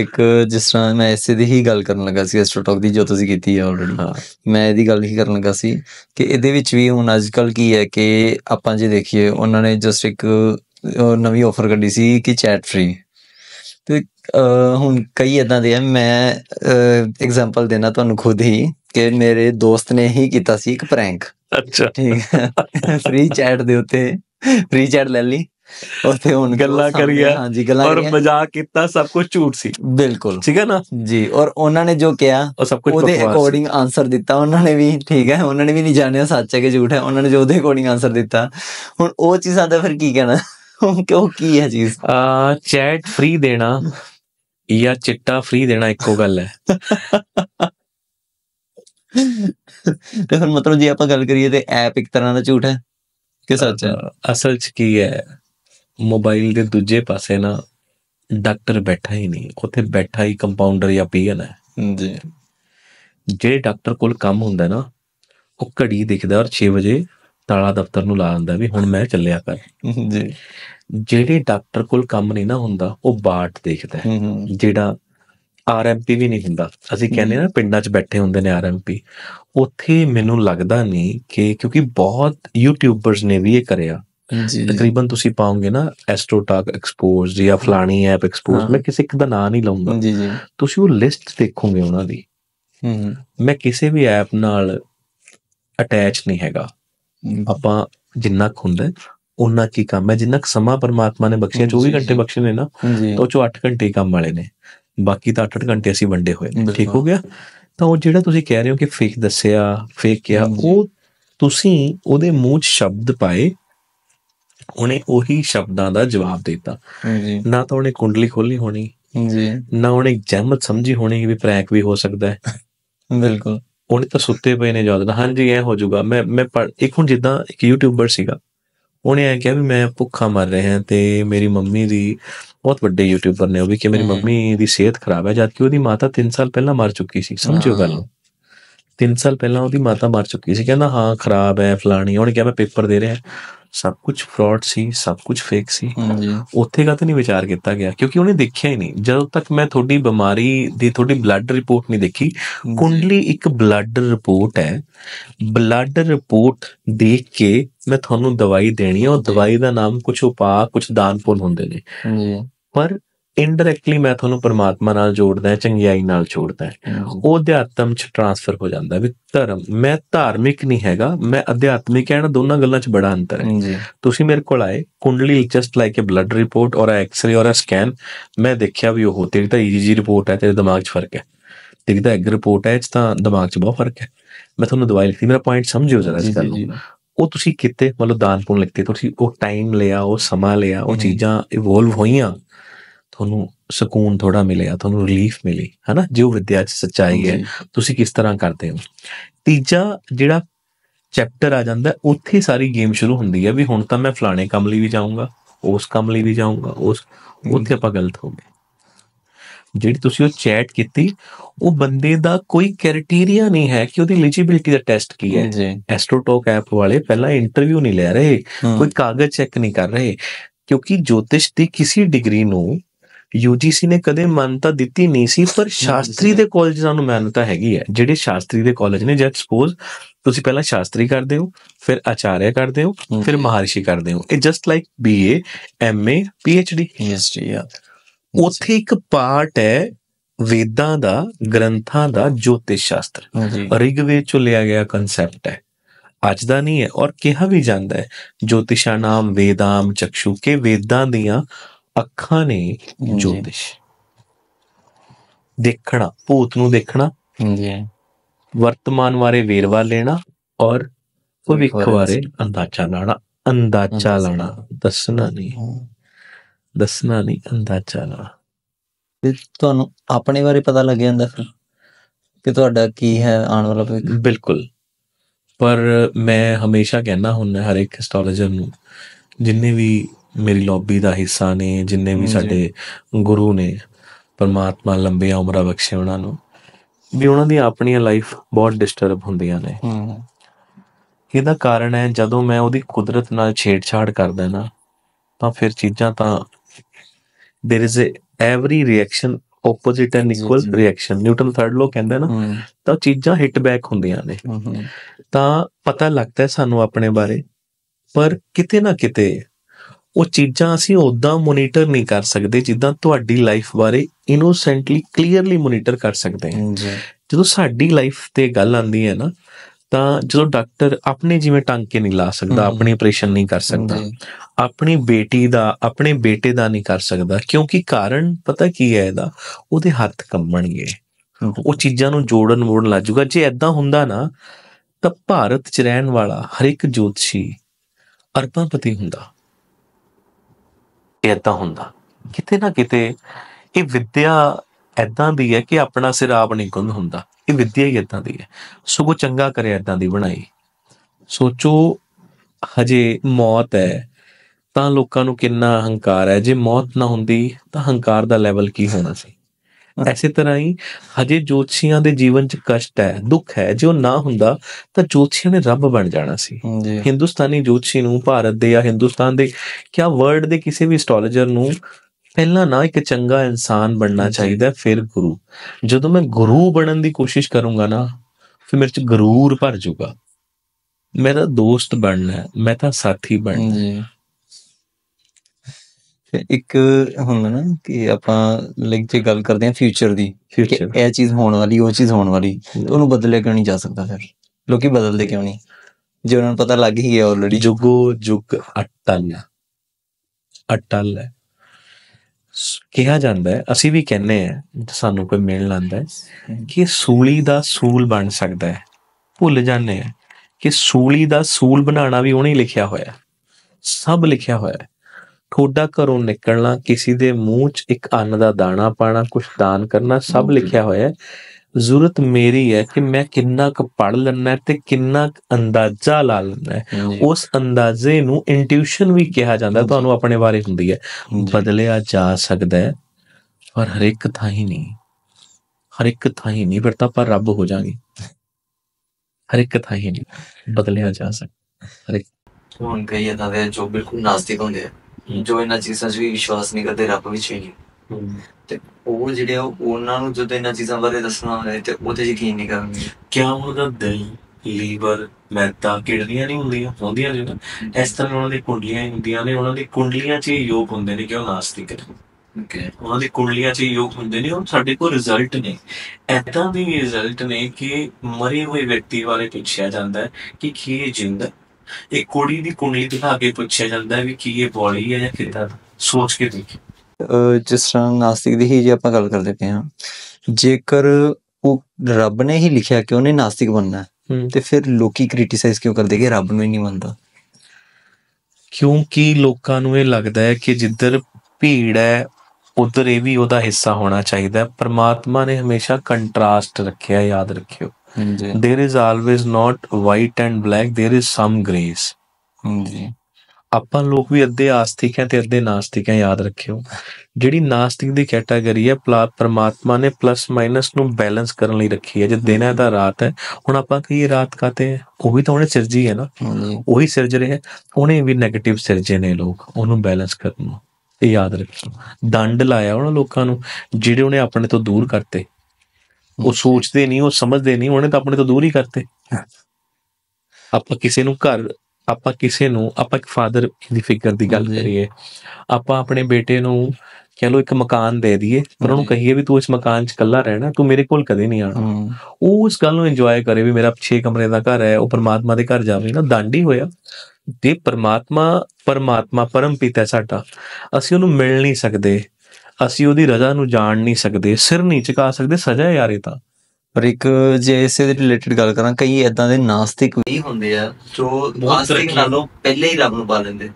ਇੱਕ ਜਿਸ ਤਰ੍ਹਾਂ ਮੈਂ ਇਸੇ ਦੀ ਹੀ ਗੱਲ ਕਰਨ ਲੱਗਾ ਸੀ ਐਸਟ੍ਰੋਟਾਕ ਦੀ ਜੋ ਤੁਸੀਂ ਕੀਤੀ ਹੈ ਆਲਰੇਡੀ ਮੈਂ ਇਹਦੀ ਗੱਲ ਹੀ ਕਰਨ ਲੱਗਾ ਸੀ ਕਿ ਇਹਦੇ ਵਿੱਚ ਵੀ ਹੁਣ ਅੱਜਕੱਲ ਕੀ ਹੈ ਕਿ ਆਪਾਂ ਜੇ ਦੇਖੀਏ ਉਹਨਾਂ ਨੇ ਜਸਟ ਇੱਕ ਨਵੀਂ ਆਫਰ ਕੱਢੀ ਸੀ ਕਿ ਚੈਟ ਫ੍ਰੀ ਤੇ ਹੁਣ ਕਈ ਇਦਾਂ ਦੇ ਆ ਮੈਂ ਐਗਜ਼ਾਮਪਲ ਦੇਣਾ ਤੁਹਾਨੂੰ ਖੁਦ ਹੀ ਕਿ ਮੇਰੇ ਦੋਸਤ ਨੇ ਹੀ ਕੀਤਾ ਸੀ ਇੱਕ ਪ੍ਰੈਂਕ ਅੱਛਾ ਠੀਕ ਹੈ ਫ੍ਰੀ ਚੈਟ ਦੇ ਉੱਤੇ ਫ੍ਰੀ ਚੈਟ ਲੈ ਲਈ ਉਥੇ ਹੁਣ ਗੱਲਾਂ ਕਰੀਆ ਹਾਂਜੀ ਗੱਲਾਂ ਔਰ ਮਜ਼ਾਕ ਕੀਤਾ ਸਭ ਕੁਝ ਝੂਠ ਸੀ ਬਿਲਕੁਲ ਠੀਕ ਹੈ ਨਾ ਜੀ ਔਰ ਉਹਨਾਂ ਨੇ ਜੋ ਕਿਹਾ ਉਹਦੇ ਅਕੋਰਡਿੰਗ ਆਨਸਰ ਦਿੱਤਾ ਉਹਨਾਂ ਨੇ ਵੀ ਠੀਕ ਹੈ ਉਹਨਾਂ ਨੇ ਵੀ ਨਹੀਂ ਜਾਣਿਆ ਸੱਚ ਹੈ ਕਿ ਝੂਠ ਹੈ ਉਹਨਾਂ ਨੇ ਜੋ ਉਹਦੇ ਅਕੋਰਡਿੰਗ ਆਨਸਰ ਦਿੱਤਾ ਹੁਣ ਉਹ ਚੀਜ਼ਾਂ ਦਾ ਫਿਰ ਕੀ ਕਹਿਣਾ ਕਿ ਕਿਉਂ ਕੀ ਹੈ ਚੀਜ਼ ਆ ਚੈਟ ਫ੍ਰੀ ਦੇਣਾ ਜਾਂ ਚਿੱਟਾ ਫ੍ਰੀ ਦੇਣਾ ਇੱਕੋ ਗੱਲ ਹੈ ਤੇ ਹੁਣ ਮਤਲਬ ਜੇ ਆਪਾਂ ਗੱਲ ਕਰੀਏ ਤੇ ਐਪ ਇੱਕ ਤਰ੍ਹਾਂ ਦਾ ਝੂਠ ਹੈ ਕਿ ਸੱਚ ਹੈ ਅਸਲ 'ਚ ਕੀ ਹੈ ਮੋਬਾਈਲ ਦੇ ਦੂਜੇ ਪਾਸੇ ਨਾ ਡਾਕਟਰ ਬੈਠਾ ਹੀ ਨਹੀਂ ਉੱਥੇ ਬੈਠਾ ਹੀ ਕੰਪਾਊਂਡਰ ਜਾਂ ਪੀਐਨ ਹੈ ਜੀ ਜਿਹੜੇ ਡਾਕਟਰ ਕੋਲ ਕੰਮ ਹੁੰਦਾ ਨਾ ਉਹ ਘੜੀ ਦਿਖਦਾ ਔਰ 6 ਵਜੇ ਤਾਲਾ ਦਫ਼ਤਰ ਨੂੰ ਲਾ ਦਿੰਦਾ ਵੀ ਹੁਣ ਮੈਂ ਚੱਲਿਆ ਕਰ ਜੀ ਜਿਹੜੇ ਡਾਕਟਰ ਕੋਲ ਕੰਮ ਨਹੀਂ ਨਾ ਹੁੰਦਾ ਉਹ ਬਾਟ ਦੇਖਦਾ ਹੈ ਜਿਹੜਾ ਆਰਐਮਪੀ ਵੀ ਨਹੀਂ ਹੁੰਦਾ ਅਸੀਂ ਕਹਿੰਦੇ ਨਾ ਪਿੰਡਾਂ 'ਚ ਬੈਠੇ ਹੁੰਦੇ ਨੇ ਆਰਐਮਪੀ ਉੱਥੇ ਮੈਨੂੰ ਲੱਗਦਾ ਨਹੀਂ ਕਿ ਕਿਉਂਕਿ ਬਹੁਤ ਯੂਟਿਊਬਰਸ ਨੇ ਵੀ ਇਹ ਕਰਿਆ ਜੀ ਤਕਰੀਬਨ ਤੁਸੀਂ ਪਾਉਂਗੇ ਨਾ ਐਸਟ੍ਰੋਟਾਕ ਐਕਸਪੋਜ਼ ਜਾਂ ਫਲਾਣੀ ਐਪ ਐਕਸਪੋਜ਼ ਮੈਂ ਕਿਸੇ ਇੱਕ ਦਾ ਨਾਮ ਨਹੀਂ ਲਾਉਂਦਾ ਜੀ ਜੀ ਤੁਸੀਂ ਉਹ ਲਿਸਟ ਦੇਖੋਗੇ ਉਹਨਾਂ ਦੀ ਹੂੰ ਮੈਂ ਕਿਸੇ ਵੀ ਐਪ ਨਾਲ ਅਟੈਚ ਨਹੀਂ ਹੈਗਾ ਆਪਾਂ ਜਿੰਨਾ ਕੁ ਹੁੰਦਾ ਉਹਨਾਂ ਕੀ ਕੰਮ ਹੈ ਜਿੰਨਾ ਕੁ ਸਮਾਂ ਪਰਮਾਤਮਾ ਨੇ ਬਖਸ਼ਿਆ 24 ਘੰਟੇ ਬਖਸ਼ੇ ਨੇ ਨਾ ਤਾਂ ਉਹ ਚੋਂ 8 ਘੰਟੇ ਕੰਮ ਵਾਲੇ ਨੇ ਬਾਕੀ ਤਾਂ 8-8 ਘੰਟੇ ਅਸੀਂ ਵੰਡੇ ਹੋਏ ਨੇ ਠੀਕ ਹੋ ਗਿਆ ਤਾਂ ਉਹ ਜਿਹੜਾ ਤੁਸੀਂ ਕਹਿ ਰਹੇ ਹੋ ਕਿ ਫੇਕ ਦੱਸਿਆ ਫੇਕ ਕਿਹਾ ਉਹ ਤੁਸੀਂ ਉਹਦੇ ਮੂੰਹ 'ਚ ਸ਼ਬਦ ਪਾਏ ਉਹਨੇ ਉਹੀ ਸ਼ਬਦਾਂ ਦਾ ਜਵਾਬ ਦਿੱਤਾ ਜੀ ਨਾ ਤਾਂ ਉਹਨੇ ਕੁੰਡਲੀ ਖੋਲੀ ਹੋਣੀ ਜੀ ਨਾ ਉਹਨੇ ਜਹਿਮਤ ਸਮਝੀ ਹੋਣੀ ਵੀ ਪ੍ਰੈਂਕ ਵੀ ਹੋ ਸਕਦਾ ਹੈ ਬਿਲਕੁਲ ਉਹਨੇ ਤਾਂ ਸੁੱਤੇ ਪਏ ਨੇ ਜਦੋਂ ਹਾਂਜੀ ਐ ਹੋ ਜਾਊਗਾ ਮੈਂ ਮੈਂ ਇੱਕ ਹੁਣ ਜਿੱਦਾਂ ਇੱਕ ਯੂਟਿਊਬਰ ਸੀਗਾ ਉਹਨੇ ਐ ਕਿਹਾ ਵੀ ਮੈਂ ਭੁੱਖਾ ਮਰ ਰਿਹਾ ਹਾਂ ਤੇ ਮੇਰੀ ਮੰਮੀ ਦੀ ਬਹੁਤ ਵੱਡੇ ਯੂਟਿਊਬਰ ਨੇ ਉਹ ਵੀ ਕਿ ਮੇਰੀ ਮੰਮੀ ਦੀ ਸਿਹਤ ਖਰਾਬ ਹੈ ਜਦਕਿ ਉਹਦੀ ਮਾਤਾ 3 ਸਾਲ ਪਹਿਲਾਂ ਮਰ ਚੁੱਕੀ ਸੀ ਸਮਝੋ ਗੱਲ ਨੂੰ 3 ਸਾਲ ਪਹਿਲਾਂ ਉਹਦੀ ਮਾਤਾ ਮਰ ਚੁੱਕੀ ਸੀ ਕਹਿੰਦਾ ਹਾਂ ਖਰਾਬ ਹੈ ਫਲਾਣੀ ਉਹਨੇ ਕਿਹਾ ਮੈਂ ਪੇਪਰ ਦੇ ਰਿਹਾ ਸਭ ਕੁਝ ਫਰਾਡ ਸੀ ਸਭ ਕੁਝ ਫੇਕ ਸੀ ਉੱਥੇ ਤਾਂ ਨਹੀਂ ਵਿਚਾਰ ਕੀਤਾ ਗਿਆ ਕਿਉਂਕਿ ਉਹਨੇ ਦੇਖਿਆ ਹੀ ਨਹੀਂ ਜਦੋਂ ਤੱਕ ਮੈਂ ਤੁਹਾਡੀ ਬਿਮਾਰੀ ਦੀ ਤੁਹਾਡੀ ਬਲੱਡ ਰਿਪੋਰਟ ਨਹੀਂ ਦੇਖੀ ਕੁੰਡਲੀ ਇੱਕ ਬਲੱਡ ਰਿਪੋਰਟ ਹੈ ਬਲੱਡ ਰਿਪੋਰਟ ਦੇਖ ਕੇ ਮੈਂ ਤੁਹਾਨੂੰ ਦਵਾਈ ਦੇਣੀ ਹੈ ਉਹ ਦਵਾਈ ਦਾ ਨਾਮ ਕੁਝ ਉਪਾਅ ਕੁਝ ਦਾਨਪੁਰ ਹੁੰਦੇ ਨੇ ਪਰ ਇਨਡਾਇਰੈਕਟਲੀ ਮੈਂ ਤੁਹਾਨੂੰ ਪਰਮਾਤਮਾ ਨਾਲ ਜੋੜਦਾ ਚੰਗਿਆਈ ਨਾਲ ਜੋੜਦਾ ਹੈ ਉਹ ਅਧਿਆਤਮ ਚ ਟਰਾਂਸਫਰ ਹੋ ਜਾਂਦਾ ਵੀ ਧਰਮ ਮੈਂ ਧਾਰਮਿਕ ਨਹੀਂ ਹੈਗਾ ਮੈਂ ਅਧਿਆਤਮਿਕ ਹਾਂ ਦੋਨਾਂ ਗੱਲਾਂ ਚ ਬੜਾ ਅੰਤਰ ਹੈ ਤੁਸੀਂ ਮੇਰੇ ਕੋਲ ਆਏ ਕੁੰਡਲੀ just like uh blood report ਔਰ ਅ ਐਕਸ-ਰੇ ਔਰ ਅ ਸਕੈਨ ਮੈਂ ਦੇਖਿਆ ਵੀ ਉਹ ਤੇਰੀ ਤਾਂ ਈਜੀ ਰਿਪੋਰਟ ਹੈ ਤੇਰੇ ਦਿਮਾਗ 'ਚ ਫਰਕ ਹੈ ਤੇਰੀ ਤਾਂ ਐਗ ਰਿਪੋਰਟ ਹੈ ਇਸ ਤਾਂ ਦਿਮਾਗ 'ਚ ਬਹੁਤ ਫਰਕ ਹੈ ਮੈਂ ਤੁਹਾਨੂੰ ਦਵਾਈ ਲਿਖਦੀ ਮੇਰਾ ਪੁਆਇੰਟ ਸਮਝਿਓ ਜ਼ਰਾ ਇਸ ਗੱਲ ਨੂੰ ਉਹ ਤੁਸੀਂ ਕਿਤੇ ਮਤਲਬ ਦਾਨਪੁਣ ਲਿਖਤੇ ਤੁਸੀਂ ਉਹ ਟਾਈਮ ਲਿਆ ਉਹ ਸਮਾਂ ਲਿਆ ਉਹ ਚੀਜ਼ਾਂ ਇਵੋਲਵ ਹੋਈਆਂ ਤੁਹਾਨੂੰ ਸਕੂਨ ਥੋੜਾ ਮਿਲਿਆ ਤੁਹਾਨੂੰ ਰਿਲੀਫ ਮਿਲੀ ਹੈਨਾ ਜੋ ਵਿਦਿਆ ਚ ਸੱਚਾਈ ਹੈ ਤੁਸੀਂ ਕਿਸ ਤਰ੍ਹਾਂ ਕਰਦੇ ਹੋ ਤੀਜਾ ਜਿਹੜਾ ਚੈਪਟਰ ਆ ਜਾਂਦਾ ਉੱਥੇ ਸਾਰੀ ਗੇਮ ਸ਼ੁਰੂ ਹੁੰਦੀ ਹੈ ਵੀ ਹੁਣ ਤਾਂ ਮੈਂ ਫਲਾਣੇ ਕੰਮ ਲਈ ਵੀ ਜਾਊਂਗਾ ਉਸ ਕੰਮ ਲਈ ਵੀ ਜਾਊਂਗਾ ਉਸ ਉੱਥੇ ਆਪਾਂ ਗਲਤ ਹੋ ਗਏ ਜਿਹੜੀ ਤੁਸੀਂ ਉਹ ਚੈਟ ਕੀਤੀ ਉਹ ਬੰਦੇ ਦਾ ਕੋਈ ਕ੍ਰਾਈਟੇਰੀਆ ਨਹੀਂ ਹੈ ਕਿ ਉਹਦੀ ਐਲੀਜੀਬਿਲਟੀ ਦਾ ਟੈਸਟ ਕੀ ਹੈ ਐਸਟ੍ਰੋਟੋਕ ਐਪ ਵਾਲੇ ਪਹਿਲਾਂ ਇੰਟਰਵਿਊ ਨਹੀਂ ਲੈ ਰਹੇ ਕੋਈ ਕਾਗਜ਼ ਚੈੱਕ ਨਹੀਂ ਕਰ ਰਹੇ ਕਿਉਂਕਿ ਜੋਤਿਸ਼ ਦੀ ਕਿਸੇ ਡਿਗਰੀ ਨੂੰ ਯੂਜੀਸੀ ਨੇ ਕਦੇ ਮਾਨਤਾ ਦਿੱਤੀ ਨਹੀਂ ਸੀ ਪਰ ਸ਼ਾਸਤਰੀ ਦੇ ਕਾਲਜਾਂ ਨੂੰ ਮਾਨਤਾ ਹੈਗੀ ਹੈ ਜਿਹੜੇ ਸ਼ਾਸਤਰੀ ਦੇ ਕਾਲਜ ਨੇ ਜੈਟ ਸਪੋਜ਼ ਤੁਸੀਂ ਪਹਿਲਾਂ ਸ਼ਾਸਤਰੀ ਕਰਦੇ ਹੋ ਫਿਰ ਆਚਾਰਿਆ ਕਰਦੇ ਹੋ ਫਿਰ ਮਹਾਰਿਸ਼ੀ ਕਰਦੇ ਹੋ ਇਹ just like BA MA PhD yes ਜੀ ਯਾ ਉੱਥੇ ਇੱਕ ਪਾਰਟ ਹੈ ਵੇਦਾਂ ਦਾ ਗ੍ਰੰਥਾਂ ਦਾ ਜੋਤਿਸ਼ ਸ਼ਾਸਤਰ ਰਿਗਵੇਦ ਚੋਂ ਲਿਆ ਗਿਆ ਕਨਸੈਪਟ ਹੈ ਅੱਜ ਦਾ ਨਹੀਂ ਹੈ ਔਰ ਕਿਹਾ ਵੀ ਜਾਂਦਾ ਹੈ ਜੋਤਿਸ਼ਾ ਨਾਮ ਵੇਦਾਮ ਚਕਸ਼ੂ ਕੇ ਵੇਦਾਂ ਦੀਆਂ ਅੱਖਾਂ ਨੇ ਜੋਤਿਸ਼ ਦੇਖਣਾ ਭੂਤ ਨੂੰ ਦੇਖਣਾ ਜੀ ਵਰਤਮਾਨ ਬਾਰੇ ਵੇਰਵਾ ਲੈਣਾ ਔਰ ਭਵਿੱਖ ਬਾਰੇ ਅੰਦਾਜ਼ਾ ਲਾਣਾ ਅੰਦਾਜ਼ਾ ਲਾਣਾ ਦੱਸਣਾ ਨਹੀਂ ਦੱਸਣਾ ਨਹੀਂ ਅੰਦਾਜ਼ਾ ਲਾਣਾ ਤੇ ਤੁਹਾਨੂੰ ਆਪਣੇ ਬਾਰੇ ਪਤਾ ਲੱਗ ਜਾਂਦਾ ਫਿਰ ਕਿ ਤੁਹਾਡਾ ਕੀ ਹੈ ਆਉਣ ਵਾਲਾ ਭਵਿੱਖ ਬਿਲਕੁਲ ਪਰ ਮੈਂ ਹਮੇਸ਼ਾ ਕਹਿਣਾ ਹੁੰਦਾ ਹਰ ਇੱਕ ਹਿਸਟੋਲੋਜਰ ਨੂੰ ਜਿੰਨੇ ਵੀ ਮੇਰੀ ਲੌਬੀ ਦਾ ਹਿੱਸਾ ਨੇ ਜਿੰਨੇ ਵੀ ਸਾਡੇ ਗੁਰੂ ਨੇ ਪਰਮਾਤਮਾ ਲੰਬੀਆਂ ਉਮਰਾਂ ਬਖਸ਼ੇ ਉਹਨਾਂ ਨੂੰ ਵੀ ਉਹਨਾਂ ਦੀ ਆਪਣੀਆਂ ਲਾਈਫ ਬਹੁਤ ਡਿਸਟਰਬ ਹੁੰਦੀਆਂ ਨੇ ਇਹਦਾ ਕਾਰਨ ਹੈ ਜਦੋਂ ਮੈਂ ਉਹਦੀ ਕੁਦਰਤ ਨਾਲ ਛੇੜਛਾੜ ਕਰਦਾ ਨਾ ਤਾਂ ਫਿਰ ਚੀਜ਼ਾਂ ਤਾਂ there is every reaction opposite and equal reaction Newton third law ਕਹਿੰਦਾ ਨਾ ਤਾਂ ਚੀਜ਼ਾਂ ਹਿੱਟ ਬੈਕ ਹੁੰਦੀਆਂ ਨੇ ਤਾਂ ਪਤਾ ਲੱਗਦਾ ਸਾਨੂੰ ਆਪਣੇ ਬਾਰੇ ਪਰ ਕਿਤੇ ਨਾ ਕਿਤੇ ਉਹ ਚੀਜ਼ਾਂ ਅਸੀਂ ਉਦਾਂ ਮੋਨੀਟਰ ਨਹੀਂ ਕਰ ਸਕਦੇ ਜਿੱਦਾਂ ਤੁਹਾਡੀ ਲਾਈਫ ਬਾਰੇ ਇਨੋਸੈਂਟਲੀ ਕਲੀਅਰਲੀ ਮੋਨੀਟਰ ਕਰ ਸਕਦੇ ਹਾਂ ਜੀ ਜਦੋਂ ਸਾਡੀ ਲਾਈਫ ਤੇ ਗੱਲ ਆਉਂਦੀ ਹੈ ਨਾ ਤਾਂ ਜਦੋਂ ਡਾਕਟਰ ਆਪਣੇ ਜਿਵੇਂ ਟਾਂਕੇ ਨਹੀਂ ਲਾ ਸਕਦਾ ਆਪਣੇ ਆਪਰੇਸ਼ਨ ਨਹੀਂ ਕਰ ਸਕਦਾ ਆਪਣੀ ਬੇਟੀ ਦਾ ਆਪਣੇ ਬੇਟੇ ਦਾ ਨਹੀਂ ਕਰ ਸਕਦਾ ਕਿਉਂਕਿ ਕਾਰਨ ਪਤਾ ਕੀ ਹੈ ਇਹਦਾ ਉਹਦੇ ਹੱਥ ਕੰਮਣਗੇ ਉਹ ਚੀਜ਼ਾਂ ਨੂੰ ਜੋੜਨ ਮੋੜਨ ਲੱਜੂਗਾ ਜੇ ਐਦਾਂ ਹੁੰਦਾ ਨਾ ਤਾਂ ਭਾਰਤ 'ਚ ਰਹਿਣ ਵਾਲਾ ਹਰ ਇੱਕ ਜੋਤਸ਼ੀ ਅਰਪਾਪਤੀ ਹੁੰਦਾ ਇਹ ਤਾਂ ਹੁੰਦਾ ਕਿਤੇ ਨਾ ਕਿਤੇ ਇਹ ਵਿੱਦਿਆ ਐਦਾਂ ਦੀ ਹੈ ਕਿ ਆਪਣਾ ਸਿਰ ਆਪ ਨਹੀਂ ਗੁੰਦ ਹੁੰਦਾ ਇਹ ਵਿੱਦਿਆ ਹੀ ਐਦਾਂ ਦੀ ਹੈ ਕੋ ਚੰਗਾ ਕਰੇ ਐਦਾਂ ਦੀ ਬਣਾਈ ਸੋਚੋ ਹਜੇ ਮੌਤ ਹੈ ਤਾਂ ਲੋਕਾਂ ਨੂੰ ਕਿੰਨਾ ਹੰਕਾਰ ਹੈ ਜੇ ਮੌਤ ਨਾ ਹੁੰਦੀ ਤਾਂ ਹੰਕਾਰ ਦਾ ਲੈਵਲ ਕੀ ਹੋਣਾ ਸੀ ਐਸੇ ਤਰ੍ਹਾਂ ਹੀ ਹਜੇ ਜੋਤਸ਼ੀਆਂ ਦੇ ਜੀਵਨ 'ਚ ਕਸ਼ਟ ਹੈ ਦੁੱਖ ਹੈ ਜੇ ਉਹ ਨਾ ਹੁੰਦਾ ਤਾਂ ਜੋਤਸ਼ੀਆਂ ਨੇ ਰੱਬ ਬਣ ਜਾਣਾ ਸੀ ਹਿੰਦੁਸਤਾਨੀ ਜੋਤਸ਼ੀ ਨੂੰ ਭਾਰਤ ਦੇ ਜਾਂ ਹਿੰਦੁਸਤਾਨ ਦੇ ਕਿਆ ਵਰਲਡ ਦੇ ਕਿਸੇ ਵੀ ਐਸਟ੍ਰੋਲੋਜਰ ਨੂੰ ਪਹਿਲਾਂ ਨਾ ਇੱਕ ਚੰਗਾ ਇਨਸਾਨ ਬਣਨਾ ਚਾਹੀਦਾ ਫਿਰ ਗੁਰੂ ਜਦੋਂ ਮੈਂ ਗੁਰੂ ਬਣਨ ਦੀ ਕੋਸ਼ਿਸ਼ ਕਰੂੰਗਾ ਨਾ ਫਿਰ ਮੇਰੇ 'ਚ ਗਰੂਰ ਭਰ ਜਾਊਗਾ ਮੇਰਾ ਦੋਸਤ ਬਣਨਾ ਹੈ ਮੈਂ ਤਾਂ ਸਾਥੀ ਬਣਨਾ ਇੱਕ ਹੁੰਦਾ ਨਾ ਕਿ ਆਪਾਂ ਲਿੰਕ ਤੇ ਗੱਲ ਕਰਦੇ ਆ ਫਿਊਚਰ ਦੀ ਫਿਊਚਰ ਇਹ ਚੀਜ਼ ਹੋਣ ਵਾਲੀ ਉਹ ਚੀਜ਼ ਹੋਣ ਵਾਲੀ ਉਹਨੂੰ ਬਦਲੇ ਕਿਉਂ ਨਹੀਂ ਜਾ ਸਕਦਾ ਫਿਰ ਲੋਕੀ ਬਦਲਦੇ ਕਿਉਂ ਨਹੀਂ ਜੇ ਉਹਨਾਂ ਨੂੰ ਪਤਾ ਲੱਗ ਹੀ ਗਿਆ ਆਲਰੇਡੀ ਜੁਗੋ ਜੁਗ ਅਟਲ ਅਟਲ ਹੈ ਕਿਹਾ ਜਾਂਦਾ ਹੈ ਅਸੀਂ ਵੀ ਕਹਿੰਦੇ ਆ ਸਾਨੂੰ ਕੋਈ ਮਿਲ ਲੰਦਾ ਹੈ ਕਿ ਸੂਲੀ ਦਾ ਸੂਲ ਬਣ ਸਕਦਾ ਹੈ ਭੁੱਲ ਜਾਂਦੇ ਆ ਕਿ ਸੂਲੀ ਦਾ ਸੂਲ ਬਣਾਉਣਾ ਵੀ ਉਹਨੇ ਹੀ ਲਿਖਿਆ ਹੋਇਆ ਸਭ ਲਿਖਿਆ ਹੋਇਆ ਹੈ ਥੋੜਾ ਘਰੋਂ ਨਿਕਲਣਾ ਕਿਸੇ ਦੇ ਮੂੰਹ 'ਚ ਇੱਕ ਅੰਨ ਦਾ ਦਾਣਾ ਪਾਣਾ ਕੁਝ ਦਾਨ ਕਰਨਾ ਸਭ ਲਿਖਿਆ ਹੋਇਆ ਹੈ ਜ਼ਰੂਰਤ ਮੇਰੀ ਹੈ ਕਿ ਮੈਂ ਕਿੰਨਾ ਕੁ ਪੜ ਲੈਣਾ ਤੇ ਕਿੰਨਾ ਕੁ ਅੰਦਾਜ਼ਾ ਲਾ ਲੈਣਾ ਉਸ ਅੰਦਾਜ਼ੇ ਨੂੰ ਇੰਟਿਊਸ਼ਨ ਵੀ ਕਿਹਾ ਜਾਂਦਾ ਤੁਹਾਨੂੰ ਆਪਣੇ ਬਾਰੇ ਹੁੰਦੀ ਹੈ ਬਦਲਿਆ ਜਾ ਸਕਦਾ ਹੈ ਪਰ ਹਰ ਇੱਕ ਥਾਂ ਹੀ ਨਹੀਂ ਹਰ ਇੱਕ ਥਾਂ ਹੀ ਨਹੀਂ ਫਿਰ ਤਾਂ ਪਰ ਰੱਬ ਹੋ ਜਾਗੇ ਹਰ ਇੱਕ ਥਾਂ ਹੀ ਨਹੀਂ ਬਦਲਿਆ ਜਾ ਸਕਦਾ ਹਰ ਇੱਕ ਤੋਂ ਗਈ ਤਾਂ ਦੇ ਜੋ ਬਿਲਕੁਲ ਨਾਸਤਿਕ ਹੁੰਦੇ ਆ ਜੋ ਇਹਨਾਂ ਚੀਜ਼ਾਂ 'ਚ ਵਿਸ਼ਵਾਸ ਨਹੀਂ ਕਰਦੇ ਰੱਬ ਵਿੱਚ ਵੀ ਨਹੀਂ ਤੇ ਉਹ ਜਿਹੜੇ ਉਹਨਾਂ ਨੂੰ ਜਦੋਂ ਇਹਨਾਂ ਚੀਜ਼ਾਂ ਬਾਰੇ ਦੱਸਣਾ ਹੋਵੇ ਤੇ ਉਹਦੇ ਯਕੀਨ ਨਹੀਂ ਕਰਨਗੇ ਕਿਉਂ ਉਹਦਾ ਦਿਲ ਲੀਵਰ ਮੈਦਾ ਕਿਡਨੀਆਂ ਨਹੀਂ ਹੁੰਦੀਆਂ ਹੁੰਦੀਆਂ ਜੀ ਨਾ ਇਸ ਤਰ੍ਹਾਂ ਉਹਨਾਂ ਦੀ ਕੁੰਡਲੀਆਂ ਹੁੰਦੀਆਂ ਨੇ ਉਹਨਾਂ ਦੀ ਕੁੰਡਲੀਆਂ 'ਚ ਯੋਗ ਹੁੰਦੇ ਨੇ ਕਿਉਂ ਨਾਸਤਿਕ ਨੇ ਓਕੇ ਉਹਨਾਂ ਦੀ ਕੁੰਡਲੀਆਂ 'ਚ ਯੋਗ ਹੁੰਦੇ ਨੇ ਉਹ ਸਾਡੇ ਕੋਲ ਰਿਜ਼ਲਟ ਨੇ ਐਦਾਂ ਦੇ ਰਿਜ਼ਲਟ ਨੇ ਕਿ ਮਰੇ ਹੋਏ ਵਿਅਕਤੀ ਬਾਰੇ ਪੁੱਛਿਆ ਜਾਂਦਾ ਹੈ ਕਿ ਕੀ ਜਿੰਦ ਜਿੰਦਾ ਇਹ ਕੁੜੀ ਦੀ ਕੁੰਡਲੀ ਦਿਖਾ ਕੇ ਪੁੱਛਿਆ ਜਾਂਦਾ ਹੈ ਵੀ ਕੀ ਇਹ ਬੋਲੀ ਹੈ ਜਾਂ ਕਿਦਾਂ ਸੋਚ ਕੇ ਦੇਖ ਜਿਸ ਤਰ੍ਹਾਂ ਨਾਸਤਿਕ ਦੀ ਹੀ ਜੇ ਆਪਾਂ ਗੱਲ ਕਰਦੇ ਪਏ ਹਾਂ ਜੇਕਰ ਉਹ ਰੱਬ ਨੇ ਹੀ ਲਿਖਿਆ ਕਿ ਉਹਨੇ ਨਾਸਤਿਕ ਬਣਨਾ ਤੇ ਫਿਰ ਲੋਕੀ ਕ੍ਰਿਟਿਸਾਈਜ਼ ਕਿਉਂ ਕਰਦੇ ਕਿ ਰੱਬ ਨੂੰ ਹੀ ਨਹੀਂ ਮੰਨਦਾ ਕਿਉਂਕਿ ਲੋਕਾਂ ਨੂੰ ਇਹ ਲੱਗਦਾ ਹੈ ਕਿ ਜਿੱਧਰ ਭੀੜ ਹੈ ਉਧਰ ਇਹ ਵੀ ਉਹਦਾ ਹਿੱਸਾ ਹੋਣਾ ਚਾਹੀਦਾ ਪਰਮਾਤਮਾ ਨੇ ਹਮੇਸ਼ਾ ਕੰਟਰਾਸਟ ਰੱਖਿਆ ਯਾਦ ਰੱਖਿਓ ਜੀ there is always not white and black there is some grace ਜੀ ਆਪਾਂ ਲੋਕ ਵੀ ਅੱਧੇ ਆਸਤਿਕ ਹੈ ਤੇ ਅੱਧੇ ਨਾਸਤਿਕ ਹੈ ਯਾਦ ਰੱਖਿਓ ਜਿਹੜੀ ਨਾਸਤਿਕ ਦੀ ਕੈਟਾਗਰੀ ਹੈ ਪਰਮਾਤਮਾ ਨੇ ਪਲੱਸ ਮਾਈਨਸ ਨੂੰ ਬੈਲੈਂਸ ਕਰਨ ਲਈ ਰੱਖੀ ਹੈ ਜੇ ਦਿਨ ਹੈ ਤਾਂ ਰਾਤ ਹੈ ਹੁਣ ਆਪਾਂ ਕਹੀਏ ਰਾਤ ਕਾਤੇ ਉਹ ਵੀ ਤਾਂ ਉਹਨੇ ਸਿਰਜੀ ਹੈ ਨਾ ਉਹੀ ਸਿਰਜ ਰਿਹਾ ਉਹਨੇ ਵੀ 네ਗੇਟਿਵ ਸਿਰਜੇ ਨੇ ਲੋਕ ਉਹਨੂੰ ਬੈਲੈਂਸ ਕਰਨ ਨੂੰ ਇਹ ਯਾਦ ਰੱਖੋ ਦੰਡ ਲਾਇਆ ਉਹਨਾਂ ਲੋਕਾਂ ਨੂੰ ਜਿਹੜੇ ਉਹਨੇ ਆਪਣੇ ਤੋਂ ਦੂਰ ਕਰਤੇ ਉਹ ਸੋਚਦੇ ਨਹੀਂ ਉਹ ਸਮਝਦੇ ਨਹੀਂ ਉਹਨੇ ਤਾਂ ਆਪਣੇ ਤੋਂ ਦੂਰ ਹੀ ਕਰਤੇ ਆਪਾਂ ਕਿਸੇ ਨੂੰ ਘਰ ਆਪਾਂ ਕਿਸੇ ਨੂੰ ਆਪਾਂ ਇੱਕ ਫਾਦਰ ਦੀ ਫਿਕਰ ਦੀ ਗੱਲ ਕਰੀਏ ਆਪਾਂ ਆਪਣੇ ਬੇਟੇ ਨੂੰ ਕਹ ਲੋ ਇੱਕ ਮਕਾਨ ਦੇ ਦਈਏ ਪਰ ਉਹਨੂੰ ਕਹੀਏ ਵੀ ਤੂੰ ਇਸ ਮਕਾਨ 'ਚ ਇਕੱਲਾ ਰਹਿਣਾ ਤੂੰ ਮੇਰੇ ਕੋਲ ਕਦੇ ਨਹੀਂ ਆਣਾ ਉਹ ਉਸ ਗੱਲ ਨੂੰ ਇੰਜੋਏ ਕਰੇ ਵੀ ਮੇਰਾ 6 ਕਮਰੇ ਦਾ ਘਰ ਹੈ ਉਹ ਪਰਮਾਤਮਾ ਦੇ ਘਰ ਜਾਵੇ ਨਾ ਦਾਂਡੀ ਹੋਇਆ ਤੇ ਪਰਮਾਤਮਾ ਪਰਮਾਤਮਾ ਪਰਮ ਪਿਤਾ ਸਾਡਾ ਅਸੀਂ ਉਹਨੂੰ ਮਿਲ ਨਹੀਂ ਸਕਦੇ ਅਸੀਂ ਉਹਦੀ ਰਜ਼ਾ ਨੂੰ ਜਾਣ ਨਹੀਂ ਸਕਦੇ ਸਿਰ ਨਹੀਂ ਝੁਕਾ ਸਕਦੇ ਸਜ਼ਾ ਯਾਰ ਇਹ ਤਾਂ ਪਰ ਇੱਕ ਜੇ ਇਸੇ ਦੇ ਰਿਲੇਟਡ ਗੱਲ ਕਰਾਂ ਕਈ ਐਦਾਂ ਦੇ ਨਾਸਤਿਕ ਵੀ ਹੁੰਦੇ ਆ ਜੋ ਨਾਸਤਿਕ ਨਾਲੋਂ ਪਹਿਲੇ ਹੀ ਰੱਬ ਨੂੰ ਪਾ ਲੈਂਦੇ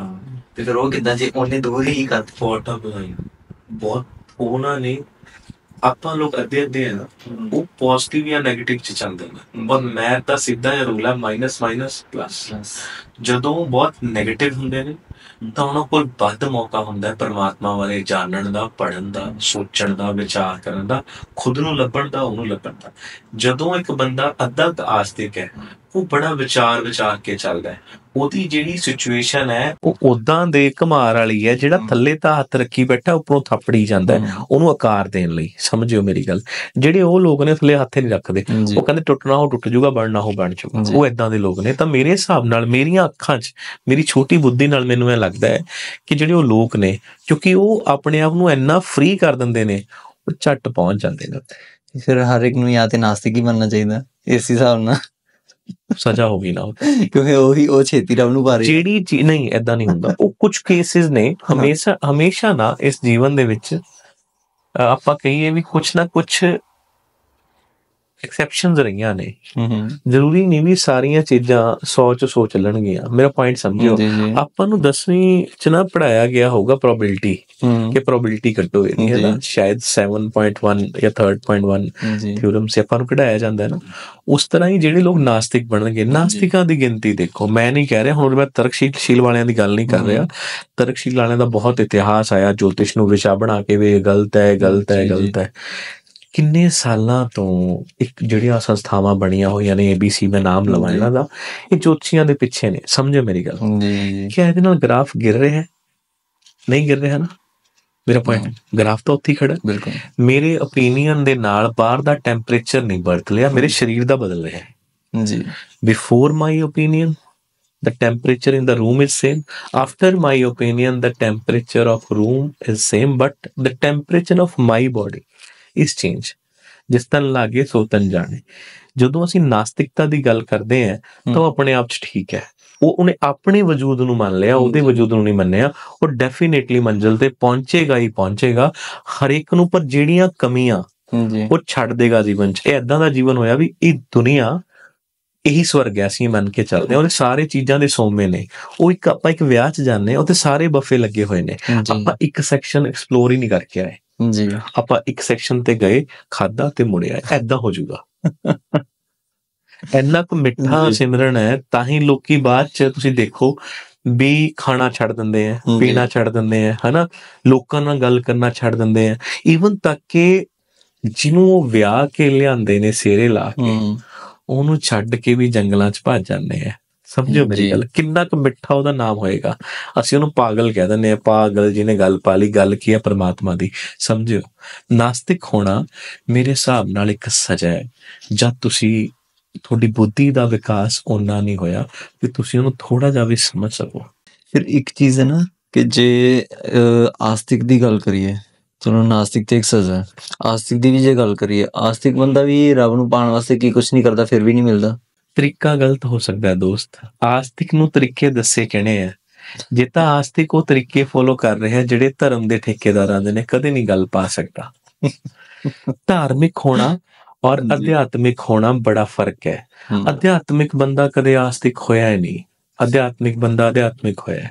ਹਾਂ ਤੇ ਫਿਰ ਉਹ ਕਿਦਾਂ ਜੇ ਉਹਨੇ ਦੂਰ ਹੀ ਕਰ ਫੋਟੋ ਬਣਾਈ ਬਹੁਤ ਉਹਨਾਂ ਨੇ ਆਪਾਂ ਲੋਕ ਅੱਧੇ ਅੱਧੇ ਆ ਉਹ ਪੋਜ਼ਿਟਿਵ ਜਾਂ ਨੈਗੇਟਿਵ ਚ ਚੱਲਦੇ ਨੇ ਮੈਂ ਤਾਂ ਸਿੱਧਾ ਜਿਹਾ ਰੂਲ ਹੈ ਮਾਈਨਸ ਮਾਈਨਸ ਪਲੱਸ ਜਦੋਂ ਬਹੁਤ ਨੈਗੇਟਿਵ ਹੁੰਦੇ ਨੇ ਤਾਂ ਉਹਨਾਂ ਕੋਲ ਵੱਧ ਮੌਕਾ ਹੁੰਦਾ ਹੈ ਪਰਮਾਤਮਾ ਬਾਰੇ ਜਾਣਨ ਦਾ ਪੜਨ ਦਾ ਸੋਚਣ ਦਾ ਵਿਚਾਰ ਕਰਨ ਦਾ ਖੁਦ ਨੂੰ ਲੱਭਣ ਦਾ ਉਹਨੂੰ ਲੱਭਣ ਦਾ ਜਦੋਂ ਇੱਕ ਬੰਦਾ ਅਦਤ ਆਸਤਿਕ ਹੈ ਉਹ ਬੜਾ ਵਿਚਾਰ ਵਿਚਾਰ ਕੇ ਚੱਲਦਾ ਹੈ ਉਹਦੀ ਜਿਹੜੀ ਸਿਚੁਏਸ਼ਨ ਹੈ ਉਹ ਉਦਾਂ ਦੇ ਘਮਾਰ ਵਾਲੀ ਹੈ ਜਿਹੜਾ ਥੱਲੇ ਤਾਂ ਹੱਥ ਰੱਖੀ ਬੈਠਾ ਉੱਪਰੋਂ ਥਾਪੜੀ ਜਾਂਦਾ ਉਹਨੂੰ ਆਕਾਰ ਦੇਣ ਲਈ ਸਮਝਿਓ ਮੇਰੀ ਗੱਲ ਜਿਹੜੇ ਉਹ ਲੋਕ ਨੇ ਥੱਲੇ ਹੱਥੇ ਨਹੀਂ ਰੱਖਦੇ ਉਹ ਕਹਿੰਦੇ ਟੁੱਟਣਾ ਉਹ ਟੁੱਟ ਜਾਊਗਾ ਬਣਨਾ ਉਹ ਬਣ ਜਾਊਗਾ ਉਹ ਇਦਾਂ ਦੇ ਲੋਕ ਨੇ ਤਾਂ ਮੇਰੇ ਹਿਸਾਬ ਨਾਲ ਮੇਰੀਆਂ ਅੱਖਾਂ 'ਚ ਮੇਰੀ ਛੋਟੀ ਬੁੱਧੀ ਨਾਲ ਮੈਨੂੰ ਐਵੇਂ ਲੱਗਦਾ ਹੈ ਕਿ ਜਿਹੜੇ ਉਹ ਲੋਕ ਨੇ ਕਿਉਂਕਿ ਉਹ ਆਪਣੇ ਆਪ ਨੂੰ ਇੰਨਾ ਫ੍ਰੀ ਕਰ ਦਿੰਦੇ ਨੇ ਉਹ ਛੱਟ ਪਹੁੰਚ ਜਾਂਦੇ ਨੇ ਫਿਰ ਹਰ ਇੱਕ ਨੂੰ ਯਾ ਤੇ ਨਾਸਤਿਕ ਹੀ ਬਣਨਾ ਚਾਹੀਦਾ ਇਸ ਹਿਸਾਬ ਨਾਲ ਸਜ਼ਾ ਹੋ ਗਈ ਨਾ ਕਿਉਂਕਿ ਉਹ ਹੀ ਉਹ ਛੇਤੀ ਰਵ ਨੂੰ ਪਾਰੇ ਜਿਹੜੀ ਨਹੀਂ ਐਦਾਂ ਨਹੀਂ ਹੁੰਦਾ ਉਹ ਕੁਝ ਕੇਸਿਸ ਨੇ ਹਮੇਸ਼ਾ ਹਮੇਸ਼ਾ ਨਾ ਇਸ ਜੀਵਨ ਦੇ ਵਿੱਚ ਆਪਾਂ ਕਹੀਏ ਵੀ ਕੁਝ ਨਾ ਕੁਝ ਐਕਸੈਪਸ਼ਨਸ ਰਹੀਆਂ ਨੇ ਜ਼ਰੂਰੀ ਨਹੀਂ ਵੀ ਸਾਰੀਆਂ ਚੀਜ਼ਾਂ 100 ਚ 100 ਚੱਲਣਗੀਆਂ ਮੇਰਾ ਪੁਆਇੰਟ ਸਮਝਿਓ ਆਪਾਂ ਨੂੰ ਦਸਵੀਂ ਚ ਨਾ ਪੜਾਇਆ ਗਿਆ ਹੋਊਗਾ ਪ੍ਰੋਬੈਬਿਲਟੀ ਕਿ ਪ੍ਰੋਬੈਬਿਲਟੀ ਘਟੋ ਇਹ ਨਾ ਸ਼ਾਇਦ 7.1 ਜਾਂ 3.1 ਥਿਉਰਮ ਸੇ ਆਪਾਂ ਨੂੰ ਕਢਾਇਆ ਜਾਂਦਾ ਹੈ ਨਾ ਉਸ ਤਰ੍ਹਾਂ ਹੀ ਜਿਹੜੇ ਲੋਕ ਨਾਸਤਿਕ ਬਣਨਗੇ ਨਾਸਤਿਕਾਂ ਦੀ ਗਿਣਤੀ ਦੇਖੋ ਮੈਂ ਨਹੀਂ ਕਹਿ ਰਿਹਾ ਹੁਣ ਮੈਂ ਤਰਕਸ਼ੀਲ ਵਾਲਿਆਂ ਦੀ ਗੱਲ ਨਹੀਂ ਕਰ ਰਿਹਾ ਤਰਕਸ਼ੀਲ ਵਾਲਿਆਂ ਦਾ ਬਹੁਤ ਇਤਿਹਾਸ ਆਇਆ ਜੋਤਿਸ਼ ਨੂੰ ਵਿਸ਼ਾ ਬਣਾ ਕੇ ਵੀ ਇਹ ਗਲਤ ਹੈ ਗਲਤ ਹੈ ਗਲਤ ਹੈ ਕਿੰਨੇ ਸਾਲਾਂ ਤੋਂ ਇੱਕ ਜਿਹੜੀਆਂ ਸੰਸਥਾਵਾਂ ਬਣੀਆਂ ਹੋਈਆਂ ਨੇ ABC ਮੈਂ ਨਾਮ ਲਵਾਂ ਇਹਨਾਂ ਦਾ ਇਹ ਚੋਚੀਆਂ ਦੇ ਪਿੱਛੇ ਨੇ ਸਮਝੋ ਮੇਰੀ ਗੱਲ ਜੀ ਕਿ ਇਹਦੇ ਨਾਲ ਗ੍ਰਾਫ ਗਿਰ ਰਿਹਾ ਹੈ ਨਹੀਂ ਗਿਰ ਰਿਹਾ ਨਾ ਮੇਰਾ ਪੁਆਇੰਟ ਗ੍ਰਾਫ ਤਾਂ ਉੱਥੇ ਖੜਾ ਬਿਲਕੁਲ ਮੇਰੇ opinion ਦੇ ਨਾਲ ਬਾਹਰ ਦਾ ਟੈਂਪਰੇਚਰ ਨਹੀਂ ਬਦਲ ਰਿਹਾ ਮੇਰੇ ਸਰੀਰ ਦਾ ਬਦਲ ਰਿਹਾ ਹੈ ਜੀ before my opinion the temperature in the room is same after my opinion the temperature of room is same but the temperature of my body ਇਸ ਚੇਂਜ ਜਿਸ ਤਨ ਲਾਗੇ ਸੋ ਤਨ ਜਾਣੇ ਜਦੋਂ ਅਸੀਂ ਨਾਸਤਿਕਤਾ ਦੀ ਗੱਲ ਕਰਦੇ ਆ ਤਾਂ ਆਪਣੇ ਆਪ 'ਚ ਠੀਕ ਹੈ ਉਹ ਉਹਨੇ ਆਪਣੇ ਵਜੂਦ ਨੂੰ ਮੰਨ ਲਿਆ ਉਹਦੇ ਵਜੂਦ ਨੂੰ ਨਹੀਂ ਮੰਨਿਆ ਉਹ ਡੈਫੀਨਿਟਲੀ ਮੰਜ਼ਲ ਤੇ ਪਹੁੰਚੇਗਾ ਹੀ ਪਹੁੰਚੇਗਾ ਹਰੇਕ ਨੂੰ ਪਰ ਜਿਹੜੀਆਂ ਕਮੀਆਂ ਉਹ ਛੱਡ ਦੇਗਾ ਜੀਵਨ 'ਚ ਇਹ ਐਦਾਂ ਦਾ ਜੀਵਨ ਹੋਇਆ ਵੀ ਇਹ ਦੁਨੀਆ ਇਹੀ ਸਵਰਗ ਹੈ ਅਸੀਂ ਮੰਨ ਕੇ ਚੱਲਦੇ ਹਾਂ ਉਹਦੇ ਸਾਰੇ ਚੀਜ਼ਾਂ ਦੇ ਸੋਮੇ ਨੇ ਉਹ ਇੱਕ ਆਪਾਂ ਇੱਕ ਵਿਆਹ 'ਚ ਜਾਂਦੇ ਹਾਂ ਉੱਥੇ ਸਾਰੇ ਬਫੇ ਲੱਗੇ ਹੋਏ ਨੇ ਆਪਾਂ ਇੱਕ ਸੈਕਸ਼ਨ ਐਕਸਪਲੋਰ ਹੀ ਨਹੀਂ ਕਰਕੇ ਆਏ ਜੀ ਆਪਾਂ ਇੱਕ ਸੈਕਸ਼ਨ ਤੇ ਗਏ ਖਾਦਾ ਤੇ ਮੁੜਿਆ ਐਦਾਂ ਹੋ ਜਾਊਗਾ ਇੰਨਾ ਕੁ ਮਿੱਠਾ ਸਿਮਰਨ ਹੈ ਤਾਂ ਹੀ ਲੋਕੀ ਬਾਅਦ ਚ ਤੁਸੀਂ ਦੇਖੋ ਵੀ ਖਾਣਾ ਛੱਡ ਦਿੰਦੇ ਆ ਪੀਣਾ ਛੱਡ ਦਿੰਦੇ ਆ ਹਨਾ ਲੋਕਾਂ ਨਾਲ ਗੱਲ ਕਰਨਾ ਛੱਡ ਦਿੰਦੇ ਆ ਇਵਨ ਤੱਕ ਕਿ ਜਿਹਨੂੰ ਉਹ ਵਿਆਹ ਕੇ ਲਿਆਂਦੇ ਨੇ ਸੇਰੇ ਲਾ ਕੇ ਉਹਨੂੰ ਛੱਡ ਕੇ ਵੀ ਜੰਗਲਾਂ 'ਚ ਭੱਜ ਜਾਂਦੇ ਆ ਸਮਝਿਓ ਮੇਰੀ ਗੱਲ ਕਿੰਨਾ ਕੁ ਮਿੱਠਾ ਉਹਦਾ ਨਾਮ ਹੋਏਗਾ ਅਸੀਂ ਉਹਨੂੰ ਪਾਗਲ ਕਹਿ ਦਿੰਨੇ ਆ ਪਾਗਲ ਜਿਹਨੇ ਗੱਲ ਪਾ ਲਈ ਗੱਲ ਕੀ ਹੈ ਪ੍ਰਮਾਤਮਾ ਦੀ ਸਮਝਿਓ ਨਾਸਤਿਕ ਹੋਣਾ ਮੇਰੇ ਹਿਸਾਬ ਨਾਲ ਇੱਕ ਸਜ਼ਾ ਹੈ ਜਦ ਤੁਸੀਂ ਤੁਹਾਡੀ ਬੁੱਧੀ ਦਾ ਵਿਕਾਸ ਉਹਨਾ ਨਹੀਂ ਹੋਇਆ ਕਿ ਤੁਸੀਂ ਉਹਨੂੰ ਥੋੜਾ ਜਿਹਾ ਵੀ ਸਮਝ ਸਕੋ ਫਿਰ ਇੱਕ ਚੀਜ਼ ਹੈ ਨਾ ਕਿ ਜੇ ਆਸਤਿਕ ਦੀ ਗੱਲ ਕਰੀਏ ਤੁਹਾਨੂੰ ਨਾਸਤਿਕ ਤੇ ਇੱਕ ਸਜ਼ਾ ਹੈ ਆਸਤਿਕ ਦੀ ਵੀ ਜੇ ਗੱਲ ਕਰੀਏ ਆਸਤਿਕ ਬੰਦਾ ਵੀ ਰੱਬ ਨੂੰ ਪਾਣ ਵਾਸਤੇ ਕੀ ਕੁਝ ਨਹੀਂ ਕਰਦਾ ਫਿਰ ਵੀ ਨਹੀਂ ਮਿਲਦਾ ਤਰੀਕਾ ਗਲਤ ਹੋ ਸਕਦਾ ਹੈ ਦੋਸਤ ਆਸਤਿਕ ਨੂੰ ਤਰੀਕੇ ਦੱਸੇ ਕਿਹਨੇ ਆ ਜੇ ਤਾਂ ਆਸਤਿਕ ਉਹ ਤਰੀਕੇ ਫੋਲੋ ਕਰ ਰਿਹਾ ਜਿਹੜੇ ਧਰਮ ਦੇ ਠੇਕੇਦਾਰਾਂ ਦੇ ਨੇ ਕਦੇ ਨਹੀਂ ਗੱਲ ਪਾ ਸਕਦਾ ਧਾਰਮਿਕ ਹੋਣਾ ਔਰ ਅਧਿਆਤਮਿਕ ਹੋਣਾ ਬੜਾ ਫਰਕ ਹੈ ਅਧਿਆਤਮਿਕ ਬੰਦਾ ਕਦੇ ਆਸਤਿਕ ਹੋਇਆ ਹੀ ਨਹੀਂ ਅਧਿਆਤਮਿਕ ਬੰਦਾ ਅਧਿਆਤਮਿਕ ਹੋਇਆ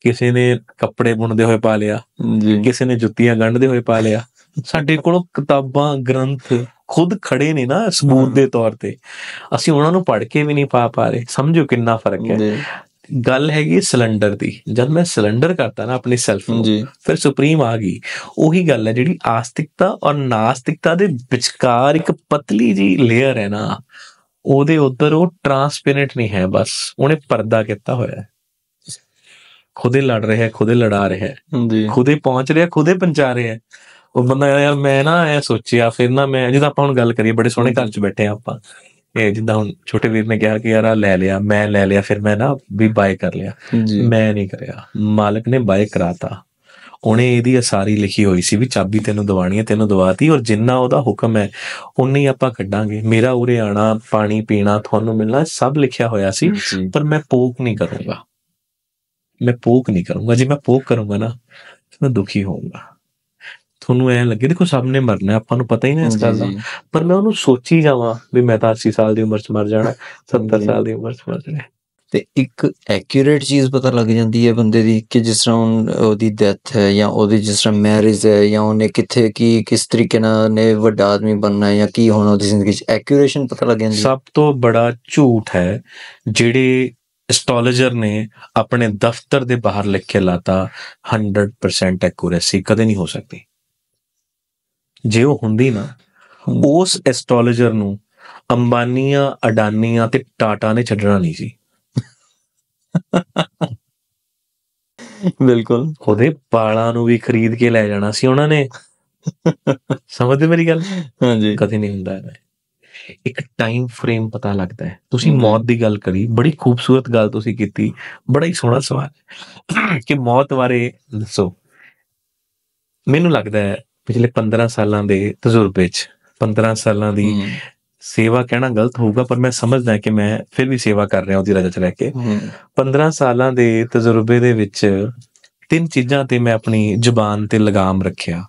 ਕਿਸੇ ਨੇ ਕੱਪੜੇ ਬੁਣਦੇ ਹੋਏ ਪਾ ਲਿਆ ਕਿਸੇ ਨੇ ਜੁੱਤੀਆਂ ਗੰਢਦੇ ਹੋਏ ਪਾ ਲਿਆ ਸਾਡੇ ਕੋਲ ਕਿਤਾਬਾਂ ਗ੍ਰੰਥ ਖੁਦ ਖੜੇ ਨੇ ਨਾ ਸਬੂਤ ਦੇ ਤੌਰ ਤੇ ਅਸੀਂ ਉਹਨਾਂ ਨੂੰ ਪੜ੍ਹ ਕੇ ਵੀ ਨਹੀਂ ਪਾ ਪਾ ਰਹੇ ਸਮਝੋ ਕਿੰਨਾ ਫਰਕ ਹੈ ਗੱਲ ਹੈਗੀ ਸਿਲੰਡਰ ਦੀ ਜਦ ਮੈਂ ਸਿਲੰਡਰ ਕਰਤਾ ਨਾ ਆਪਣੀ ਸੈਲਫ ਨੂੰ ਫਿਰ ਸੁਪਰੀਮ ਆ ਗਈ ਉਹੀ ਗੱਲ ਹੈ ਜਿਹੜੀ ਆਸਤਿਕਤਾ ਔਰ ਨਾਸਤਿਕਤਾ ਦੇ ਵਿਚਕਾਰ ਇੱਕ ਪਤਲੀ ਜੀ ਲੇਅਰ ਹੈ ਨਾ ਉਹਦੇ ਉੱਧਰ ਉਹ ਟਰਾਂਸਪੇਰੈਂਟ ਨਹੀਂ ਹੈ ਬਸ ਉਹਨੇ ਪਰਦਾ ਕੀਤਾ ਹੋਇਆ ਹੈ ਖੁਦੇ ਲੜ ਰਿਹਾ ਖੁਦੇ ਲੜਾ ਰਿਹਾ ਹੈ ਖੁਦੇ ਪਹੁੰਚ ਰਿਹਾ ਖੁਦੇ ਪਹੁੰਚਾ ਰਿਹਾ ਹੈ ਉਹ ਬੰਦਾ ਕਹਿੰਦਾ ਯਾਰ ਮੈਂ ਨਾ ਐ ਸੋਚਿਆ ਫਿਰ ਨਾ ਮੈਂ ਜਿੱਦਾਂ ਆਪਾਂ ਹੁਣ ਗੱਲ ਕਰੀਏ ਬੜੇ ਸੋਹਣੇ ਘਰ 'ਚ ਬੈਠੇ ਆ ਆਪਾਂ ਇਹ ਜਿੱਦਾਂ ਹੁਣ ਛੋਟੇ ਵੀਰ ਨੇ ਕਿਹਾ ਕਿ ਯਾਰ ਆ ਲੈ ਲਿਆ ਮੈਂ ਲੈ ਲਿਆ ਫਿਰ ਮੈਂ ਨਾ ਵੀ ਬਾਏ ਕਰ ਲਿਆ ਮੈਂ ਨਹੀਂ ਕਰਿਆ ਮਾਲਕ ਨੇ ਬਾਏ ਕਰਾਤਾ ਉਹਨੇ ਇਹਦੀ ਅਸਾਰੀ ਲਿਖੀ ਹੋਈ ਸੀ ਵੀ ਚਾਬੀ ਤੈਨੂੰ ਦਵਾਣੀ ਹੈ ਤੈਨੂੰ ਦਵਾਤੀ ਔਰ ਜਿੰਨਾ ਉਹਦਾ ਹੁਕਮ ਹੈ ਹੀ ਆਪਾਂ ਕੱਢਾਂਗੇ ਮੇਰਾ ਉਰੇ ਆਣਾ ਪਾਣੀ ਪੀਣਾ ਤੁਹਾਨੂੰ ਮਿਲਣਾ ਸਭ ਲਿਖਿਆ ਹੋਇਆ ਸੀ ਪਰ ਮੈਂ ਪੋਕ ਨਹੀਂ ਕਰੂੰਗਾ ਮੈਂ ਪੋਕ ਨਹੀਂ ਕਰੂੰਗਾ ਜੇ ਮੈਂ ਪੋਕ ਕਰੂੰਗਾ ਨਾ ਮੈਂ ਦੁਖੀ ਹੋਊਂਗਾ ਤੁਹਾਨੂੰ ਐ ਲੱਗੇ ਦੇਖੋ ਸਭ ਨੇ ਮਰਨਾ ਆਪਾਂ ਨੂੰ ਪਤਾ ਹੀ ਨਹੀਂ ਇਸ ਗੱਲ ਦਾ ਪਰ ਮੈਂ ਉਹਨੂੰ ਸੋਚੀ ਜਾਵਾਂ ਵੀ ਮੈਂ ਤਾਂ 80 ਸਾਲ ਦੀ ਉਮਰ 'ਚ ਮਰ ਜਾਣਾ 70 ਸਾਲ ਦੀ ਉਮਰ 'ਚ ਮਰ ਜਾਣਾ ਤੇ ਇੱਕ ਐਕਿਊਰੇਟ ਚੀਜ਼ ਪਤਾ ਲੱਗ ਜਾਂਦੀ ਹੈ ਬੰਦੇ ਦੀ ਕਿ ਜਿਸ ਤਰ੍ਹਾਂ ਉਹਦੀ ਡੈਥ ਹੈ ਜਾਂ ਉਹਦੀ ਜਿਸ ਤਰ੍ਹਾਂ ਮੈਰਿਜ ਹੈ ਜਾਂ ਉਹਨੇ ਕਿੱਥੇ ਕੀ ਕਿਸ ਤਰੀਕੇ ਨਾਲ ਨੇ ਵੱਡਾ ਆਦਮੀ ਬਣਨਾ ਹੈ ਜਾਂ ਕੀ ਹੋਣਾ ਉਹਦੀ ਜ਼ਿੰਦਗੀ 'ਚ ਐਕਿਊਰੇਸ਼ਨ ਪਤਾ ਲੱਗ ਜਾਂਦੀ ਸਭ ਤੋਂ ਬੜਾ ਝੂਠ ਹੈ ਜਿਹੜੇ ਐਸਟ੍ਰੋਲੋਜਰ ਨੇ ਆਪਣੇ ਦਫ਼ਤਰ ਦੇ ਬਾਹਰ ਲਿਖ ਕੇ ਲਾਤਾ 100% ਐਕੂਰੇਸੀ ਕਦੇ ਨਹੀਂ ਹੋ ਸਕਦੀ ਜੇ ਉਹ ਹੁੰਦੀ ਨਾ ਉਸ ਐਸਟ੍ਰੋਲੋਜਰ ਨੂੰ ਅੰਬਾਨੀਆਂ ਅਡਾਨੀਆਂ ਤੇ ਟਾਟਾ ਨੇ ਛੱਡਣਾ ਨਹੀਂ ਸੀ ਬਿਲਕੁਲ ਉਹਦੇ ਪਾਲਾਂ ਨੂੰ ਵੀ ਖਰੀਦ ਕੇ ਲੈ ਜਾਣਾ ਸੀ ਉਹਨਾਂ ਨੇ ਸਮਝਦੇ ਮੇਰੀ ਗੱਲ ਹਾਂਜੀ ਕਦੇ ਨਹੀਂ ਹੁੰਦਾ ਇਹ ਇੱਕ ਟਾਈਮ ਫਰੇਮ ਪਤਾ ਲੱਗਦਾ ਹੈ ਤੁਸੀਂ ਮੌਤ ਦੀ ਗੱਲ ਕਰੀ ਬੜੀ ਖੂਬਸੂਰਤ ਗੱਲ ਤੁਸੀਂ ਕੀਤੀ ਬੜਾ ਹੀ ਸੋਹਣਾ ਸਵਾਲ ਕਿ ਮੌਤ ਬਾਰੇ ਦੱਸੋ ਮੈਨੂੰ ਲੱਗਦਾ ਹੈ ਪਿਛਲੇ 15 ਸਾਲਾਂ ਦੇ ਤਜਰਬੇ 'ਚ 15 ਸਾਲਾਂ ਦੀ ਸੇਵਾ ਕਹਿਣਾ ਗਲਤ ਹੋਊਗਾ ਪਰ ਮੈਂ ਸਮਝਦਾ ਕਿ ਮੈਂ ਫਿਰ ਵੀ ਸੇਵਾ ਕਰ ਰਿਹਾ ਉਹਦੀ ਰਜਾ ਚ ਲੈ ਕੇ 15 ਸਾਲਾਂ ਦੇ ਤਜਰਬੇ ਦੇ ਵਿੱਚ ਤਿੰਨ ਚੀਜ਼ਾਂ ਤੇ ਮੈਂ ਆਪਣੀ ਜ਼ੁਬਾਨ ਤੇ ਲਗਾਮ ਰੱਖਿਆ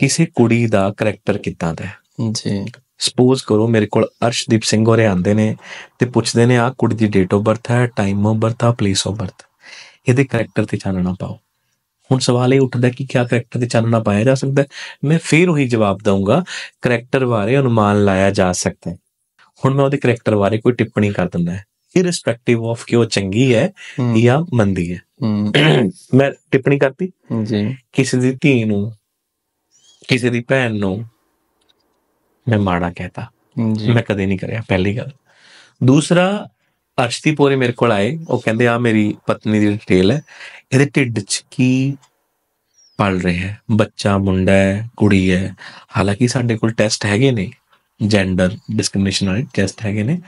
ਕਿਸੇ ਕੁੜੀ ਦਾ ਕੈਰੈਕਟਰ ਕਿਦਾਂ ਦਾ ਹੈ ਜੀ ਸਪੋਜ਼ ਕਰੋ ਮੇਰੇ ਕੋਲ ਅਰਸ਼ਦੀਪ ਸਿੰਘ ਹੋਰੇ ਆਂਦੇ ਨੇ ਤੇ ਪੁੱਛਦੇ ਨੇ ਆ ਕੁੜੀ ਦੀ ਡੇਟ ਆਫ ਬਰਥ ਹੈ ਟਾਈਮ ਆਫ ਬਰਥ ਆ ਪਲੇਸ ਆਫ ਬਰਥ ਇਹਦੇ ਕੈਰੈਕਟਰ ਤੇ ਚਾਨਣਾ ਪਾਓ ਹੁਣ ਸਵਾਲ ਇਹ ਉੱਠਦਾ ਕਿ ਕੀ ਕਰੈਕਟਰ ਤੇ ਚਾਨਣਾ ਪਾਇਆ ਜਾ ਸਕਦਾ ਮੈਂ ਫੇਰ ਉਹੀ ਜਵਾਬ ਦਊਂਗਾ ਕਰੈਕਟਰ ਬਾਰੇ ਅਨੁਮਾਨ ਲਾਇਆ ਜਾ ਸਕਦਾ ਹੈ ਹੁਣ ਮੈਂ ਉਹਦੇ ਕਰੈਕਟਰ ਬਾਰੇ ਕੋਈ ਟਿੱਪਣੀ ਕਰ ਦਿੰਦਾ ਹੈ ਇਰਰੈਸਪੈਕਟਿਵ ਆਫ ਕਿ ਉਹ ਚੰਗੀ ਹੈ ਜਾਂ ਮੰਦੀ ਹੈ ਮੈਂ ਟਿੱਪਣੀ ਕਰਤੀ ਜੀ ਕਿਸੇ ਦੀ ਧੀ ਨੂੰ ਕਿਸੇ ਦੀ ਭੈਣ ਨੂੰ ਮੈਂ ਮਾੜਾ ਕਹਤਾ ਮੈਂ ਕਦੇ ਨਹੀਂ ਕਰਿਆ ਪਹਿਲੀ ਗੱਲ ਦੂਸਰਾ ਅਰਸ਼ਦੀਪ ਹੋਰੇ ਮੇਰੇ ਕੋਲ ਆਏ ਉਹ ਕਹਿੰਦੇ ਆ ਮੇਰੀ ਪਤਨੀ ਦੀ ਡਿਟੇਲ ਹੈ ਇਹਦੇ ਢਿੱਡ 'ਚ ਕੀ ਪਲ ਰਿਹਾ ਹੈ ਬੱਚਾ ਮੁੰਡਾ ਹੈ ਕੁੜੀ ਹੈ ਹਾਲਾਂਕਿ ਸਾਡੇ ਕੋਲ ਟੈਸਟ ਹੈਗੇ ਨੇ ਜੈਂਡਰ ਡਿਸਕ੍ਰਿਮੀਨੇਸ਼ਨ ਵਾਲੇ ਟੈਸਟ ਹੈਗੇ ਨੇ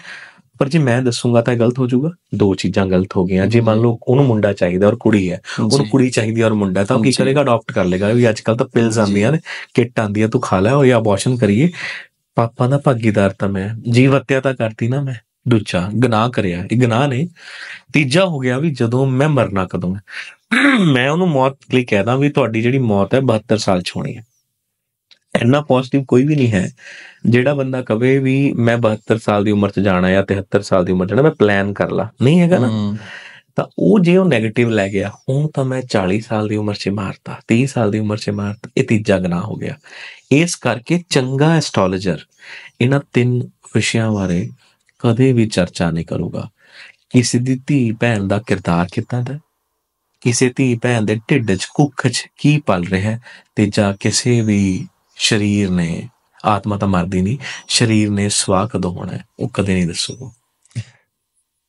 ਪਰ ਜੇ ਮੈਂ ਦੱਸੂਗਾ ਤਾਂ ਗਲਤ ਹੋ ਜਾਊਗਾ ਦੋ ਚੀਜ਼ਾਂ ਗਲਤ ਹੋ ਗਈਆਂ ਜੇ ਮੰਨ ਲਓ ਉਹਨੂੰ ਮੁੰਡਾ ਚਾਹੀਦਾ ਔਰ ਕੁੜੀ ਹੈ ਉਹਨੂੰ ਕੁੜੀ ਚਾਹੀਦੀ ਔਰ ਮੁੰਡਾ ਤਾਂ ਉਹ ਕੀ ਕਰੇਗਾ ਅਡਾਪਟ ਕਰ ਲੇਗਾ ਵੀ ਅੱਜ ਕੱਲ ਤਾਂ ਪਿਲਸ ਆਉਂਦੀਆਂ ਨੇ ਕਿੱਟ ਆਉਂਦੀਆਂ ਤੂੰ ਖਾ ਲੈ ਔਰ ਇਹ ਅਬੋਰਸ਼ਨ ਕਰੀਏ ਪਾਪਾ ਦਾ ਭਾਗੀਦਾਰ ਤਾਂ ਮੈਂ ਜੀਵ ਹੱਤਿਆ ਤਾਂ ਕਰਦੀ ਨਾ ਮੈਂ ਦੂਜਾ ਗਨਾਹ ਕਰਿਆ ਇਹ ਗਨਾਹ ਨੇ ਤੀਜਾ ਹੋ ਗਿਆ ਵੀ ਜਦੋਂ ਮੈਂ ਮਰਨਾ ਕਦੋਂ ਹੈ ਮੈਂ ਉਹਨੂੰ ਮੌਤ ਲਈ ਕਹਿਦਾ ਵੀ ਤੁਹਾਡੀ ਜਿਹੜੀ ਮੌਤ ਹੈ 72 ਸਾਲ ਚ ਹੋਣੀ ਹੈ ਇੰਨਾ ਪੋਜ਼ਿਟਿਵ ਕੋਈ ਵੀ ਨਹੀਂ ਹੈ ਜਿਹੜਾ ਬੰਦਾ ਕਵੇ ਵੀ ਮੈਂ 72 ਸਾਲ ਦੀ ਉਮਰ 'ਚ ਜਾਣਾ ਜਾਂ 73 ਸਾਲ ਦੀ ਉਮਰ ਜਾਣਾ ਮੈਂ ਪਲਾਨ ਕਰ ਲਾ ਨਹੀਂ ਹੈਗਾ ਨਾ ਤਾਂ ਉਹ ਜੇ ਉਹ 네ਗੇਟਿਵ ਲੈ ਗਿਆ ਹੁਣ ਤਾਂ ਮੈਂ 40 ਸਾਲ ਦੀ ਉਮਰ 'ਚ ਮਾਰਤਾ 30 ਸਾਲ ਦੀ ਉਮਰ 'ਚ ਮਾਰਤਾ ਇਹ ਤੀਜਾ ਗਨਾਹ ਹੋ ਗਿਆ ਇਸ ਕਰਕੇ ਚੰਗਾ ਐਸਟ੍ਰੋਲੋਜਰ ਇਹਨਾਂ ਤਿੰਨ ਵਿਸ਼ਿਆਂ ਬਾਰੇ ਕਦੇ ਵੀ ਚਰਚਾ ਨਹੀਂ ਕਰੂਗਾ ਕਿਸੇ ਦੀ ਧੀ ਭੈਣ ਦਾ ਕਿਰਦਾਰ ਕਿੱਦਾਂ ਦਾ ਕਿਸੇ ਧੀ ਭੈਣ ਦੇ ਢਿੱਡ 'ਚ ਕੁੱਖ 'ਚ ਕੀ ਪਲ ਰਿਹਾ ਹੈ ਤੇ ਜਾਂ ਕਿਸੇ ਵੀ ਸਰੀਰ ਨੇ ਆਤਮਾ ਤਾਂ ਮਰਦੀ ਨਹੀਂ ਸਰੀਰ ਨੇ ਸਵਾਹ ਕਦੋਂ ਹੋਣਾ ਉਹ ਕਦੇ ਨਹੀਂ ਦੱਸੂਗਾ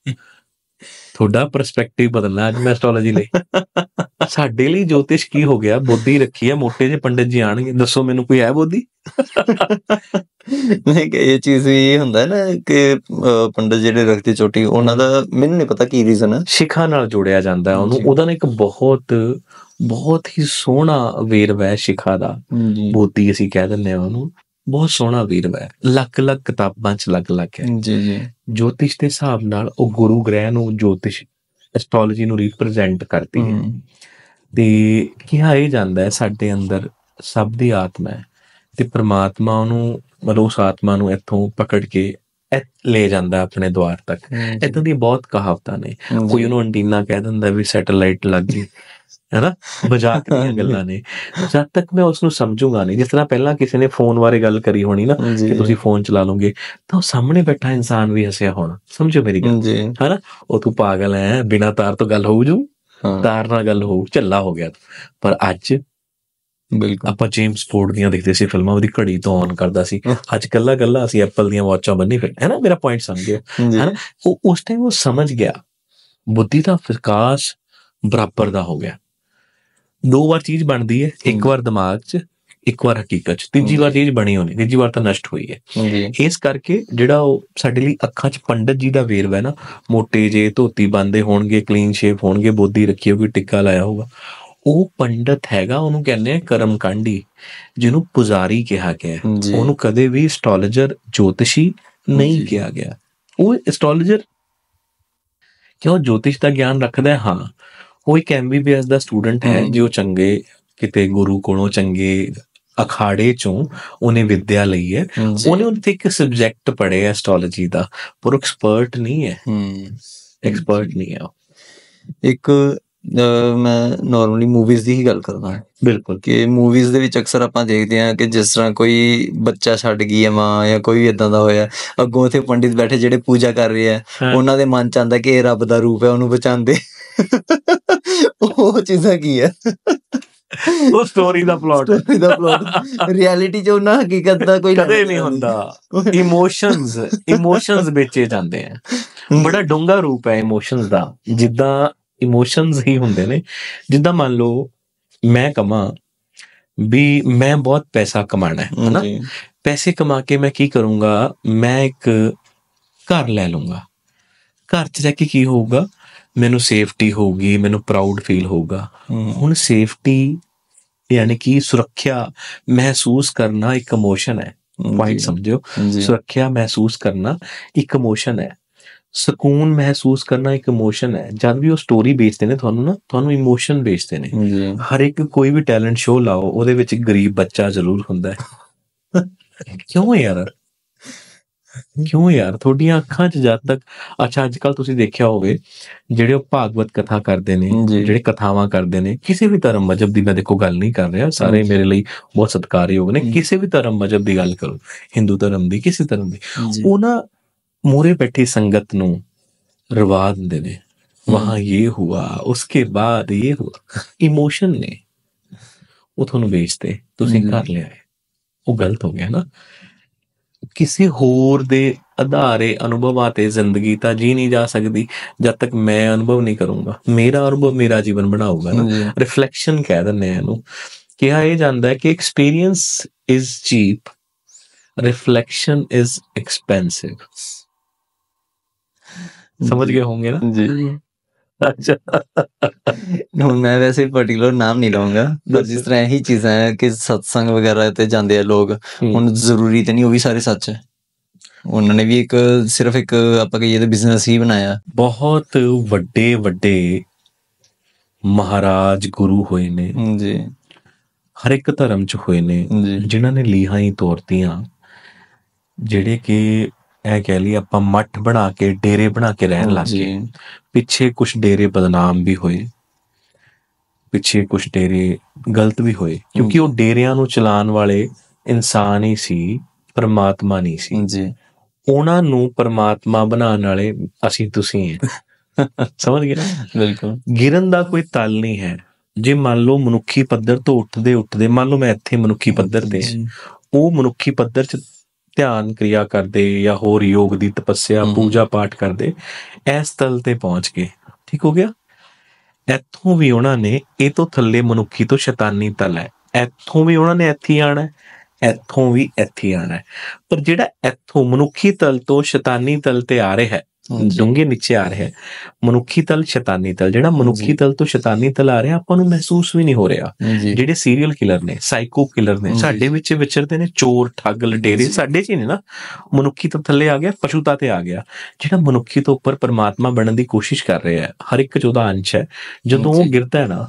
ਤੁਹਾਡਾ ਪਰਸਪੈਕਟਿਵ ਬਦਲਣਾ ਅੱਜ ਮੈਂ ਐਸਟ੍ਰੋਲੋਜੀ ਲਈ ਸਾਡੇ ਲਈ ਜੋਤਿਸ਼ ਕੀ ਹੋ ਗਿਆ ਬੋਧੀ ਰੱਖੀ ਹੈ ਮੋਟੇ ਜੇ ਪੰਡਿਤ ਜੀ ਆਣਗੇ ਦੱਸੋ ਮੈਨੂੰ ਕੋਈ ਹੈ ਬੋਧੀ ਨਹੀਂ ਕਿ ਇਹ ਚੀਜ਼ ਵੀ ਹੁੰਦਾ ਹੈ ਨਾ ਕਿ ਪੰਡਿਤ ਜਿਹੜੇ ਰੱਖਦੇ ਚੋਟੀ ਉਹਨਾਂ ਦਾ ਮੈਨੂੰ ਨਹੀਂ ਪਤਾ ਕੀ ਰੀਜ਼ਨ ਹੈ ਸ਼ਿਖਾ ਨਾਲ ਜੋੜਿਆ ਜਾਂਦਾ ਹੈ ਉਹਨੂੰ ਉਹਦਾ ਨਾ ਇੱਕ ਬਹੁਤ ਬਹੁਤ ਹੀ ਸੋਹਣਾ ਵੇਰਵਾ ਹੈ ਸ਼ਿਖਾ ਦਾ ਬੋਧੀ ਅਸੀਂ ਕਹਿ ਦਿੰਦੇ ਹਾਂ ਉਹਨੂੰ ਬਹੁਤ ਸੋਹਣਾ ਵੀਰਵਾ ਹੈ ਲੱਖ-ਲੱਖ ਕਿਤਾਬਾਂ 'ਚ ਲੱਗ ਲੱਗ ਹੈ ਜੀ ਜੀ ਜੋਤਿਸ਼ ਦੇ ਹਿਸਾਬ ਨਾਲ ਉਹ ਗੁਰੂ ਗ੍ਰਹਿ ਨੂੰ ਜੋਤਿਸ਼ ਐਸਟ੍ਰੋਲੋਜੀ ਨੂੰ ਰਿਪਰੈਜ਼ੈਂਟ ਕਰਦੀ ਹੈ ਤੇ ਕਿਹਾ ਇਹ ਜਾਂਦਾ ਹੈ ਸਾਡੇ ਅੰਦਰ ਸਭ ਦੀ ਆਤਮਾ ਹੈ ਤੇ ਪ੍ਰਮਾਤਮਾ ਉਹਨੂੰ ਮਤਲਬ ਉਸ ਆਤਮਾ ਨੂੰ ਇੱਥੋਂ ਪਕੜ ਕੇ ਲੈ ਜਾਂਦਾ ਆਪਣੇ ਦਵਾਰ ਤੱਕ ਇਦਾਂ ਦੀ ਬਹੁਤ ਕਹਾਵਤਾਂ ਨੇ ਕੋਈ ਉਹਨੂੰ ਐਂਟੀਨਾ ਕਹਿ ਦਿੰਦਾ ਵੀ ਸੈਟੇਲਾਈਟ ਲੱਗ ਗਈ ਨਾ ਮਜ਼ਾਕ ਦੀਆਂ ਗੱਲਾਂ ਨੇ ਜਦ ਤੱਕ ਮੈਂ ਉਸ ਨੂੰ ਸਮਝੂਗਾ ਨਹੀਂ ਜਿਸ ਤਰ੍ਹਾਂ ਪਹਿਲਾਂ ਕਿਸੇ ਨੇ ਫੋਨ ਬਾਰੇ ਗੱਲ ਕਰੀ ਹੋਣੀ ਨਾ ਕਿ ਤੁਸੀਂ ਫੋਨ ਚਲਾ ਲੋਗੇ ਤਾਂ ਉਹ ਸਾਹਮਣੇ ਬੈਠਾ ਇਨਸਾਨ ਵੀ ਹੱਸਿਆ ਹੋਣਾ ਸਮਝੋ ਮੇਰੀ ਗੱਲ ਹੈ ਨਾ ਉਹ ਤੂੰ ਪਾਗਲ ਹੈ ਬਿਨਾ ਤਾਰ ਤੋਂ ਗੱਲ ਹੋਊ ਜੂ ਤਾਰ ਨਾਲ ਗੱਲ ਹੋਊ ਝੱਲਾ ਹੋ ਗਿਆ ਪਰ ਅੱਜ ਬਿਲਕੁਲ ਆਪਾਂ ਜੇਮਸ ਫੋਰਡ ਦੀਆਂ ਦੇਖਦੇ ਸੀ ਫਿਲਮਾਂ ਉਹਦੀ ਘੜੀ ਤੋਂ ਆਨ ਕਰਦਾ ਸੀ ਅੱਜ ਕੱਲਾ ਕੱਲਾ ਅਸੀਂ ਐਪਲ ਦੀਆਂ ਵਾਚਾਂ ਬੰਨੀ ਫਿਰ ਨਾ ਮੇਰਾ ਪੁਆਇੰਟ ਸਮਝ ਗਿਆ ਨਾ ਉਹ ਉਸ ਟਾਈਮ ਉਹ ਸਮਝ ਗਿਆ ਬੁੱਧੀ ਦਾ ਵਿਕਾਸ ਬਰਾਬਰ ਦਾ ਹੋ ਗਿਆ ਦੋ ਵਾਰ ਚੀਜ਼ ਬਣਦੀ ਹੈ ਇੱਕ ਵਾਰ ਦਿਮਾਗ 'ਚ ਇੱਕ ਵਾਰ ਹਕੀਕਤ 'ਚ ਤੀਜੀ ਵਾਰ ਚੀਜ਼ ਬਣੀ ਹੋਣੀ ਤੀਜੀ ਵਾਰ ਤਾਂ ਨਸ਼ਟ ਹੋਈ ਹੈ ਇਸ ਕਰਕੇ ਜਿਹੜਾ ਉਹ ਸਾਡੇ ਲਈ ਅੱਖਾਂ 'ਚ ਪੰਡਤ ਜੀ ਦਾ ਵੇਰਵਾ ਹੈ ਨਾ ਮੋਟੇ ਜੇ ਧੋਤੀ ਬੰਦੇ ਹੋਣਗੇ ਕਲੀਨ ਸ਼ੇਪ ਹੋਣਗੇ ਬੋਦੀ ਰੱਖੀ ਹੋਗੀ ਟਿੱਕਾ ਲਾਇਆ ਹੋਗਾ ਉਹ ਪੰਡਤ ਹੈਗਾ ਉਹਨੂੰ ਕਹਿੰਦੇ ਆ ਕਰਮਕਾਂਡੀ ਜਿਹਨੂੰ ਪੁਜ਼ਾਰੀ ਕਿਹਾ ਗਿਆ ਉਹਨੂੰ ਕਦੇ ਵੀ ਐਸਟ੍ਰੋਲੋਜਰ ਜੋਤਸ਼ੀ ਨਹੀਂ ਕਿਹਾ ਗਿਆ ਉਹ ਐਸਟ੍ਰੋਲੋਜਰ ਕਿਉਂ ਜੋਤਿਸ਼ ਦਾ ਗਿਆਨ ਰੱਖਦਾ ਹਾਂ ਉਹ ਇੱਕ ਐਮਬੀਬੀਐਸ ਦਾ ਸਟੂਡੈਂਟ ਹੈ ਜੋ ਚੰਗੇ ਕਿਤੇ ਗੁਰੂ ਕੋਲੋਂ ਚੰਗੇ ਅਖਾੜੇ ਚੋਂ ਉਹਨੇ ਵਿੱਦਿਆ ਲਈ ਹੈ ਉਹਨੇ ਉੱਥੇ ਇੱਕ ਸਬਜੈਕਟ ਪੜ੍ਹਿਆ ਐਸਟ੍ਰੋਲੋਜੀ ਦਾ ਪਰ ਐਕਸਪਰਟ ਨਹੀਂ ਹੈ ਐਕਸਪਰਟ ਨਹੀਂ ਹੈ ਇੱਕ ਮੈਂ ਨਾਰਮਲੀ ਮੂਵੀਜ਼ ਦੀ ਹੀ ਗੱਲ ਕਰਦਾ ਹਾਂ ਬਿਲਕੁਲ ਕਿ ਮੂਵੀਜ਼ ਦੇ ਵਿੱਚ ਅਕਸਰ ਆਪਾਂ ਦੇਖਦੇ ਹਾਂ ਕਿ ਜਿਸ ਤਰ੍ਹਾਂ ਕੋਈ ਬੱਚਾ ਛੱਡ ਗਈ ਹੈ ਮਾਂ ਜਾਂ ਕੋਈ ਇਦਾਂ ਦਾ ਹੋਇਆ ਅੱਗੋਂ ਉਥੇ ਪੰਡਿਤ ਬੈਠੇ ਜਿਹੜੇ ਪੂਜਾ ਕਰ ਰਹੇ ਆ ਉਹਨਾਂ ਦੇ ਮਨ ਚ ਆਂਦਾ ਕਿ ਇਹ ਰੱਬ ਦਾ ਰੂਪ ਹੈ ਉਹਨੂੰ ਬਚਾਉਂਦੇ ਉਹ ਚੀਜ਼ਾਂ ਕੀ ਹੈ ਉਹ ਸਟੋਰੀ ਦਾ ਪਲਾਟ ਸਟੋਰੀ ਦਾ ਪਲਾਟ ਰਿਐਲਿਟੀ ਚ ਉਹਨਾਂ ਹਕੀਕਤ ਦਾ ਕੋਈ ਕਦੇ ਨਹੀਂ ਹੁੰਦਾ ਇਮੋਸ਼ਨਸ ਇਮੋਸ਼ਨਸ ਵੇਚੇ ਜਾਂਦੇ ਆ ਬੜਾ ਡੂੰਗਾ ਰੂਪ ਹੈ ਇਮੋਸ਼ਨਸ ਦਾ ਜਿੱਦਾਂ ਇਮੋਸ਼ਨਸ ਹੀ ਹੁੰਦੇ ਨੇ ਜਿੱਦਾਂ ਮੰਨ ਲਓ ਮੈਂ ਕਮਾ ਵੀ ਮੈਂ ਬਹੁਤ ਪੈਸਾ ਕਮਾਣਾ ਹੈ ਹਨਾ ਪੈਸੇ ਕਮਾ ਕੇ ਮੈਂ ਕੀ ਕਰੂੰਗਾ ਮੈਂ ਇੱਕ ਘਰ ਲੈ ਲੂੰਗਾ ਘਰ 'ਚ ਜਾ ਕੇ ਕੀ ਹੋਊਗਾ ਮੈਨੂੰ ਸੇਫਟੀ ਹੋਊਗੀ ਮੈਨੂੰ ਪ੍ਰਾਊਡ ਫੀਲ ਹੋਊਗਾ ਹੁਣ ਸੇਫਟੀ ਯਾਨੀ ਕਿ ਸੁਰੱਖਿਆ ਮਹਿਸੂਸ ਕਰਨਾ ਇੱਕ ਇਮੋਸ਼ਨ ਹੈ ਪੁਆਇੰਟ ਸਮਝੋ ਸੁਰੱਖਿਆ ਮਹਿਸੂਸ ਕਰਨਾ ਇੱਕ ਇਮੋਸ਼ਨ ਹੈ ਸਕੂਨ ਮਹਿਸੂਸ ਕਰਨਾ ਇੱਕ ਇਮੋਸ਼ਨ ਹੈ ਜਦ ਵੀ ਉਹ ਸਟੋਰੀ ਵੇਚਦੇ ਨੇ ਤੁਹਾਨੂੰ ਨਾ ਤੁਹਾਨੂੰ ਇਮੋਸ਼ਨ ਵੇਚਦੇ ਨੇ ਹਰ ਇੱਕ ਕੋਈ ਵੀ ਟੈਲੈਂਟ ਸ਼ੋਅ ਲਾਓ ਉਹਦੇ ਵਿੱਚ ਗਰੀਬ ਬੱਚਾ ਜ਼ਰੂਰ ਹੁੰਦਾ ਹੈ ਕਿਉਂ ਯਾਰ ਕਿਉਂ ਯਾਰ ਤੁਹਾਡੀਆਂ ਅੱਖਾਂ 'ਚ ਜਦ ਤੱਕ ਅੱਛਾ ਅੱਜ ਕੱਲ ਤੁਸੀਂ ਦੇਖਿਆ ਹੋਵੇ ਜਿਹੜੇ ਉਹ ਭਾਗਵਤ ਕਥਾ ਕਰਦੇ ਨੇ ਜਿਹੜੇ ਕਥਾਵਾਂ ਕਰਦੇ ਨੇ ਕਿਸੇ ਵੀ ਧਰਮ ਮਜਬ ਦੀ ਮੈਂ ਦੇਖੋ ਗੱਲ ਨਹੀਂ ਕਰ ਰਿਹਾ ਸਾਰੇ ਮੇਰੇ ਲਈ ਬਹੁਤ ਸਤਿਕਾਰਯੋਗ ਨੇ ਕਿਸੇ ਵੀ ਧਰਮ ਮਜਬ ਦੀ ਗੱਲ ਕਰੋ Hindu ਧਰਮ ਦੀ ਕਿਸੇ ਧਰਮ ਦੀ ਉਹਨਾਂ ਮੂਰੇ ਬੈਠੀ ਸੰਗਤ ਨੂੰ ਰਵਾ ਦਿੰਦੇ ਨੇ ਵਹਾਂ ਇਹ ਹੁਆ ਉਸਕੇ ਬਾਅਦ ਇਹ ਹੁਆ ਇਮੋਸ਼ਨ ਨੇ ਉਹ ਤੁਹਾਨੂੰ ਵੇਚਦੇ ਤੁਸੀਂ ਕਰ ਲਿਆ ਉਹ ਗਲਤ ਹੋ ਗਿਆ ਨਾ ਕਿਸੇ ਹੋਰ ਦੇ ਆਧਾਰੇ ਅਨੁਭਵਾਂ ਤੇ ਜ਼ਿੰਦਗੀ ਤਾਂ ਜੀ ਨਹੀਂ ਜਾ ਸਕਦੀ ਜਦ ਤੱਕ ਮੈਂ ਅਨੁਭਵ ਨਹੀਂ ਕਰੂੰਗਾ ਮੇਰਾ ਅਨੁਭਵ ਮੇਰਾ ਜੀਵਨ ਬਣਾਊਗਾ ਨਾ ਰਿਫਲੈਕਸ਼ਨ ਕਹਿ ਦਿੰਦੇ ਆ ਇਹਨੂੰ ਕਿਹਾ ਇਹ ਜਾਂਦਾ ਹੈ ਕਿ experience is cheap reflection is expensive ਸਮਝ ਗਏ ਹੋਵੋਗੇ ਨਾ ਜੀ ਮੈਂ मैं वैसे पर्टिकुलर ਨਾਮ ਨਹੀਂ ਲਵਾਂਗਾ पर ਜਿਸ ਤਰ੍ਹਾਂ ਹੀ ਚੀਜ਼ਾਂ ਹੈ ਕਿ ਸਤਸੰਗ ਵਗੈਰਾ ਤੇ ਜਾਂਦੇ ਆ ਲੋਕ ਹੁਣ ਜ਼ਰੂਰੀ ਤੇ ਨਹੀਂ ਉਹ ਵੀ ਸਾਰੇ ਸੱਚ ਹੈ ਉਹਨਾਂ ਨੇ ਵੀ ਇੱਕ ਸਿਰਫ ਇੱਕ ਆਪਾਂ ਕਹੀਏ ਤੇ ਬਿਜ਼ਨਸ ਹੀ ਬਣਾਇਆ ਬਹੁਤ ਵੱਡੇ ਵੱਡੇ ਮਹਾਰਾਜ ਗੁਰੂ ਹੋਏ ਨੇ ਜੀ ਹਰ ਇੱਕ ਧਰਮ ਚ ਹੋਏ ਨੇ ਜਿਨ੍ਹਾਂ ਨੇ ਲੀਹਾਂ ਹੀ ਤੋਰਤੀਆਂ ਜਿਹੜੇ ਕਿ ਇਹ ਕਹਿ ਲਈ ਆਪਾਂ ਮੱਠ ਬਣਾ ਕੇ ਡੇਰੇ ਬਣਾ ਕੇ ਰਹਿਣ ਲੱਗ ਗਏ ਪਿੱਛੇ ਕੁਝ ਡੇਰੇ ਬਦਨਾਮ ਵੀ ਹੋਏ ਪਿੱਛੇ ਕੁਝ ਡੇਰੇ ਗਲਤ ਵੀ ਹੋਏ ਕਿਉਂਕਿ ਉਹ ਡੇਰਿਆਂ ਨੂੰ ਚਲਾਉਣ ਵਾਲੇ ਇਨਸਾਨ ਹੀ ਸੀ ਪਰਮਾਤਮਾ ਨਹੀਂ ਸੀ ਜੀ ਉਹਨਾਂ ਨੂੰ ਪਰਮਾਤਮਾ ਬਣਾਉਣ ਵਾਲੇ ਅਸੀਂ ਤੁਸੀਂ ਹਾਂ ਸਮਝ ਗਏ ਬਿਲਕੁਲ ਗਿਰਨ ਦਾ ਕੋਈ ਤਲ ਨਹੀਂ ਹੈ ਜੇ ਮੰਨ ਲਓ ਮਨੁੱਖੀ ਪੱਧਰ ਤੋਂ ਉੱਠਦੇ ਉੱਠਦੇ ਮੰਨ ਲਓ ਮੈਂ ਇੱਥੇ ਮਨੁੱਖੀ ਪੱਧਰ ਤੇ ਉਹ ਮਨੁੱਖੀ ਪੱਧਰ 'ਚ ਧਿਆਨ ਕਿਰਿਆ ਕਰਦੇ ਜਾਂ ਹੋਰ ਯੋਗ ਦੀ ਤਪੱਸਿਆ ਪੂਜਾ ਪਾਠ ਕਰਦੇ ਇਸ ਤਲ ਤੇ ਪਹੁੰਚ ਗਏ ਠੀਕ ਹੋ ਗਿਆ ਇੱਥੋਂ ਵੀ ਉਹਨਾਂ ਨੇ ਇਹ ਤੋਂ ਥੱਲੇ ਮਨੁੱਖੀ ਤੋਂ ਸ਼ੈਤਾਨੀ ਤਲ ਹੈ ਇੱਥੋਂ ਵੀ ਉਹਨਾਂ ਨੇ ਇੱਥੇ ਆਣਾ ਇੱਥੋਂ ਵੀ ਇੱਥੇ ਆਣਾ ਪਰ ਜਿਹੜਾ ਇੱਥੋਂ ਮਨੁੱਖੀ ਤਲ ਤੋਂ ਸ਼ੈਤਾਨੀ ਤਲ ਤੇ ਆ ਰਿਹਾ ਹੈ ਡੂੰਗੇ ਨੀਚੇ ਆ ਰਿਹਾ ਮਨੁੱਖੀ ਤਲ ਸ਼ੈਤਾਨੀ ਤਲ ਜਿਹੜਾ ਮਨੁੱਖੀ ਤਲ ਤੋਂ ਸ਼ੈਤਾਨੀ ਤਲ ਆ ਰਿਹਾ ਆਪਾਂ ਨੂੰ ਮਹਿਸੂਸ ਵੀ ਨਹੀਂ ਹੋ ਰਿਹਾ ਜਿਹੜੇ ਸੀਰੀਅਲ ਕਿਲਰ ਨੇ ਸਾਈਕੋ ਕਿਲਰ ਨੇ ਸਾਡੇ ਵਿੱਚ ਵਿਚਰਦੇ ਨੇ ਚੋਰ ਠੱਗ ਲਡੇਰੇ ਸਾਡੇ 'ਚ ਹੀ ਨੇ ਨਾ ਮਨੁੱਖੀ ਤੋਂ ਥੱਲੇ ਆ ਗਿਆ ਪਸ਼ੂਤਾ ਤੇ ਆ ਗਿਆ ਜਿਹੜਾ ਮਨੁੱਖੀ ਤੋਂ ਉੱਪਰ ਪਰਮਾਤਮਾ ਬਣਨ ਦੀ ਕੋਸ਼ਿਸ਼ ਕਰ ਰਿਹਾ ਹੈ ਹਰ ਇੱਕ ਚ ਉਹਦਾ ਅੰਸ਼ ਹੈ ਜਦੋਂ ਉਹ ਗਿਰਦਾ ਹੈ ਨਾ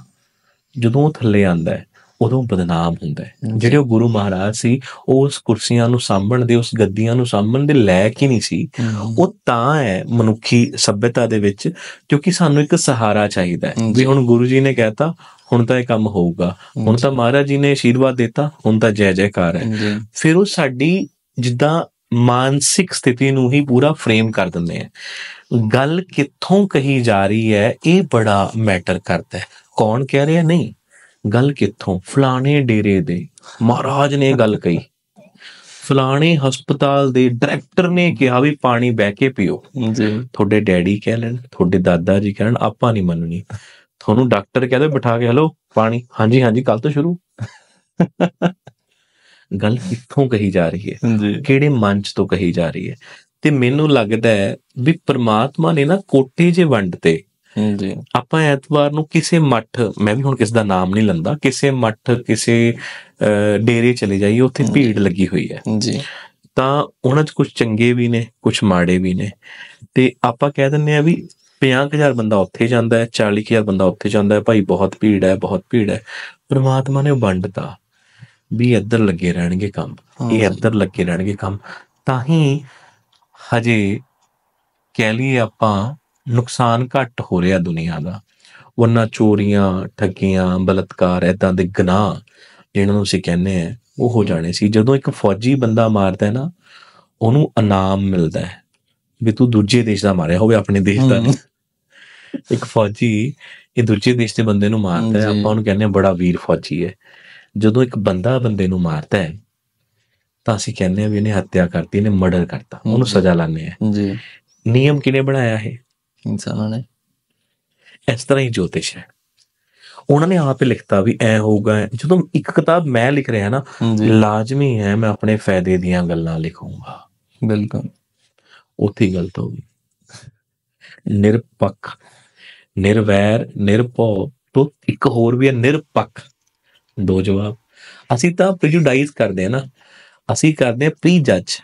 ਜਦੋਂ ਉਹ ਥੱਲੇ ਆਂਦਾ ਹੈ ਉਦੋਂ ਬਦਨਾਮ ਹੁੰਦਾ ਹੈ ਜਿਹੜੇ ਉਹ ਗੁਰੂ ਮਹਾਰਾਜ ਸੀ ਉਸ ਕੁਰਸੀਆਂ ਨੂੰ ਸਾਂਭਣ ਦੇ ਉਸ ਗੱਦੀਆਂ ਨੂੰ ਸਾਂਭਣ ਦੇ ਲਾਇਕ ਹੀ ਨਹੀਂ ਸੀ ਉਹ ਤਾਂ ਹੈ ਮਨੁੱਖੀ ਸਭਿਅਤਾ ਦੇ ਵਿੱਚ ਕਿਉਂਕਿ ਸਾਨੂੰ ਇੱਕ ਸਹਾਰਾ ਚਾਹੀਦਾ ਹੈ ਵੀ ਹੁਣ ਗੁਰੂ ਜੀ ਨੇ ਕਹਿਤਾ ਹੁਣ ਤਾਂ ਇਹ ਕੰਮ ਹੋਊਗਾ ਹੁਣ ਤਾਂ ਮਹਾਰਾਜ ਜੀ ਨੇ ਆਸ਼ੀਰਵਾਦ ਦਿੱਤਾ ਹੁਣ ਤਾਂ ਜੈ ਜੈਕਾਰ ਹੈ ਫਿਰ ਉਹ ਸਾਡੀ ਜਿੱਦਾਂ ਮਾਨਸਿਕ ਸਥਿਤੀ ਨੂੰ ਹੀ ਪੂਰਾ ਫਰੇਮ ਕਰ ਦਿੰਦੇ ਆ ਗੱਲ ਕਿੱਥੋਂ ਕਹੀ ਜਾ ਰਹੀ ਹੈ ਇਹ ਬੜਾ ਮੈਟਰ ਕਰਦਾ ਹੈ ਕੌਣ ਕਹਿ ਰਿਹਾ ਨਹੀਂ ਗੱਲ ਕਿੱਥੋਂ ਫਲਾਣੇ ਡੇਰੇ ਦੇ ਮਹਾਰਾਜ ਨੇ ਗੱਲ ਕਹੀ ਫਲਾਣੇ ਹਸਪਤਾਲ ਦੇ ਡਾਇਰੈਕਟਰ ਨੇ ਕਿਹਾ ਵੀ ਪਾਣੀ ਬਹਿ ਕੇ ਪੀਓ ਜੀ ਤੁਹਾਡੇ ਡੈਡੀ ਕਹਿ ਲੈਣ ਤੁਹਾਡੇ ਦਾਦਾ ਜੀ ਕਹਿਣ ਆਪਾਂ ਨਹੀਂ ਮੰਨਣੀ ਤੁਹਾਨੂੰ ਡਾਕਟਰ ਕਹਦੇ ਬਿਠਾ ਕੇ ਹਲੋ ਪਾਣੀ ਹਾਂਜੀ ਹਾਂਜੀ ਕੱਲ ਤੋਂ ਸ਼ੁਰੂ ਗੱਲ ਕਿੱਥੋਂ ਕਹੀ ਜਾ ਰਹੀ ਹੈ ਕਿਹੜੇ ਮੰਚ ਤੋਂ ਕਹੀ ਜਾ ਰਹੀ ਹੈ ਤੇ ਮੈਨੂੰ ਲੱਗਦਾ ਹੈ ਵੀ ਪ੍ਰਮਾਤਮਾ ਨੇ ਨਾ ਕੋਟੇ ਜੇ ਵੰਡਤੇ ਜੀ ਆਪਾਂ ਐਤਵਾਰ ਨੂੰ ਕਿਸੇ ਮੱਠ ਮੈਂ ਵੀ ਹੁਣ ਕਿਸ ਦਾ ਨਾਮ ਨਹੀਂ ਲੰਦਾ ਕਿਸੇ ਮੱਠ ਕਿਸੇ ਡੇਰੇ ਚਲੇ ਜਾਈਏ ਉੱਥੇ ਭੀੜ ਲੱਗੀ ਹੋਈ ਹੈ ਜੀ ਤਾਂ ਉਹਨਾਂ 'ਚ ਕੁਝ ਚੰਗੇ ਵੀ ਨੇ ਕੁਝ ਮਾੜੇ ਵੀ ਨੇ ਤੇ ਆਪਾਂ ਕਹਿ ਦਿੰਨੇ ਆ ਵੀ 50000 ਬੰਦਾ ਉੱਥੇ ਜਾਂਦਾ ਹੈ 40000 ਬੰਦਾ ਉੱਥੇ ਜਾਂਦਾ ਹੈ ਭਾਈ ਬਹੁਤ ਭੀੜ ਹੈ ਬਹੁਤ ਭੀੜ ਹੈ ਪਰਮਾਤਮਾ ਨੇ ਵੰਡਤਾ ਵੀ ਇੱਧਰ ਲੱਗੇ ਰਹਿਣਗੇ ਕੰਮ ਇਹ ਇੱਧਰ ਲੱਗੇ ਰਹਿਣਗੇ ਕੰਮ ਤਾਂ ਹੀ ਹਜੇ ਕਹਿ ਲਈ ਆਪਾਂ ਨੁਕਸਾਨ ਘੱਟ ਹੋ ਰਿਹਾ ਦੁਨੀਆ ਦਾ ਉਹਨਾਂ ਚੋਰੀਆਂ ਠੱਗੀਆਂ ਬਲਤਕਾਰ ਇਦਾਂ ਦੇ ਗਨਾਹ ਜਿਹਨਾਂ ਨੂੰ ਅਸੀਂ ਕਹਿੰਦੇ ਆ ਉਹ ਹੋ ਜਾਣੇ ਸੀ ਜਦੋਂ ਇੱਕ ਫੌਜੀ ਬੰਦਾ ਮਾਰਦਾ ਹੈ ਨਾ ਉਹਨੂੰ ਇਨਾਮ ਮਿਲਦਾ ਹੈ ਵੀ ਤੂੰ ਦੂਜੇ ਦੇਸ਼ ਦਾ ਮਾਰਿਆ ਹੋਵੇ ਆਪਣੇ ਦੇਸ਼ ਦਾ ਨਹੀਂ ਇੱਕ ਫੌਜੀ ਇਹ ਦੂਜੇ ਦੇਸ਼ ਦੇ ਬੰਦੇ ਨੂੰ ਮਾਰਦਾ ਹੈ ਆਪਾਂ ਉਹਨੂੰ ਕਹਿੰਦੇ ਆ ਬੜਾ ਵੀਰ ਫੌਜੀ ਹੈ ਜਦੋਂ ਇੱਕ ਬੰਦਾ ਬੰਦੇ ਨੂੰ ਮਾਰਦਾ ਹੈ ਤਾਂ ਅਸੀਂ ਕਹਿੰਦੇ ਆ ਵੀ ਇਹਨੇ ਹੱਤਿਆ ਕਰਤੀ ਇਹਨੇ ਮਰਡਰ ਕਰਤਾ ਉਹਨੂੰ ਸਜ਼ਾ ਲਾਣੇ ਆ ਜੀ ਨਿਯਮ ਕਿਨੇ ਬਣਾਇਆ ਹੈ ਇਨਸਾਨਾਂ ਨੇ ਇਸ ਤਰ੍ਹਾਂ ਹੀ ਜੋਤਿਸ਼ ਹੈ ਉਹਨਾਂ ਨੇ ਆਪੇ ਲਿਖਤਾ ਵੀ ਐ ਹੋਊਗਾ ਜਦੋਂ ਇੱਕ ਕਿਤਾਬ ਮੈਂ ਲਿਖ ਰਿਹਾ ਨਾ ਲਾਜ਼ਮੀ ਹੈ ਮੈਂ ਆਪਣੇ ਫਾਇਦੇ ਦੀਆਂ ਗੱਲਾਂ ਲਿਖੂੰਗਾ ਬਿਲਕੁਲ ਉੱਥੇ ਗਲਤ ਹੋ ਗਈ ਨਿਰਪੱਖ ਨਿਰਵੈਰ ਨਿਰਪੋ ਤੋਂ ਇੱਕ ਹੋਰ ਵੀ ਹੈ ਨਿਰਪੱਖ ਦੋ ਜਵਾਬ ਅਸੀਂ ਤਾਂ ਪ੍ਰੀਜੁਡਾਈਜ਼ ਕਰਦੇ ਆ ਨਾ ਅਸੀਂ ਕਰਦੇ ਆ ਪ੍ਰੀ ਜੱਜ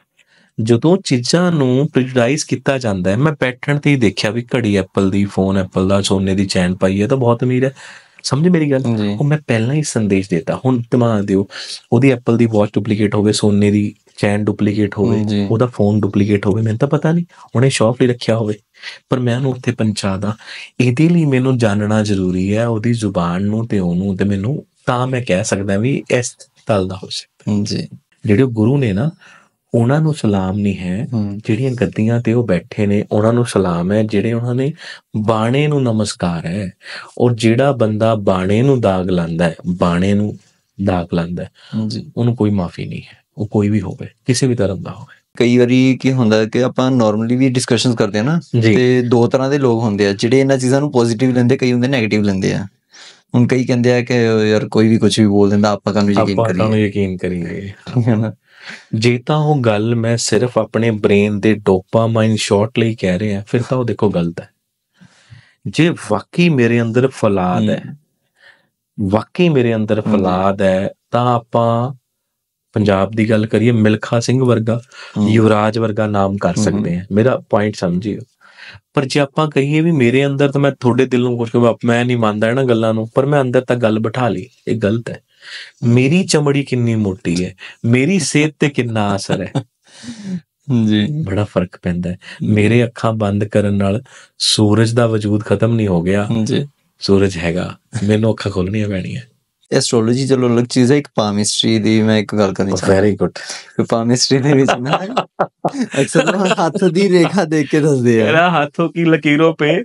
ਜਦੋਂ ਚੀਜ਼ਾਂ ਨੂੰ ਪ੍ਰੀਜੁਡਾਈਜ਼ ਕੀਤਾ ਜਾਂਦਾ ਹੈ ਮੈਂ ਬੈਠਣ ਤੇ ਹੀ ਦੇਖਿਆ ਵੀ ਘੜੀ ਐਪਲ ਦੀ ਫੋਨ ਐਪਲ ਦਾ ਸੋਨੇ ਦੀ ਚੈਨ ਪਾਈ ਹੈ ਤਾਂ ਬਹੁਤ ਅਮੀਰ ਹੈ ਸਮਝ ਮੇਰੀ ਗੱਲ ਉਹ ਮੈਂ ਪਹਿਲਾਂ ਹੀ ਸੰਦੇਸ਼ ਦਿੱਤਾ ਹੁਣ ਦਿਮਾਗ ਦਿਓ ਉਹਦੀ ਐਪਲ ਦੀ ਵਾਚ ਡੁਪਲੀਕੇਟ ਹੋਵੇ ਸੋਨੇ ਦੀ ਚੈਨ ਡੁਪਲੀਕੇਟ ਹੋਵੇ ਉਹਦਾ ਫੋਨ ਡੁਪਲੀਕੇਟ ਹੋਵੇ ਮੈਨੂੰ ਤਾਂ ਪਤਾ ਨਹੀਂ ਉਹਨੇ ਸ਼ੌਪ ਲਈ ਰੱਖਿਆ ਹੋਵੇ ਪਰ ਮੈਂ ਉਹਨੂੰ ਉੱਥੇ ਪਹੁੰਚਾਦਾ ਇਹਦੇ ਲਈ ਮੈਨੂੰ ਜਾਣਨਾ ਜ਼ਰੂਰੀ ਹੈ ਉਹਦੀ ਜ਼ੁਬਾਨ ਨੂੰ ਤੇ ਉਹਨੂੰ ਤੇ ਮੈਨੂੰ ਤਾਂ ਮੈਂ ਕਹਿ ਸਕਦਾ ਵੀ ਇਸ ਤਲ ਦਾ ਹੋ ਸਕਦਾ ਜੀ ਜਿਹੜੇ ਗੁਰੂ ਨੇ ਨਾ ਉਹਨਾਂ ਨੂੰ ਸਲਾਮ ਨਹੀਂ ਹੈ ਜਿਹੜੀਆਂ ਗੱਦੀਆਂ ਤੇ ਉਹ ਬੈਠੇ ਨੇ ਉਹਨਾਂ ਨੂੰ ਸਲਾਮ ਹੈ ਜਿਹੜੇ ਉਹਨਾਂ ਨੇ ਬਾਣੇ ਨੂੰ ਨਮਸਕਾਰ ਹੈ ਔਰ ਜਿਹੜਾ ਬੰਦਾ ਬਾਣੇ ਨੂੰ ਦਾਗ ਲਾਂਦਾ ਹੈ ਬਾਣੇ ਨੂੰ ਦਾਗ ਲਾਂਦਾ ਹੈ ਉਹਨੂੰ ਕੋਈ ਮਾਫੀ ਨਹੀਂ ਹੈ ਉਹ ਕੋਈ ਵੀ ਹੋਵੇ ਕਿਸੇ ਵੀ ਧਰਮ ਦਾ ਹੋਵੇ ਕਈ ਵਾਰੀ ਕੀ ਹੁੰਦਾ ਕਿ ਆਪਾਂ ਨਾਰਮਲੀ ਵੀ ਡਿਸਕਸ਼ਨਸ ਕਰਦੇ ਆ ਨਾ ਤੇ ਦੋ ਤਰ੍ਹਾਂ ਦੇ ਲੋਕ ਹੁੰਦੇ ਆ ਜਿਹੜੇ ਇਹਨਾਂ ਚੀਜ਼ਾਂ ਨੂੰ ਪੋਜ਼ਿਟਿਵ ਲੈਂਦੇ ਕਈ ਹੁੰਦੇ 네ਗੇਟਿਵ ਲੈਂਦੇ ਆ ਹੁਣ ਕਈ ਕਹਿੰਦੇ ਆ ਕਿ ਯਾਰ ਕੋਈ ਵੀ ਕੁਝ ਵੀ ਬੋਲ ਦਿੰਦਾ ਆਪਾਂ ਕਾਨੂੰ ਯਕੀਨ ਕਰੀਏ ਆਪਾਂ ਕਾਨੂੰ ਯਕੀਨ ਕਰੀਏ ਹੈ ਨਾ ਜੇ ਤਾਂ ਉਹ ਗੱਲ ਮੈਂ ਸਿਰਫ ਆਪਣੇ ਬ੍ਰੇਨ ਦੇ ਡੋਪਾਮਾਈਨ ਸ਼ਾਟ ਲਈ ਕਹਿ ਰਿਹਾ ਫਿਰ ਤਾਂ ਉਹ ਦੇਖੋ ਗਲਤ ਹੈ ਜੇ ਵਾਕਈ ਮੇਰੇ ਅੰਦਰ ਫਲਾਦ ਹੈ ਵਾਕਈ ਮੇਰੇ ਅੰਦਰ ਫਲਾਦ ਹੈ ਤਾਂ ਆਪਾਂ ਪੰਜਾਬ ਦੀ ਗੱਲ ਕਰੀਏ ਮਿਲਖਾ ਸਿੰਘ ਵਰਗਾ ਯੁਵਰਾਜ ਵਰਗਾ ਨਾਮ ਕਰ ਸਕਦੇ ਆ ਮੇਰਾ ਪੁਆਇੰਟ ਸਮਝਿਓ ਪਰ ਜੇ ਆਪਾਂ ਕਹੀਏ ਵੀ ਮੇਰੇ ਅੰਦਰ ਤਾਂ ਮੈਂ ਤੁਹਾਡੇ ਦਿਲ ਨੂੰ ਕੁਝ ਮੈਂ ਨਹੀਂ ਮੰਨਦਾ ਇਹਨਾਂ ਗੱਲਾਂ ਨੂੰ ਪਰ ਮੈਂ ਅੰਦਰ ਤਾਂ ਗੱਲ ਬਿਠਾ ਲਈ ਇਹ ਗਲਤ ਹੈ ਮੇਰੀ ਚਮੜੀ ਕਿੰਨੀ ਮੋਟੀ ਹੈ ਮੇਰੀ ਸਿਹਤ ਤੇ ਕਿੰਨਾ ਅਸਰ ਹੈ ਜੀ ਬੜਾ ਫਰਕ ਪੈਂਦਾ ਹੈ ਮੇਰੇ ਅੱਖਾਂ ਬੰਦ ਕਰਨ ਨਾਲ ਸੂਰਜ ਦਾ ਵਜੂਦ ਖਤਮ ਨਹੀਂ ਹੋ ਗਿਆ ਜੀ ਸੂਰਜ ਹੈਗਾ ਮੈਨੂੰ ਅੱਖਾਂ ਖੋਲਣੀਆਂ ਪੈਣੀਆਂ ਐਸਟ੍ਰੋਲੋਜੀ ਚਲੋ ਅਲੱਗ ਚੀਜ਼ ਹੈ ਇੱਕ ਪਾਮਿਸਟਰੀ ਦੀ ਮੈਂ ਇੱਕ ਗੱਲ ਕਰਨੀ ਚਾਹੁੰਦਾ ਵੈਰੀ ਗੁੱਡ ਪਾਮਿਸਟਰੀ ਦੇ ਵਿੱਚ ਨਾ ਅਕਸਰ ਹੱਥ ਦੀ ਰੇਖਾ ਦੇਖ ਕੇ ਦੱਸਦੇ ਆ ਮੇਰਾ ਹੱਥੋਂ ਕੀ ਲਕੀਰੋਂ ਪੇ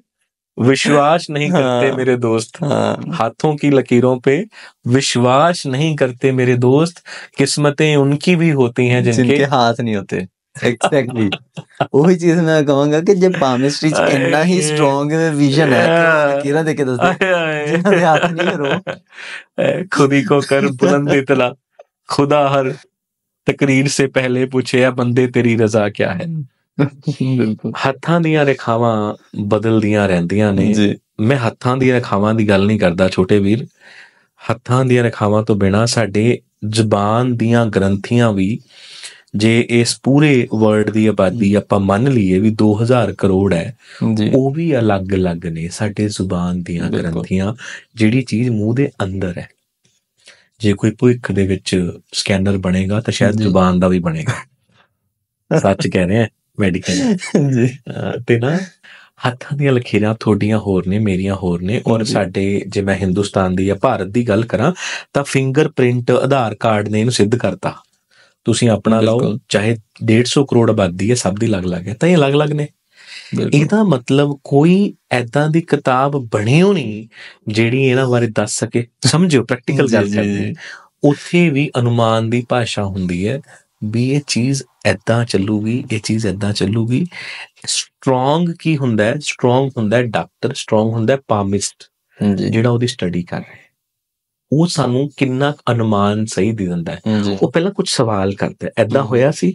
विश्वास नहीं हाँ, करते हाँ, मेरे दोस्त हाँ, हाथों की लकीरों पे विश्वास नहीं करते मेरे दोस्त किस्मतें उनकी भी होती हैं जिनके, जिनके हाथ नहीं होते एक्सैक्टली वही चीज मैं कहूंगा कि जब पामिस्ट्री इतना ही स्ट्रॉन्ग विजन है लकीरा देखे दस हाथ नहीं करो खुद ही को कर बुलंद इतला खुदा हर तकरीर से पहले पूछे या बंदे तेरी रजा क्या है हम्म। ਬਿਲਕੁਲ ਹੱਥਾਂ ਦੀਆਂ ਰੇਖਾਵਾਂ ਬਦਲਦੀਆਂ ਰਹਿੰਦੀਆਂ ਨੇ ਮੈਂ ਹੱਥਾਂ ਦੀਆਂ ਰੇਖਾਵਾਂ ਦੀ ਗੱਲ ਨਹੀਂ ਕਰਦਾ ਛੋਟੇ ਵੀਰ ਹੱਥਾਂ ਦੀਆਂ ਰੇਖਾਵਾਂ ਤੋਂ ਬਿਨਾ ਸਾਡੇ ਜ਼ਬਾਨ ਦੀਆਂ ਗ੍ਰੰਥੀਆਂ ਵੀ ਜੇ ਇਸ ਪੂਰੇ ਵਰਲਡ ਦੀ ਆਬਾਦੀ ਆਪਾਂ ਮੰਨ ਲਈਏ ਵੀ 2000 ਕਰੋੜ ਹੈ ਉਹ ਵੀ ਅਲੱਗ-ਅਲੱਗ ਨੇ ਸਾਡੇ ਜ਼ੁਬਾਨ ਦੀਆਂ ਗ੍ਰੰਥੀਆਂ ਜਿਹੜੀ ਚੀਜ਼ ਮੂੰਹ ਦੇ ਅੰਦਰ ਹੈ ਜੇ ਕੋਈ ਭੁੱਖ ਦੇ ਵਿੱਚ ਸਕੈਨਰ ਬਣੇਗਾ ਤਾਂ ਸ਼ਾਇਦ ਜ਼ੁਬਾਨ ਦਾ ਵੀ ਬਣੇਗਾ ਸੱਚ ਕਹਿ ਰਹੇ ਆ ਮੈਡੀਕਲ ਜੀ ਤੇ ਨਾ ਹੱਥਾਂ ਦੀਆਂ ਲਖੀਰਾਂ ਤੁਹਾਡੀਆਂ ਹੋਰ ਨੇ ਮੇਰੀਆਂ ਹੋਰ ਨੇ ਔਰ ਸਾਡੇ ਜੇ ਮੈਂ ਹਿੰਦੁਸਤਾਨ ਦੀ ਜਾਂ ਭਾਰਤ ਦੀ ਗੱਲ ਕਰਾਂ ਤਾਂ ਫਿੰਗਰਪ੍ਰਿੰਟ ਆਧਾਰ ਕਾਰਡ ਨੇ ਇਹਨੂੰ ਸਿੱਧ ਕਰਤਾ ਤੁਸੀਂ ਆਪਣਾ ਲਓ ਚਾਹੇ 150 ਕਰੋੜ ਆਬਾਦੀ ਹੈ ਸਭ ਦੀ ਅਲੱਗ-ਅਲੱਗ ਹੈ ਤਾਂ ਇਹ ਅਲੱਗ-ਅਲੱਗ ਨੇ ਇਹਦਾ ਮਤਲਬ ਕੋਈ ਐਦਾਂ ਦੀ ਕਿਤਾਬ ਬਣੀ ਹੋਣੀ ਜਿਹੜੀ ਇਹਨਾਂ ਬਾਰੇ ਦੱਸ ਸਕੇ ਸਮਝੋ ਪ੍ਰੈਕਟੀਕਲ ਗੱਲ ਕਰਦੇ ਉੱਥੇ ਵੀ ਅਨੁਮਾਨ ਦੀ ਭਾਸ਼ਾ ਹੁੰਦੀ ਹੈ ਵੀ ਇਹ ਚੀਜ਼ ਐਦਾਂ ਚੱਲੂਗੀ ਇਹ ਚੀਜ਼ ਐਦਾਂ ਚੱਲੂਗੀ ਸਟਰੋਂਗ ਕੀ ਹੁੰਦਾ ਹੈ ਸਟਰੋਂਗ ਹੁੰਦਾ ਹੈ ਡਾਕਟਰ ਸਟਰੋਂਗ ਹੁੰਦਾ ਹੈ ਪਾਮਿਸਟ ਜਿਹੜਾ ਉਹਦੀ ਸਟੱਡੀ ਕਰ ਰਿਹਾ ਉਹ ਸਾਨੂੰ ਕਿੰਨਾ ਅਨੁਮਾਨ ਸਹੀ ਦੇ ਦਿੰਦਾ ਹੈ ਉਹ ਪਹਿਲਾਂ ਕੁਝ ਸਵਾਲ ਕਰਦਾ ਐਦਾਂ ਹੋਇਆ ਸੀ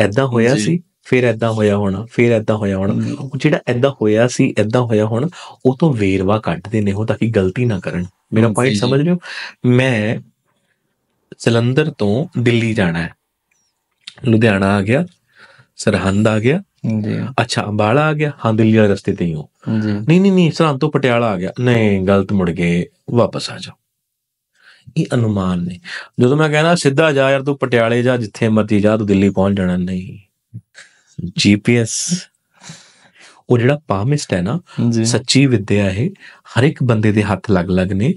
ਐਦਾਂ ਹੋਇਆ ਸੀ ਫਿਰ ਐਦਾਂ ਹੋਇਆ ਹੋਣਾ ਫਿਰ ਐਦਾਂ ਹੋਇਆ ਹੋਣਾ ਜਿਹੜਾ ਐਦਾਂ ਹੋਇਆ ਸੀ ਐਦਾਂ ਹੋਇਆ ਹੋਣਾ ਉਹ ਤੋਂ ਵੇਰਵਾ ਕੱਢਦੇ ਨੇ ਉਹ ਤਾਂ ਕਿ ਗਲਤੀ ਨਾ ਕਰਨ ਮੇਰਾ ਪੁਆਇੰਟ ਸਮਝ ਰਹੇ ਹੋ ਮੈਂ ਜਲੰਧਰ ਤੋਂ ਦਿੱਲੀ ਜਾਣਾ ਹੈ ਲੁਧਿਆਣਾ ਆ ਗਿਆ ਸਰਹੰਦ ਆ ਗਿਆ ਜੀ ਅੱਛਾ ਅੰਬਾਲਾ ਆ ਗਿਆ ਹਾਂ ਦਿੱਲੀ ਵਾਲੇ ਰਸਤੇ ਤੇ ਹੀ ਹੋ ਜੀ ਨਹੀਂ ਨਹੀਂ ਨਹੀਂ ਸਰਹੰਦ ਤੋਂ ਪਟਿਆਲਾ ਆ ਗਿਆ ਨਹੀਂ ਗਲਤ ਮੁੜ ਗਏ ਵਾਪਸ ਆ ਜਾਓ ਇਹ ਅਨੁਮਾਨ ਨੇ ਜਦੋਂ ਮੈਂ ਕਹਿੰਦਾ ਸਿੱਧਾ ਜਾ ਯਾਰ ਤੂੰ ਪਟਿਆਲੇ ਜਾ ਜਿੱਥੇ ਮਰਜ਼ੀ ਜਾ ਤੂੰ ਦਿੱਲੀ ਪਹੁੰਚ ਜਾਣਾ ਨਹੀਂ ਜੀਪੀਐਸ ਉਹ ਜਿਹੜਾ ਪਾਮਿਸਟ ਹੈ ਨਾ ਸੱਚੀ ਵਿਦਿਆ ਹੈ ਹਰ ਇੱਕ ਬੰਦੇ ਦੇ ਹੱਥ ਲੱਗ ਲੱਗ ਨੇ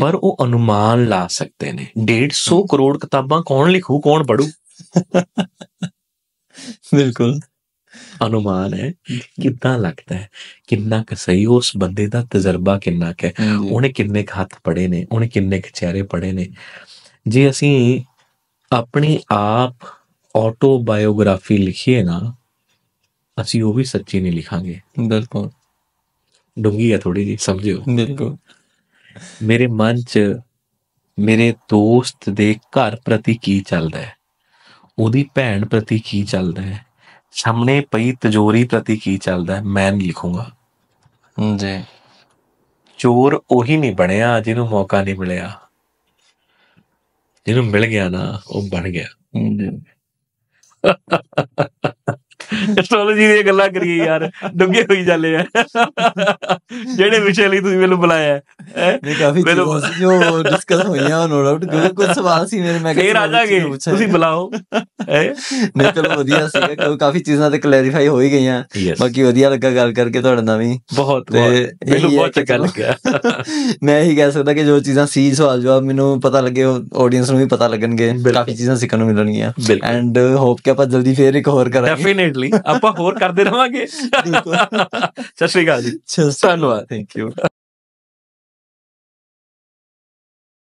ਪਰ ਉਹ ਅਨੁਮਾਨ ਲਾ ਸਕਦੇ ਨੇ 150 ਕਰੋੜ ਕਿਤਾਬਾਂ ਕੌਣ ਲਿਖੂ ਕੌਣ ਪੜੂ ਬਿਲਕੁਲ ਅਨੁਮਾਨ ਹੈ ਕਿੰਨਾ ਲੱਗਦਾ ਹੈ ਕਿੰਨਾ ਕੁ ਸਹੀ ਉਸ ਬੰਦੇ ਦਾ ਤਜਰਬਾ ਕਿੰਨਾ ਹੈ ਉਹਨੇ ਕਿੰਨੇ ਕੁ ਹੱਥ ਪੜੇ ਨੇ ਉਹਨੇ ਕਿੰਨੇ ਚਿਹਰੇ ਪੜੇ ਨੇ ਜੇ ਅਸੀਂ ਆਪਣੀ ਆਪ ਆਟੋਬਾਇਓਗ੍ਰਾਫੀ ਲਿਖੀਏ ਨਾ ਅਸੀਂ ਉਹ ਵੀ ਸੱਚੀ ਨਹੀਂ ਲਿਖਾਂਗੇ ਬਿਲਕੁਲ ਡੂੰਗੀ ਆ ਥੋੜੀ ਜੀ ਸਮਝਿਓ ਬਿਲਕੁਲ ਮੇਰੇ ਮਨ 'ਚ ਮੇਰੇ ਦੋਸਤ ਦੇ ਘਰ ਪ੍ਰਤੀ ਕੀ ਚੱਲਦਾ ਹੈ ਉਹਦੀ ਭੈਣ ਪ੍ਰਤੀ ਕੀ ਚੱਲਦਾ ਹੈ ਸਾਹਮਣੇ ਪਈ ਤਜੋਰੀ ਪ੍ਰਤੀ ਕੀ ਚੱਲਦਾ ਹੈ ਮੈਂ ਨਹੀਂ ਲਿਖੂੰਗਾ ਜੀ ਚੋਰ ਉਹੀ ਨਹੀਂ ਬਣਿਆ ਜਿਹਨੂੰ ਮੌਕਾ ਨਹੀਂ ਮਿਲਿਆ ਜਿਹਨੂੰ ਮਿਲ ਗਿਆ ਨਾ ਉਹ ਬਣ ਗਿਆ ਜੀ ਐਸਟ੍ਰੋਲੋਜੀ ਦੀਆਂ ਗੱਲਾਂ ਕਰੀਏ ਯਾਰ ਡੁੱਗੇ ਹੋਈ ਜਾਂਦੇ ਆ ਜਿਹੜੇ ਵਿਸ਼ੇ ਲਈ ਤੁਸੀਂ ਮੈਨੂੰ ਬੁਲਾਇਆ ਹੈ ਨਹੀਂ ਕਾਫੀ ਜੋ ਡਿਸਕਸ ਹੋਈਆਂ ਨੋ ਡਾਊਟ ਕੋਈ ਕੋਈ ਸਵਾਲ ਸੀ ਮੇਰੇ ਮੈਂ ਫੇਰ ਆ ਜਾਗੇ ਤੁਸੀਂ ਬੁਲਾਓ ਹੈ ਨਹੀਂ ਚਲੋ ਵਧੀਆ ਸੀ ਕਾਫੀ ਚੀਜ਼ਾਂ ਤੇ ਕਲੈਰੀਫਾਈ ਹੋ ਹੀ ਗਈਆਂ ਬਾਕੀ ਵਧੀਆ ਲੱਗਾ ਗੱਲ ਕਰਕੇ ਤੁਹਾਡੇ ਨਾਲ ਵੀ ਬਹੁਤ ਬਹੁਤ ਮੈਨੂੰ ਬਹੁਤ ਚੰਗਾ ਲੱਗਿਆ ਮੈਂ ਇਹ ਕਹਿ ਸਕਦਾ ਕਿ ਜੋ ਚੀਜ਼ਾਂ ਸੀ ਸਵਾਲ ਜਵਾਬ ਮੈਨੂੰ ਪਤਾ ਲੱਗੇ ਆਡੀਅנס ਨੂੰ ਵੀ ਪਤਾ ਲੱਗਣਗੇ ਕਾਫੀ ਚੀਜ਼ਾਂ ਸਿੱਖਣ ਨੂੰ ਮਿਲਣਗੀਆਂ ਐਂਡ ਹੋਪ ਕਿ ਆਪਾਂ ਜਲਦੀ ਫੇਰ ਇੱਕ ਹੋਰ ਕਰਾਂਗੇ ਡੈਫੀਨਿਟਲੀ ਲਈ ਆਪਾਂ ਹੋਰ ਕਰਦੇ ਰਵਾਂਗੇ ਸਤਿ ਸ਼੍ਰੀ ਅਕਾਲ ਜੀ ਧੰਨਵਾਦ ਥੈਂਕ ਯੂ